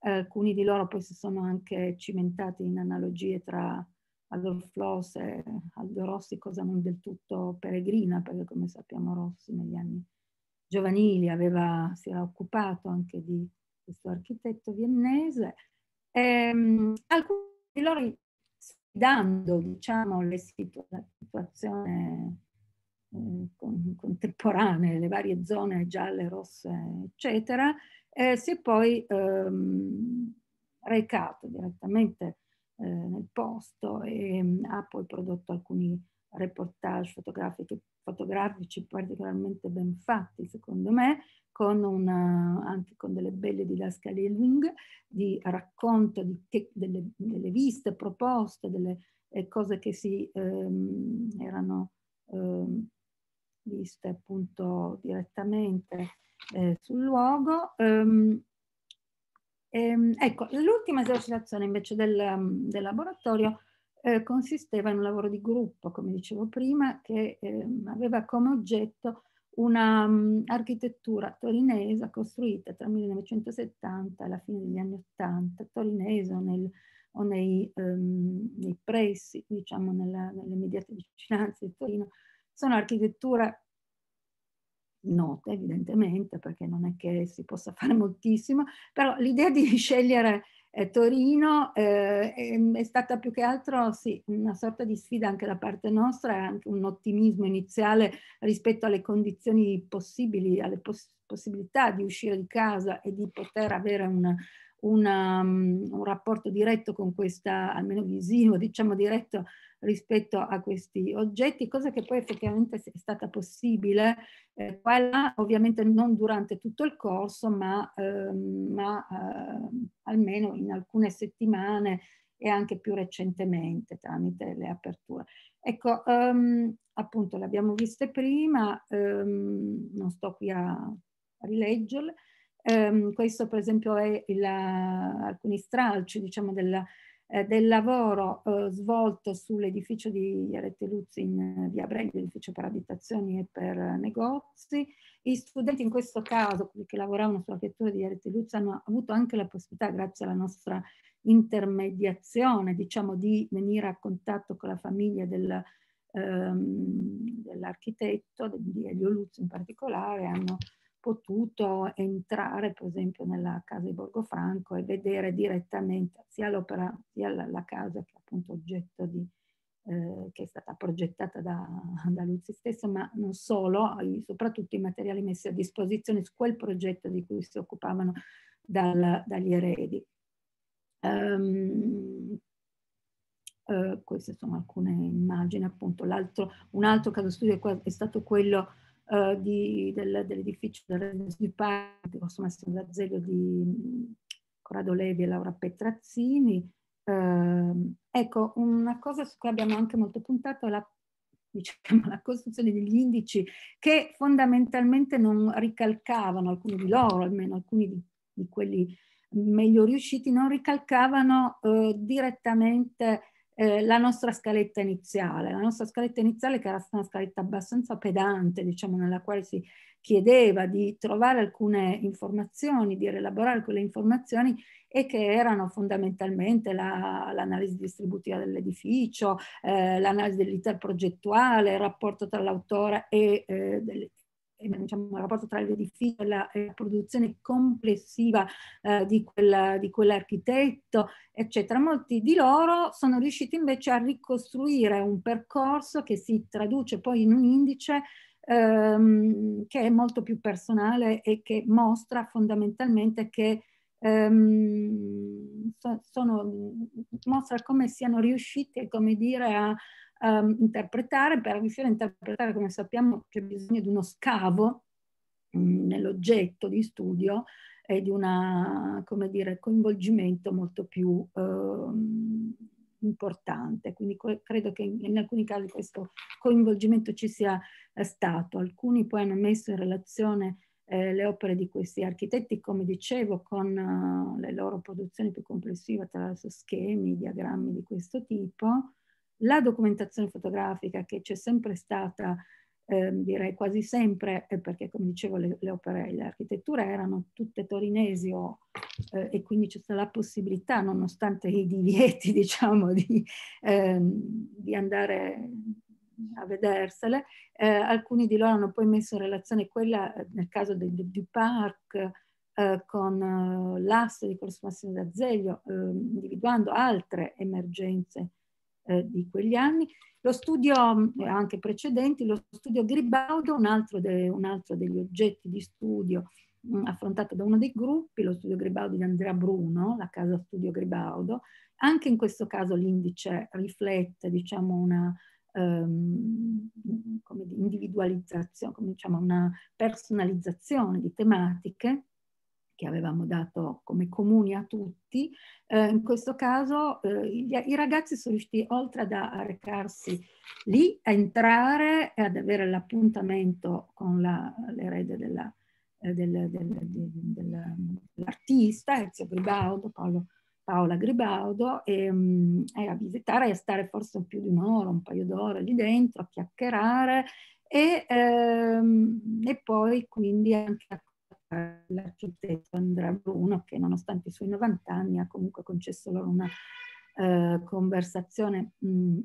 Eh, alcuni di loro poi si sono anche cimentati in analogie tra Adolf Loss e Aldo Rossi, cosa non del tutto peregrina, perché come sappiamo Rossi negli anni giovanili aveva, si era occupato anche di questo architetto viennese. E, ehm, alcuni di loro dando diciamo, le situ- la situazione eh, contemporanea, le varie zone gialle, rosse, eccetera, eh, si è poi ehm, recato direttamente eh, nel posto e mm, ha poi prodotto alcuni reportage fotografici particolarmente ben fatti, secondo me, con una, anche con delle belle didascalie lunghe di racconto di che, delle, delle, viste, proposte, delle eh, cose che si ehm, erano ehm, viste appunto direttamente eh, sul luogo. Ehm, ehm ecco, l'ultima esercitazione invece del, del laboratorio eh, consisteva in un lavoro di gruppo, come dicevo prima, che eh, aveva come oggetto un'architettura mm, um, torinese costruita tra 1970 e la fine degli anni 80, torinese o, nel, o nei, um, nei, pressi, diciamo nella, nelle immediate vicinanze di Torino, sono architetture note evidentemente perché non è che si possa fare moltissimo, però l'idea di scegliere eh, Torino eh, mm, è, stata più che altro sì, una sorta di sfida anche da parte nostra, anche un ottimismo iniziale rispetto alle condizioni possibili, alle poss- possibilità di uscire di casa e di poter avere una, una, um, un rapporto diretto con questa, almeno visivo, diciamo diretto rispetto a questi oggetti, cosa che poi effettivamente è stata possibile, eh, quella ovviamente non durante tutto il corso, ma, eh, ma eh, almeno in alcune settimane e anche più recentemente tramite le aperture. Ecco, ehm, appunto, le abbiamo viste prima, ehm, non sto qui a rileggerle, Um, questo per esempio è il, alcuni stralci diciamo, del, eh, del lavoro eh, svolto sull'edificio di Aretteluzzi in via Breglio, edificio per abitazioni e per negozi. I studenti in questo caso, quelli che lavoravano sulla vettura di Aretteluzzi, hanno avuto anche la possibilità, grazie alla nostra intermediazione, diciamo, di venire a contatto con la famiglia del, ehm, dell'architetto, di Elio Luzzi in particolare, hanno potuto entrare per esempio nella casa di Borgo Franco e vedere direttamente sia l'opera sia la, la casa che è appunto oggetto di, eh, che è stata progettata da, da Luzzi stesso, ma non solo, soprattutto i materiali messi a disposizione su quel progetto di cui si occupavano dal, dagli eredi. Um, uh, queste sono alcune immagini, appunto. un altro caso studio è, è stato quello eh, di, del, dell'edificio del sviluppante, Corso Massimo d'Azeglio di Corrado Levi e Laura Petrazzini. Eh, ecco, una cosa su cui abbiamo anche molto puntato è la diciamo, la costruzione degli indici che fondamentalmente non ricalcavano, alcuni di loro almeno, alcuni di, di quelli meglio riusciti, non ricalcavano eh, direttamente eh, la nostra scaletta iniziale, la nostra scaletta iniziale che era una scaletta abbastanza pedante, diciamo, nella quale si chiedeva di trovare alcune informazioni, di rielaborare quelle informazioni e che erano fondamentalmente l'analisi la, distributiva dell'edificio, eh, l'analisi dell'iter progettuale, il rapporto tra l'autore e, eh, diciamo, il rapporto tra l'edificio e la, la produzione complessiva eh, di, quella, di quell'architetto, eccetera. Molti di loro sono riusciti invece a ricostruire un percorso che si traduce poi in un indice ehm, che è molto più personale e che mostra fondamentalmente che ehm, so, sono, mostra come siano riusciti, come dire, a um, interpretare, per riuscire a interpretare, come sappiamo, c'è bisogno di uno scavo um, nell'oggetto di studio e di un coinvolgimento molto più um, importante. Quindi credo che in, in alcuni casi questo coinvolgimento ci sia eh, stato. Alcuni poi hanno messo in relazione eh, le opere di questi architetti, come dicevo, con uh, le loro produzioni più complessive attraverso schemi, diagrammi di questo tipo la documentazione fotografica che c'è sempre stata, eh, direi quasi sempre, perché come dicevo le, le opere e le architetture erano tutte torinesi o, eh, e quindi c'è stata la possibilità, nonostante i divieti, diciamo, di, ehm, di andare a vedersele. Eh, alcuni di loro hanno poi messo in relazione quella, eh, nel caso del Du Parc, eh, con eh, l'asse di Corso Massimo d'Azeglio, ehm, individuando altre emergenze eh, di quegli anni. Lo studio, mm, anche precedenti, lo studio Gribaudo, un altro, de, un altro degli oggetti di studio mh, mm, affrontato da uno dei gruppi, lo studio Gribaudo di Andrea Bruno, la casa studio Gribaudo. Anche in questo caso l'indice riflette diciamo, una ehm, come individualizzazione, come diciamo, una personalizzazione di tematiche che avevamo dato come comuni a tutti. Eh, in questo caso eh, i, ragazzi sono riusciti oltre ad arrecarsi lì, a entrare e ad avere l'appuntamento con la, l'erede della, eh, del, del, del, dell'artista Ezio Gribaudo, Paolo, Paola Gribaudo, e, mm, e a visitare e a stare forse più di un'ora, un paio d'ore lì dentro, a chiacchierare e, ehm, e, poi quindi anche a l'architetto Andrea Bruno che nonostante i suoi 90 anni ha comunque concesso loro una eh, conversazione mh, mm,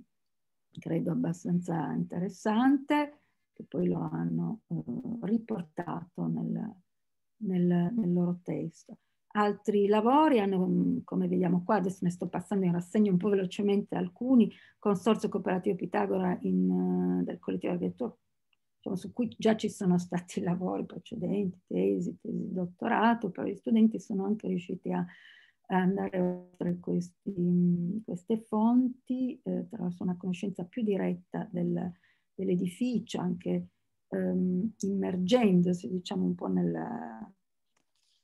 credo abbastanza interessante che poi lo hanno eh, riportato nel, nel, nel, loro testo. Altri lavori hanno, mm, come vediamo qua, adesso ne sto passando in rassegna un po' velocemente alcuni, Consorzio Cooperativo Pitagora in, eh, del collettivo architetto diciamo, su cui già ci sono stati lavori precedenti, tesi, tesi di dottorato, però gli studenti sono anche riusciti a andare oltre questi, queste fonti, eh, tra una conoscenza più diretta del, dell'edificio, anche ehm, immergendosi diciamo un po' nel,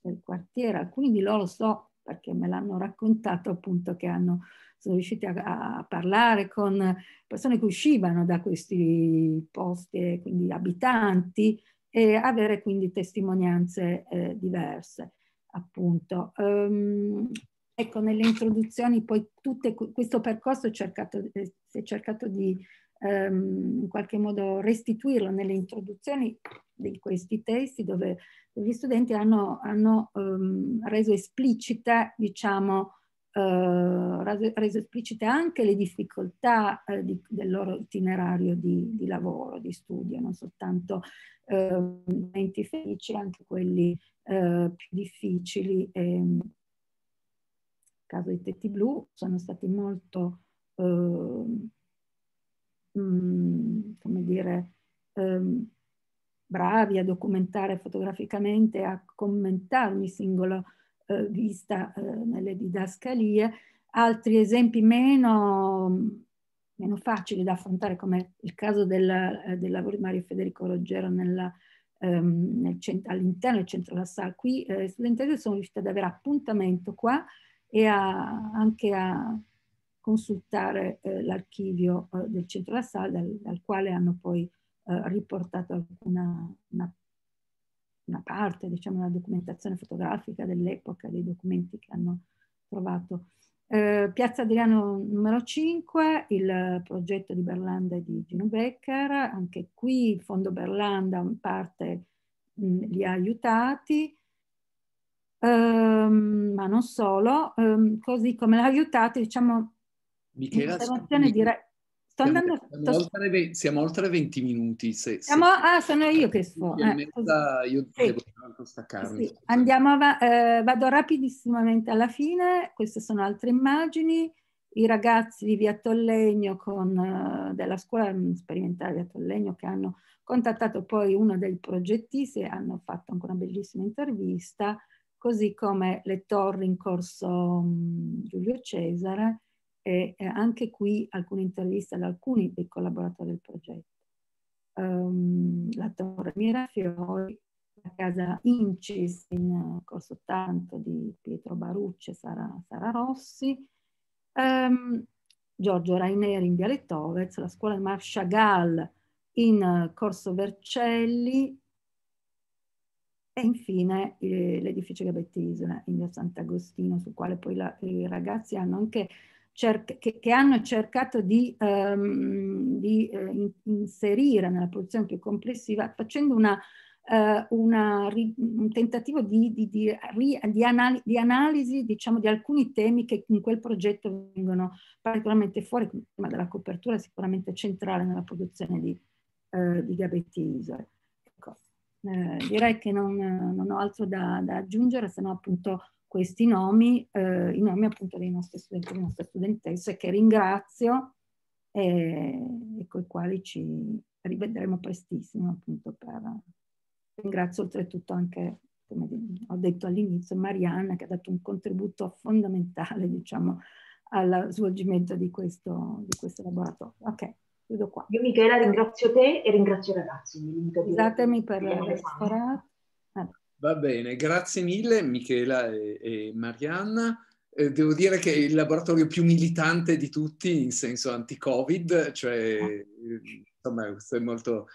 nel quartiere. Alcuni di loro so perché me l'hanno raccontato appunto che hanno, sono riusciti a, a, parlare con persone che uscivano da questi posti, eh, quindi abitanti, e avere quindi testimonianze eh, diverse appunto. Um, ecco, nelle introduzioni poi tutto questo percorso cercato, eh, si è cercato di ehm, in qualche modo restituirlo nelle introduzioni di questi testi dove gli studenti hanno, hanno ehm, reso esplicita, diciamo, eh, reso, esplicite anche le difficoltà eh, di, del loro itinerario di, di, lavoro, di studio, non soltanto ehm, momenti felici, anche quelli eh, più difficili. Nel ehm. caso dei tetti blu sono stati molto ehm, Mm, come dire, ehm, bravi a documentare fotograficamente, a commentare ogni singola eh, vista eh, nelle didascalie, altri esempi meno, meno, facili da affrontare, come il caso del, eh, del lavoro di Mario Federico Roggero nella, ehm, all'interno del centro della Sala. Qui eh, studentesse sono riuscite ad avere appuntamento qua e a, anche a consultare eh, l'archivio eh, del centro La sala, dal, dal, quale hanno poi eh, riportato alcuna una, una, parte, diciamo, una documentazione fotografica dell'epoca, dei documenti che hanno trovato. Eh, Piazza Adriano numero 5, il progetto di Berlanda e di Gino Becker, anche qui il Fondo Berlanda in parte mh, mm, li ha aiutati, um, ma non solo, um, così come l'ha aiutato, diciamo, Michela, Osservazione di re... Sto siamo, andando... Siamo, Oltre, siamo oltre 20 minuti. Se, se... Ah, sono io che sto. Eh, io sì. devo staccarmi. Sì. Andiamo av- eh, vado rapidissimamente alla fine. Queste sono altre immagini. I ragazzi di Via Tollegno con, eh, della scuola sperimentale Via Tollegno che hanno contattato poi uno dei progettisti e hanno fatto anche una bellissima intervista, così come le torri in corso mm, Giulio Cesare e anche qui alcune interviste ad alcuni dei collaboratori del progetto. Um, la Torre Mirafiori, la casa Incis in eh, Corso Tanto di Pietro Barucce, Sara, Sara Rossi, um, Giorgio Raineri in Viale Tovez, la scuola di Marshall in eh, Corso Vercelli e infine eh, l'edificio Gabetti Isola in via Sant'Agostino, sul quale poi la, i ragazzi hanno anche che, che, hanno cercato di, um, di eh, inserire nella produzione più complessiva facendo una, eh, una, un tentativo di, di, di anal analisi diciamo, di alcuni temi che in quel progetto vengono particolarmente fuori, il tema della copertura è sicuramente centrale nella produzione di, eh, Gabetti Isole. Ecco. Eh, direi che non, non, ho altro da, da aggiungere se no appunto questi nomi, eh, i nomi appunto dei nostri studenti e delle nostre studentesse che ringrazio e, e con i quali ci rivedremo prestissimo appunto per... Ringrazio oltretutto anche, come ho detto all'inizio, Marianna che ha dato un contributo fondamentale diciamo al svolgimento di questo, di questo laboratorio. Ok, chiudo qua. Io Michela ringrazio te e ringrazio i ragazzi. Scusatemi per aver sforato. Va bene, grazie mille Michela e, e Marianna. Eh, devo dire che è il laboratorio più militante di tutti in senso anti-Covid, cioè insomma questo è molto,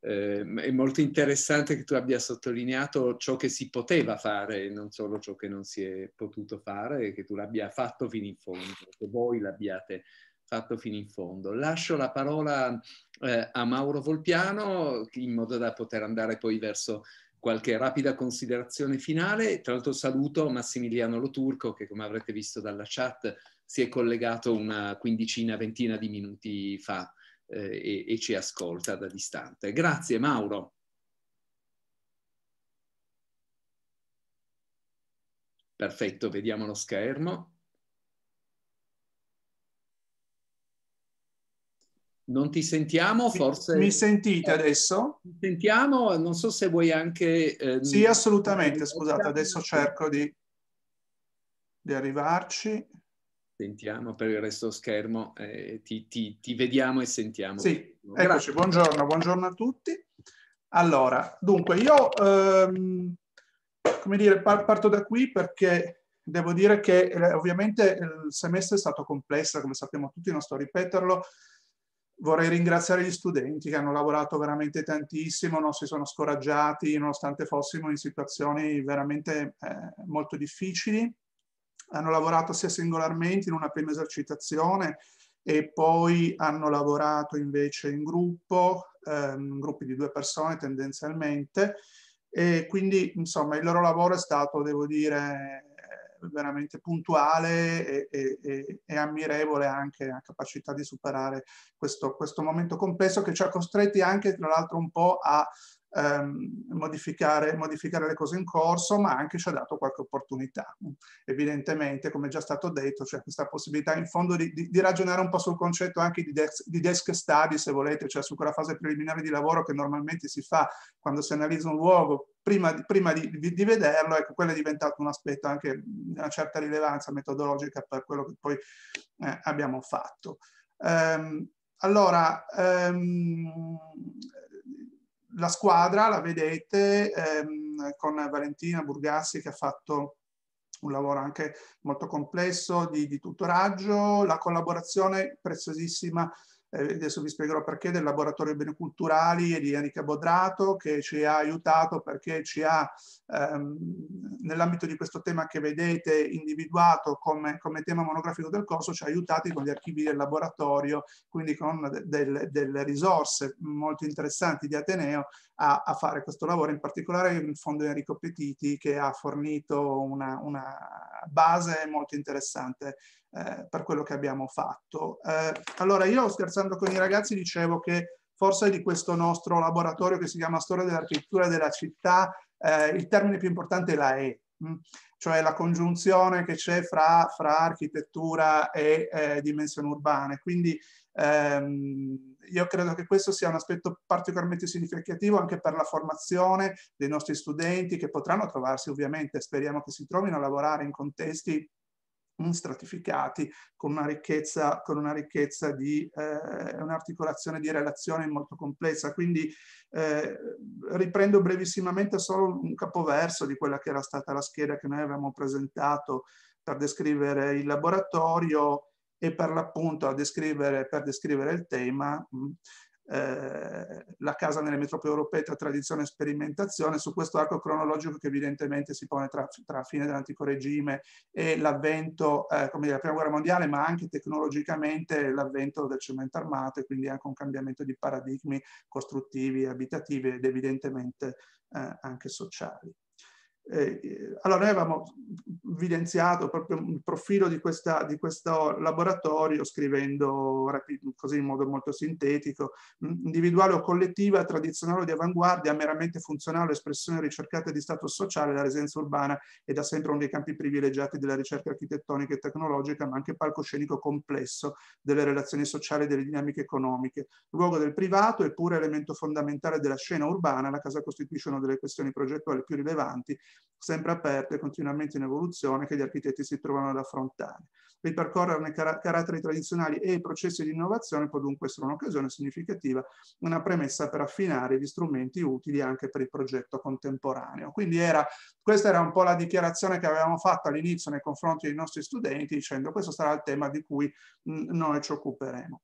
eh, è molto interessante che tu abbia sottolineato ciò che si poteva fare e non solo ciò che non si è potuto fare e che tu l'abbia fatto fino in fondo, che voi l'abbiate fatto fino in fondo. Lascio la parola eh, a Mauro Volpiano in modo da poter andare poi verso qualche rapida considerazione finale. Tra l'altro saluto Massimiliano Loturco che come avrete visto dalla chat si è collegato una quindicina, ventina di minuti fa eh, e, e ci ascolta da distante. Grazie Mauro. Perfetto, vediamo lo schermo. Non ti sentiamo, forse... Mi sentite eh, adesso? Ti sentiamo, non so se vuoi anche... Eh, sì, assolutamente, scusate, adesso cerco di, di arrivarci. Sentiamo per il resto schermo, eh, ti, ti, ti, vediamo e sentiamo. Sì, eccoci, buongiorno, buongiorno a tutti. Allora, dunque, io, ehm, come dire, parto da qui perché devo dire che eh, ovviamente il semestre è stato complesso, come sappiamo tutti, non sto a ripeterlo, vorrei ringraziare gli studenti che hanno lavorato veramente tantissimo, non si sono scoraggiati nonostante fossimo in situazioni veramente eh, molto difficili. Hanno lavorato sia singolarmente in una prima esercitazione e poi hanno lavorato invece in gruppo, ehm, gruppi di due persone tendenzialmente, e quindi insomma il loro lavoro è stato, devo dire, veramente puntuale e, e, e ammirevole anche la capacità di superare questo, questo momento complesso che ci ha costretti anche tra l'altro un po' a ehm, modificare, modificare, le cose in corso, ma anche ci ha dato qualche opportunità. Evidentemente, come già stato detto, c'è questa possibilità in fondo di, di, di, ragionare un po' sul concetto anche di desk, di desk study, se volete, cioè su quella fase preliminare di lavoro che normalmente si fa quando si analizza un luogo, prima, prima di, di, di, vederlo, ecco, quello è diventato un aspetto anche di una certa rilevanza metodologica per quello che poi eh, abbiamo fatto. Ehm, allora, ehm, la squadra la vedete ehm, con Valentina Burgassi che ha fatto un lavoro anche molto complesso di, di tutoraggio, la collaborazione preziosissima eh, adesso vi spiegherò perché, del laboratorio beni culturali di Enrica Bodrato che ci ha aiutato perché ci ha, ehm, nell'ambito di questo tema che vedete individuato come, come, tema monografico del corso, ci ha aiutati con gli archivi del laboratorio, quindi con de, de, delle risorse molto interessanti di Ateneo a, a fare questo lavoro, in particolare il fondo Enrico Petiti che ha fornito una, una base molto interessante eh, per quello che abbiamo fatto. Eh, allora io scherzando con i ragazzi dicevo che forse di questo nostro laboratorio che si chiama Storia dell'architettura della città eh, il termine più importante è la E, Mm? cioè la congiunzione che c'è fra, fra architettura e eh, dimensioni urbane. Quindi ehm, io credo che questo sia un aspetto particolarmente significativo anche per la formazione dei nostri studenti che potranno trovarsi ovviamente, speriamo che si trovino a lavorare in contesti stratificati con una ricchezza, con una ricchezza di eh, un'articolazione di relazioni molto complessa. Quindi eh, riprendo brevissimamente solo un capoverso di quella che era stata la scheda che noi avevamo presentato per descrivere il laboratorio e per l'appunto a descrivere, per descrivere il tema. Mh, eh, la casa nelle metropoli europee tra tradizione e sperimentazione, su questo arco cronologico che evidentemente si pone tra, tra fine dell'antico regime e l'avvento, eh, come dire, della prima guerra mondiale, ma anche tecnologicamente l'avvento del cemento armato e quindi anche un cambiamento di paradigmi costruttivi, abitativi ed evidentemente eh, anche sociali. Eh, eh, allora noi avevamo evidenziato proprio il profilo di, questa, di questo laboratorio scrivendo così in modo molto sintetico, individuale o collettiva, tradizionale o di avanguardia, meramente funzionale, espressione ricercata di stato sociale, la residenza urbana è da sempre uno dei campi privilegiati della ricerca architettonica e tecnologica, ma anche palcoscenico complesso delle relazioni sociali e delle dinamiche economiche. Luogo del privato è pure elemento fondamentale della scena urbana, la casa costituisce una delle questioni progettuali più rilevanti sempre aperte e continuamente in evoluzione che gli architetti si trovano ad affrontare. Ripercorrerne car- caratteri tradizionali e i processi di innovazione può dunque essere un'occasione significativa, una premessa per affinare gli strumenti utili anche per il progetto contemporaneo. Quindi era, questa era un po' la dichiarazione che avevamo fatto all'inizio nei confronti dei nostri studenti dicendo questo sarà il tema di cui mh, noi ci occuperemo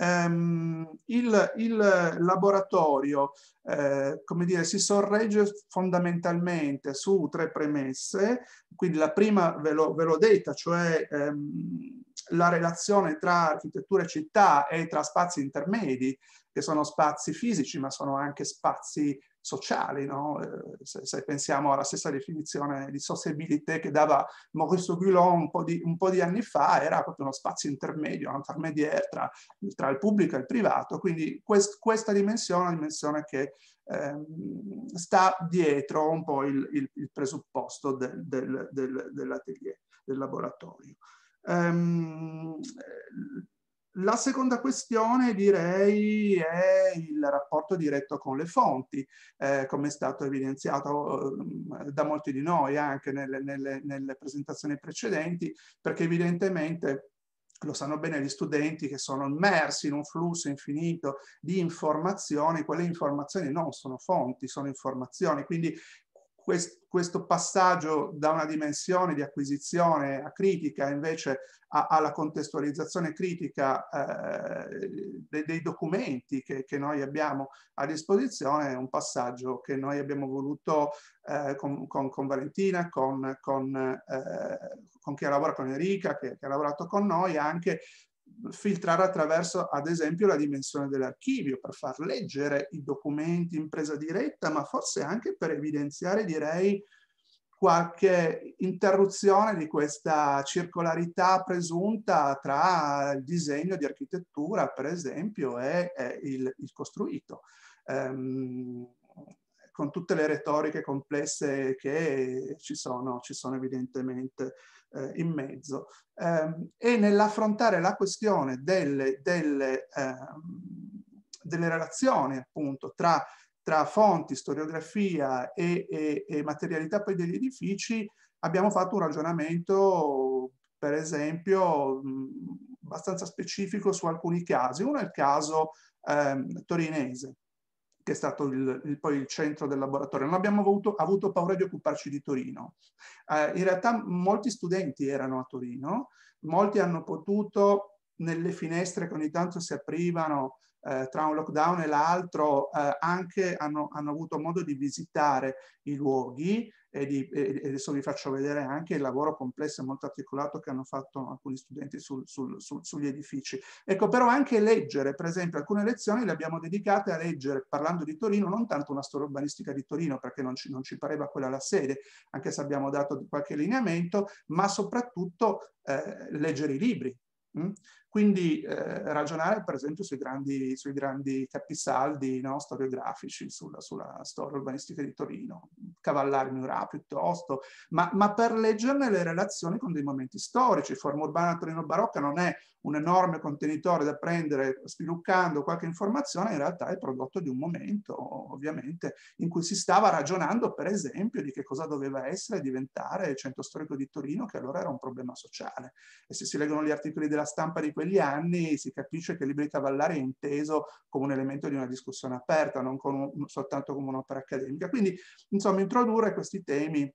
ehm, il, il, laboratorio eh, come dire, si sorregge fondamentalmente su tre premesse, quindi la prima ve l'ho, detta, cioè ehm, la relazione tra architettura e città e tra spazi intermedi, che sono spazi fisici ma sono anche spazi sociali. No? Eh, se, se, pensiamo alla stessa definizione di sociabilité che dava Maurice Guillon un po, di, un po' di anni fa, era proprio uno spazio intermedio, intermediaire tra, tra il pubblico e il privato. Quindi quest, questa dimensione è una dimensione che ehm, sta dietro un po' il, il, il presupposto del, del, del, dell'atelier, del laboratorio. Um, la seconda questione direi è il rapporto diretto con le fonti, eh, come è stato evidenziato eh, da molti di noi anche nelle, nelle, nelle presentazioni precedenti, perché evidentemente lo sanno bene gli studenti che sono immersi in un flusso infinito di informazioni, quelle informazioni non sono fonti, sono informazioni, quindi questo questo passaggio da una dimensione di acquisizione a critica invece alla contestualizzazione critica eh, dei, dei, documenti che, che, noi abbiamo a disposizione è un passaggio che noi abbiamo voluto eh, con, con, con, Valentina, con, con, eh, con chi lavora con Enrica, che, che ha lavorato con noi, anche filtrare attraverso, ad esempio, la dimensione dell'archivio, per far leggere i documenti in presa diretta, ma forse anche per evidenziare, direi, qualche interruzione di questa circolarità presunta tra il disegno di architettura, per esempio, e, e il, il, costruito. Um, con tutte le retoriche complesse che ci sono, ci sono evidentemente eh, in mezzo. Ehm, e nell'affrontare la questione delle, delle, ehm, delle relazioni appunto tra, tra fonti, storiografia e, e, e materialità poi degli edifici, abbiamo fatto un ragionamento, per esempio, mh, abbastanza specifico su alcuni casi. Uno è il caso ehm, torinese, che è stato il, il, poi il centro del laboratorio. Non abbiamo avuto, avuto paura di occuparci di Torino. Eh, in realtà molti studenti erano a Torino, molti hanno potuto nelle finestre che ogni tanto si aprivano eh, tra un lockdown e l'altro eh, anche hanno, hanno, avuto modo di visitare i luoghi e, di, e, adesso vi faccio vedere anche il lavoro complesso e molto articolato che hanno fatto alcuni studenti sul, sul, sul, sugli edifici. Ecco, però anche leggere, per esempio, alcune lezioni le abbiamo dedicate a leggere, parlando di Torino, non tanto una storia urbanistica di Torino, perché non ci, non ci pareva quella la sede, anche se abbiamo dato qualche lineamento, ma soprattutto eh, leggere i libri, mm? Quindi eh, ragionare per esempio sui grandi, sui grandi capisaldi no, storiografici sulla, sulla, storia urbanistica di Torino, Cavallari Murà piuttosto, ma, ma, per leggerne le relazioni con dei momenti storici. Forma urbana Torino barocca non è un enorme contenitore da prendere spiluccando qualche informazione, in realtà è prodotto di un momento ovviamente in cui si stava ragionando per esempio di che cosa doveva essere e diventare il centro storico di Torino, che allora era un problema sociale. E se si leggono gli articoli della stampa di quegli anni si capisce che Libri Cavallari è inteso come un elemento di una discussione aperta, non un, soltanto come un'opera accademica. Quindi, insomma, introdurre questi temi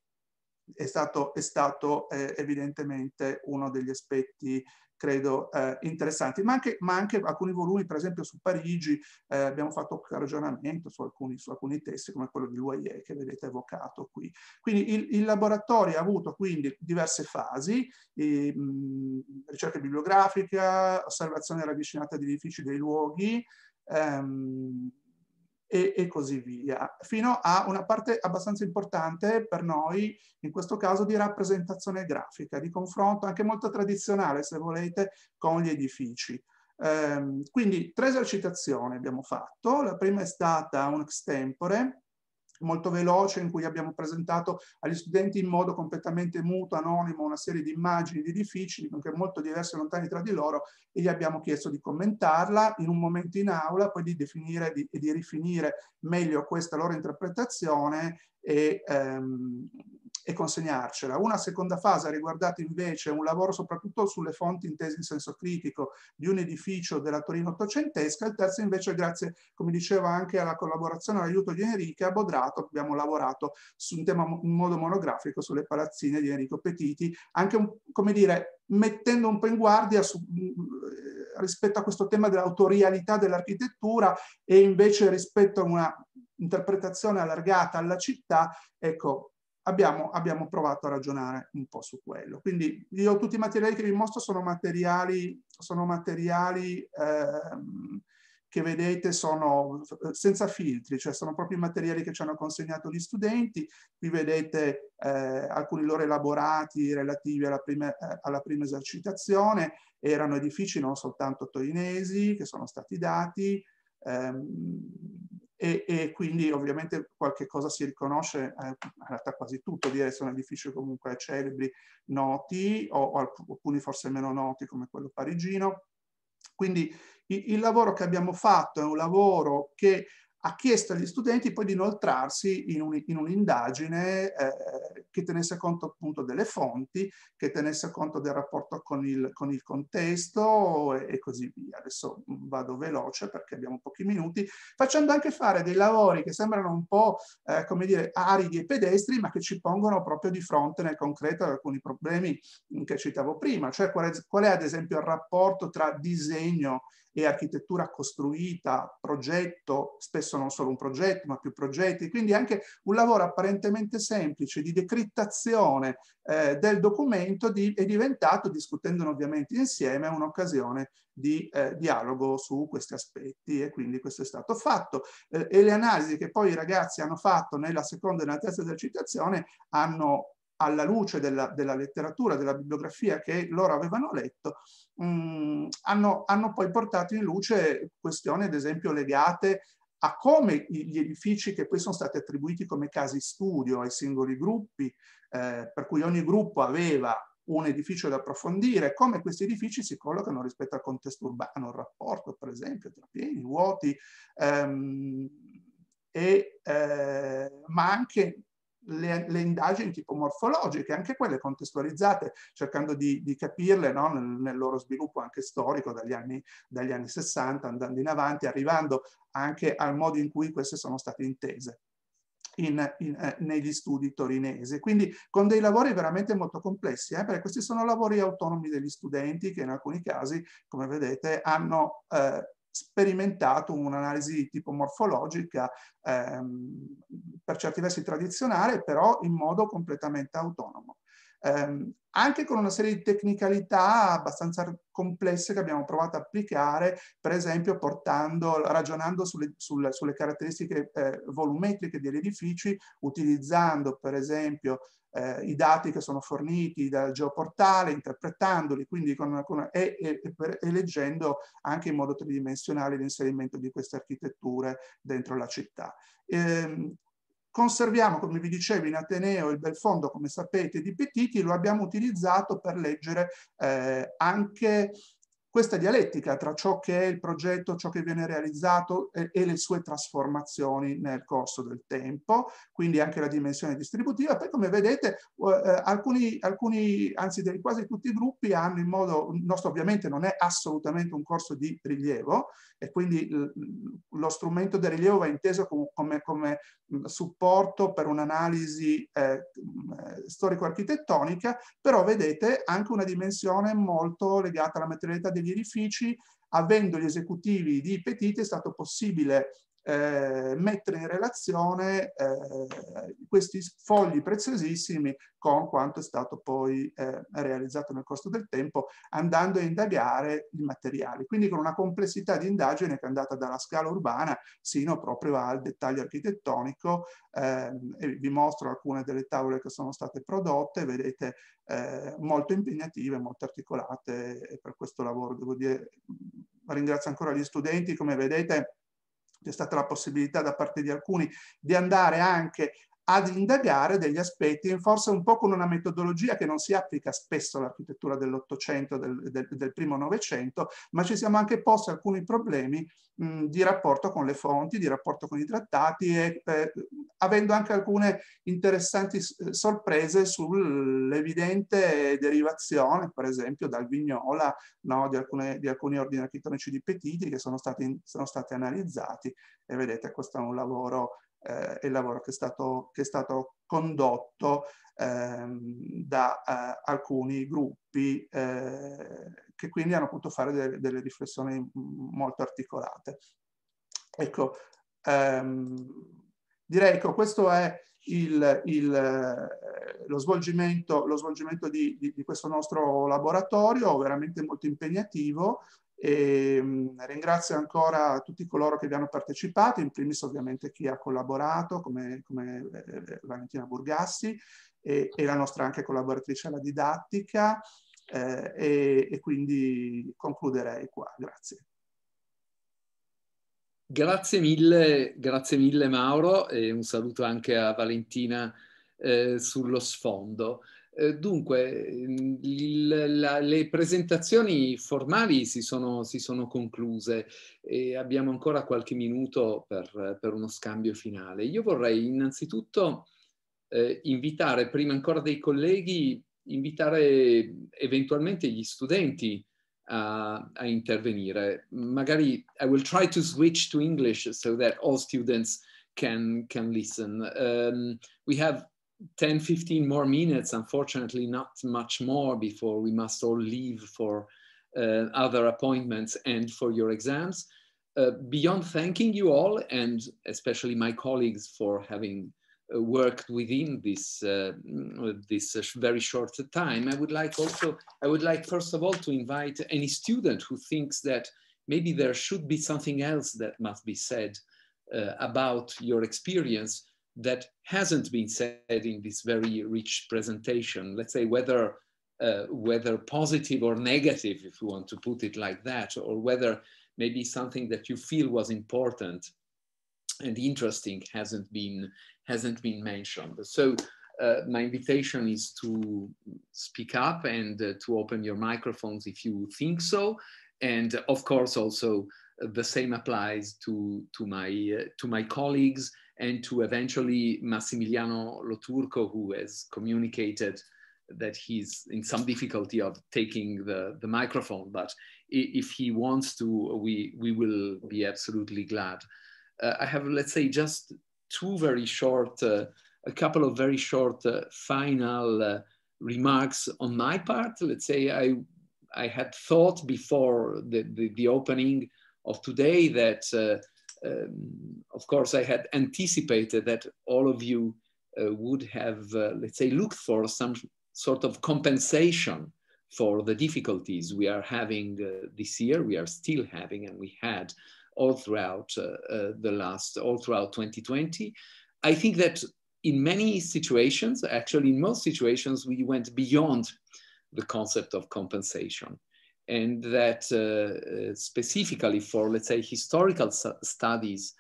è stato, è stato eh, evidentemente uno degli aspetti credo eh, interessanti, ma anche, ma anche, alcuni volumi, per esempio su Parigi, eh, abbiamo fatto ragionamento su alcuni, su alcuni, testi come quello di Loyer che vedete evocato qui. Quindi il, il laboratorio ha avuto quindi diverse fasi, e, mh, ricerca bibliografica, osservazione ravvicinata di edifici dei luoghi, ehm, e, e, così via, fino a una parte abbastanza importante per noi, in questo caso di rappresentazione grafica, di confronto anche molto tradizionale, se volete, con gli edifici. Ehm, quindi tre esercitazioni abbiamo fatto, la prima è stata un extempore, molto veloce in cui abbiamo presentato agli studenti in modo completamente muto, anonimo, una serie di immagini di edifici anche molto diversi e lontani tra di loro e gli abbiamo chiesto di commentarla in un momento in aula, poi di definire di, e di rifinire meglio questa loro interpretazione e ehm, e consegnarcela. Una seconda fase ha riguardato invece un lavoro soprattutto sulle fonti intese in senso critico di un edificio della Torino ottocentesca, il terzo invece grazie, come dicevo, anche alla collaborazione e all'aiuto di Enrica Bodrato, abbiamo lavorato su un tema in modo monografico sulle palazzine di Enrico Petiti, anche, un, come dire, mettendo un po' in guardia su, mm, eh, rispetto a questo tema dell'autorialità dell'architettura e invece rispetto a una interpretazione allargata alla città, ecco, abbiamo, abbiamo, provato a ragionare un po' su quello. Quindi io tutti i materiali che vi mostro sono materiali, sono materiali eh, che vedete sono eh, senza filtri, cioè sono proprio i materiali che ci hanno consegnato gli studenti, qui vedete eh, alcuni loro elaborati relativi alla prima, eh, alla prima esercitazione, erano edifici non soltanto torinesi che sono stati dati, ehm, e, e, quindi ovviamente qualche cosa si riconosce, eh, in realtà quasi tutto di Edison, edifici comunque celebri, noti, o, o, alcuni forse meno noti come quello parigino. Quindi il, il lavoro che abbiamo fatto è un lavoro che ha chiesto agli studenti poi di inoltrarsi in, un, in un'indagine eh, che tenesse conto appunto delle fonti, che tenesse conto del rapporto con il, con il contesto e, e, così via. Adesso vado veloce perché abbiamo pochi minuti, facendo anche fare dei lavori che sembrano un po' eh, come dire aridi e pedestri, ma che ci pongono proprio di fronte nel concreto ad alcuni problemi che citavo prima, cioè qual è, qual è ad esempio il rapporto tra disegno e architettura costruita, progetto, spesso non solo un progetto ma più progetti, quindi anche un lavoro apparentemente semplice di decrittazione eh, del documento di, è diventato, discutendone ovviamente insieme, un'occasione di eh, dialogo su questi aspetti e quindi questo è stato fatto. Eh, e le analisi che poi i ragazzi hanno fatto nella seconda e nella terza esercitazione hanno alla luce della, della, letteratura, della bibliografia che loro avevano letto, mh, mm, hanno, hanno, poi portato in luce questioni, ad esempio, legate a come gli edifici che poi sono stati attribuiti come casi studio ai singoli gruppi, eh, per cui ogni gruppo aveva un edificio da approfondire, come questi edifici si collocano rispetto al contesto urbano, il rapporto per esempio tra pieni, vuoti, ehm, e, eh, ma anche le, le, indagini tipo morfologiche, anche quelle contestualizzate, cercando di, di capirle no? nel, nel, loro sviluppo anche storico dagli anni, dagli anni 60, andando in avanti, arrivando anche al modo in cui queste sono state intese. In, in, eh, negli studi torinesi. Quindi con dei lavori veramente molto complessi, eh, perché questi sono lavori autonomi degli studenti che in alcuni casi, come vedete, hanno eh, sperimentato un'analisi tipo morfologica, ehm, per certi versi tradizionale, però in modo completamente autonomo. Eh, anche con una serie di tecnicalità abbastanza complesse che abbiamo provato a applicare, per esempio portando, ragionando sulle, sulle, sulle caratteristiche eh, volumetriche degli edifici, utilizzando per esempio eh, i dati che sono forniti dal geoportale, interpretandoli quindi con, con, e, e, e, leggendo anche in modo tridimensionale l'inserimento di queste architetture dentro la città. Ehm, conserviamo, come vi dicevo, in Ateneo il bel fondo, come sapete, di Petiti, lo abbiamo utilizzato per leggere eh, anche questa dialettica tra ciò che è il progetto, ciò che viene realizzato eh, e, le sue trasformazioni nel corso del tempo, quindi anche la dimensione distributiva. Poi come vedete eh, eh alcuni, alcuni, anzi quasi tutti i gruppi hanno in modo, il nostro ovviamente non è assolutamente un corso di rilievo e quindi lo strumento del rilievo va inteso come, come, come mm, supporto per un'analisi eh, mm, eh, storico-architettonica, però vedete anche una dimensione molto legata alla materialità di edifici, avendo gli esecutivi di Petite è stato possibile eh, mettere in relazione eh, questi fogli preziosissimi con quanto è stato poi eh, realizzato nel corso del tempo, andando a indagare i materiali. Quindi con una complessità di indagine che è andata dalla scala urbana sino proprio al dettaglio architettonico. Ehm, vi mostro alcune delle tavole che sono state prodotte, vedete eh, molto impegnative, molto articolate per questo lavoro devo dire ringrazio ancora gli studenti, come vedete c'è stata la possibilità da parte di alcuni di andare anche ad indagare degli aspetti, forse un po' con una metodologia che non si applica spesso all'architettura dell'Ottocento, del, del, del, primo Novecento, ma ci siamo anche posti alcuni problemi mh, di rapporto con le fonti, di rapporto con i trattati e eh, avendo anche alcune interessanti eh, sorprese sull'evidente derivazione, per esempio, dal Vignola no, di, alcune, di, alcuni ordini architettonici di Petiti che sono stati, sono stati analizzati e vedete questo è un lavoro eh, il lavoro che è stato, che è stato condotto ehm, da eh, alcuni gruppi eh, che quindi hanno potuto fare delle, delle riflessioni molto articolate. Ecco, ehm, direi che ecco, questo è il, il, eh, lo svolgimento, lo svolgimento di, di, di, questo nostro laboratorio, veramente molto impegnativo, e, ehm, ringrazio ancora tutti coloro che vi hanno partecipato, in primis ovviamente chi ha collaborato come, come eh, eh, Valentina Burgassi e, e, la nostra anche collaboratrice alla didattica eh, e, e quindi concluderei qua. Grazie. Grazie mille, grazie mille Mauro e un saluto anche a Valentina eh, sullo sfondo. Eh, dunque, il, la, le presentazioni formali si sono, si sono, concluse e abbiamo ancora qualche minuto per, per uno scambio finale. Io vorrei innanzitutto eh, invitare, prima ancora dei colleghi, invitare eventualmente gli studenti a, a intervenire. Magari I will try to switch to English so that all students can, can listen. Um, we have 10, 15 more minutes, unfortunately, not much more before we must all leave for uh, other appointments and for your exams. Uh, beyond thanking you all, and especially my colleagues for having uh, worked within this uh, this uh, very short time, I would like also I would like first of all to invite any student who thinks that maybe there should be something else that must be said uh, about your experience that hasn't been said in this very rich presentation. Let's say whether uh, whether positive or negative, if you want to put it like that, or whether maybe something that you feel was important and interesting hasn't been hasn't been mentioned. So uh, my invitation is to speak up and uh, to open your microphones if you think so. And of course, also uh, the same applies to to my uh, to my colleagues and to eventually Massimiliano Loturco, who has communicated that he's in some difficulty of taking the, the microphone, but if he wants to, we, we will be absolutely glad. Uh, I have, let's say, just two very short, uh, a couple of very short uh, final uh, remarks on my part. Let's say I, I had thought before the, the, the opening of today that uh, um, of course, I had anticipated that all of you uh, would have, uh, let's say, looked for some sort of compensation for the difficulties we are having uh, this year, we are still having, and we had all throughout uh, uh, the last, all throughout 2020. I think that in many situations, actually in most situations, we went beyond the concept of compensation and that uh, uh, specifically for, let's say, historical studies,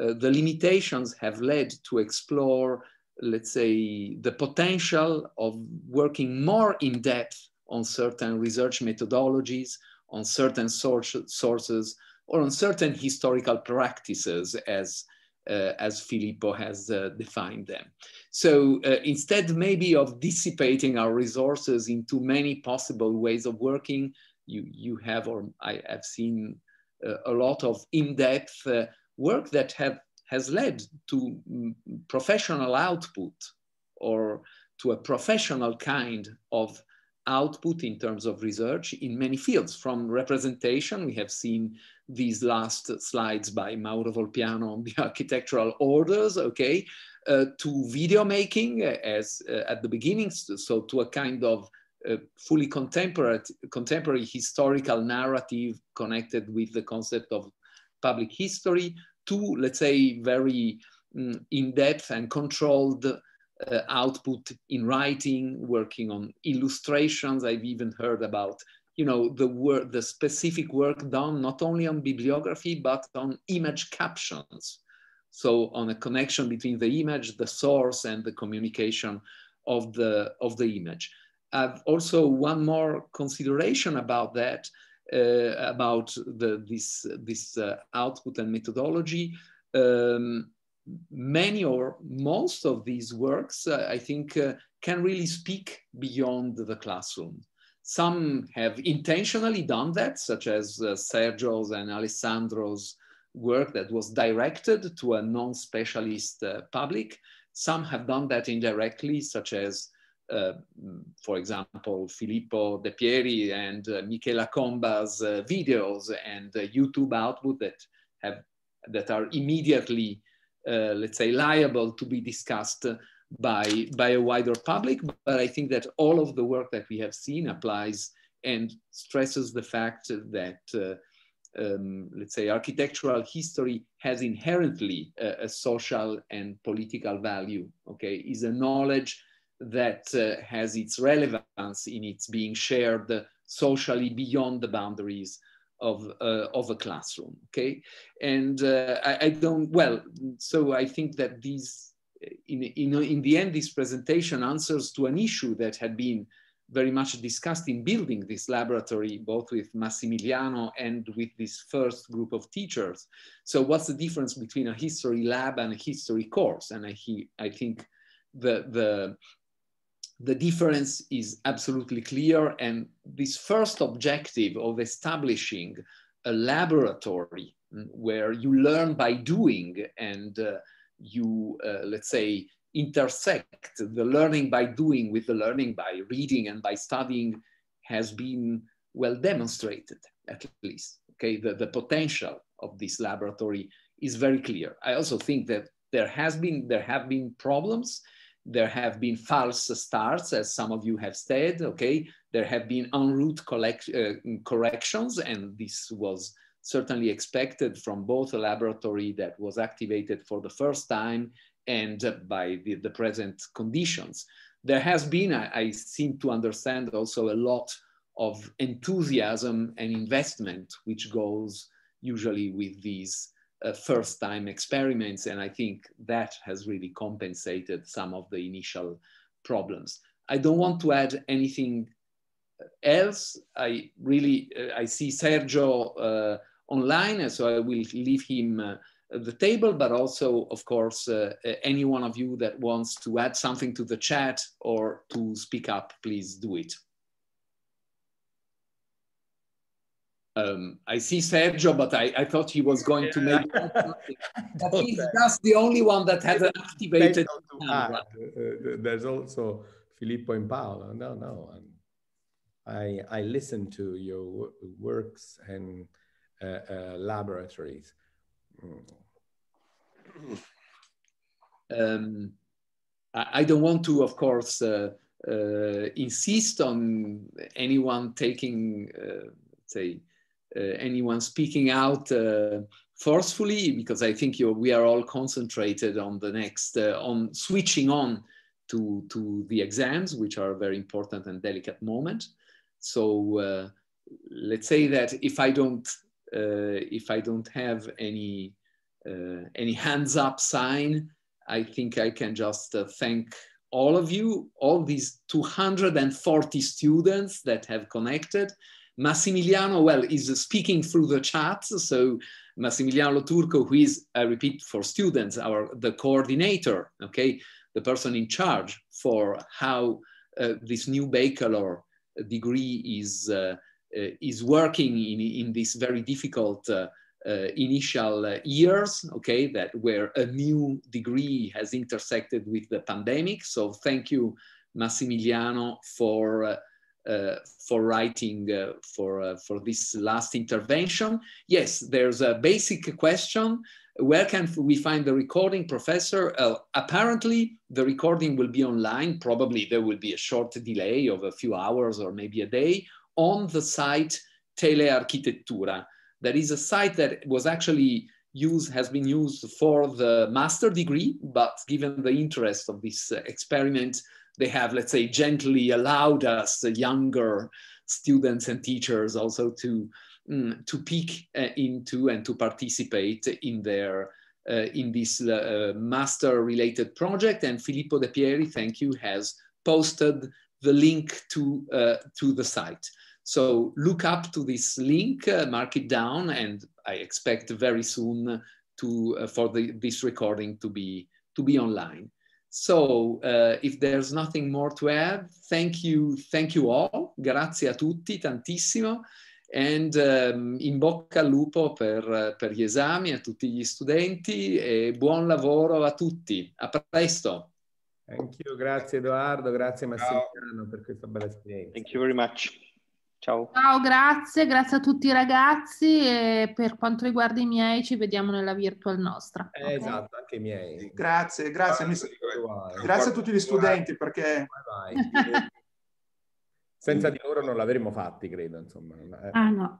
uh, the limitations have led to explore, let's say, the potential of working more in depth on certain research methodologies, on certain sources, or on certain historical practices as uh, as Filippo has uh, defined them. So uh, instead maybe of dissipating our resources into many possible ways of working, you you have or I have seen uh, a lot of in-depth uh, work that have has led to mm, professional output or to a professional kind of output in terms of research in many fields from representation we have seen these last slides by Mauro Volpiano on the architectural orders okay uh, to video making uh, as uh, at the beginning so to a kind of fully contemporary, contemporary historical narrative connected with the concept of public history to, let's say, very um, in-depth and controlled uh, output in writing, working on illustrations. I've even heard about, you know, the work, the specific work done not only on bibliography, but on image captions. So on a connection between the image, the source, and the communication of the, of the image. I've also one more consideration about that, uh, about the, this, this uh, output and methodology. Um, many or most of these works, uh, I think, uh, can really speak beyond the classroom. Some have intentionally done that, such as uh, Sergio's and Alessandro's work that was directed to a non-specialist uh, public. Some have done that indirectly, such as uh, for example, Filippo De Pieri and uh, Michela Comba's uh, videos and YouTube output that have that are immediately, let's say, liable to be discussed by, by a wider public. But I think that all of the work that we have seen applies and stresses the fact that, uh, um, let's say, architectural history has inherently a, a, social and political value, okay, is a knowledge that uh, has its relevance in its being shared socially beyond the boundaries of, uh, of a classroom, okay? And uh, I, I, don't, well, so I think that these, in, in, in the end, this presentation answers to an issue that had been very much discussed in building this laboratory, both with Massimiliano and with this first group of teachers. So what's the difference between a history lab and a history course? And I, he, I think the, the, the difference is absolutely clear. And this first objective of establishing a laboratory mm, where you learn by doing and uh, you, uh, let's say, intersect the learning by doing with the learning by reading and by studying has been well demonstrated, at least. Okay, the, the potential of this laboratory is very clear. I also think that there has been there have been problems there have been false starts, as some of you have said, okay? There have been en route collect, uh, corrections, and this was certainly expected from both a laboratory that was activated for the first time and by the, the present conditions. There has been, I, I seem to understand, also a lot of enthusiasm and investment, which goes usually with these uh, first time experiments. And I think that has really compensated some of the initial problems. I don't want to add anything else. I really, uh, I see Sergio uh, online, so I will leave him uh, the table, but also, of course, uh, uh, any one of you that wants to add something to the chat or to speak up, please do it. um, I see Sergio, but I, I thought he was going yeah. to make But he's just the only one that has an activated. Camera. Ah. Uh, uh, there's also Filippo Impala. No, no. I, I listen to your works and uh, uh, laboratories. Mm. Um, I, I, don't want to, of course, uh, insist on anyone taking, say, uh, anyone speaking out uh, forcefully because I think we are all concentrated on the next, uh, on switching on to, to the exams, which are a very important and delicate moment. So uh, let's say that if I don't, uh, if I don't have any, uh, any hands up sign, I think I can just thank all of you, all these 240 students that have connected Massimiliano, well, is speaking through the chat. So Massimiliano Turco, who is, I repeat, for students, our the coordinator, okay, the person in charge for how uh, this new bachelor degree is, uh, uh, is working in, in this very difficult uh, uh, initial uh, years, okay, that where a new degree has intersected with the pandemic. So thank you, Massimiliano, for uh, for writing uh, for, uh, for this last intervention. Yes, there's a basic question. Where can we find the recording, Professor? apparently, the recording will be online. Probably there will be a short delay of a few hours or maybe a day on the site Telearchitettura. That is a site that was actually used, has been used for the master degree, but given the interest of this experiment, they have, let's say, gently allowed us, the younger students and teachers, also to mm, to peek uh, into and to participate in their uh, in this uh, eh, master-related project. And Filippo De Pieri, thank you, has posted the link to to the site. So look up to this link, mark it down, and I expect very soon to for the, this recording to be to be online. So, uh, if there's nothing more to add, thank you, thank you all. Grazie a tutti tantissimo. And um, in bocca al lupo per, per gli esami a tutti gli studenti e buon lavoro a tutti. A presto. Anch'io, grazie Edoardo, grazie Massimiliano per questa bella esperienza. Thank you very much. Ciao. Ciao, grazie, grazie a tutti i ragazzi e per quanto riguarda i miei ci vediamo nella virtual nostra. Eh, okay? Esatto, anche i miei. Grazie, grazie, mi... grazie a tutti gli studenti perché... Senza di loro non l'avremmo fatti, credo, insomma. Ah no.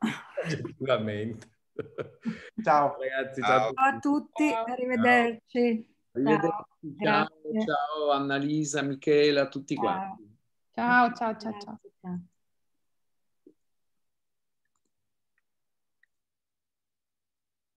Sicuramente. Ciao. Ragazzi, ciao. ciao a tutti, ciao. arrivederci. Ciao. Ciao, ciao Annalisa, Michela, tutti ciao. quanti. Ciao, ciao, ciao, ciao.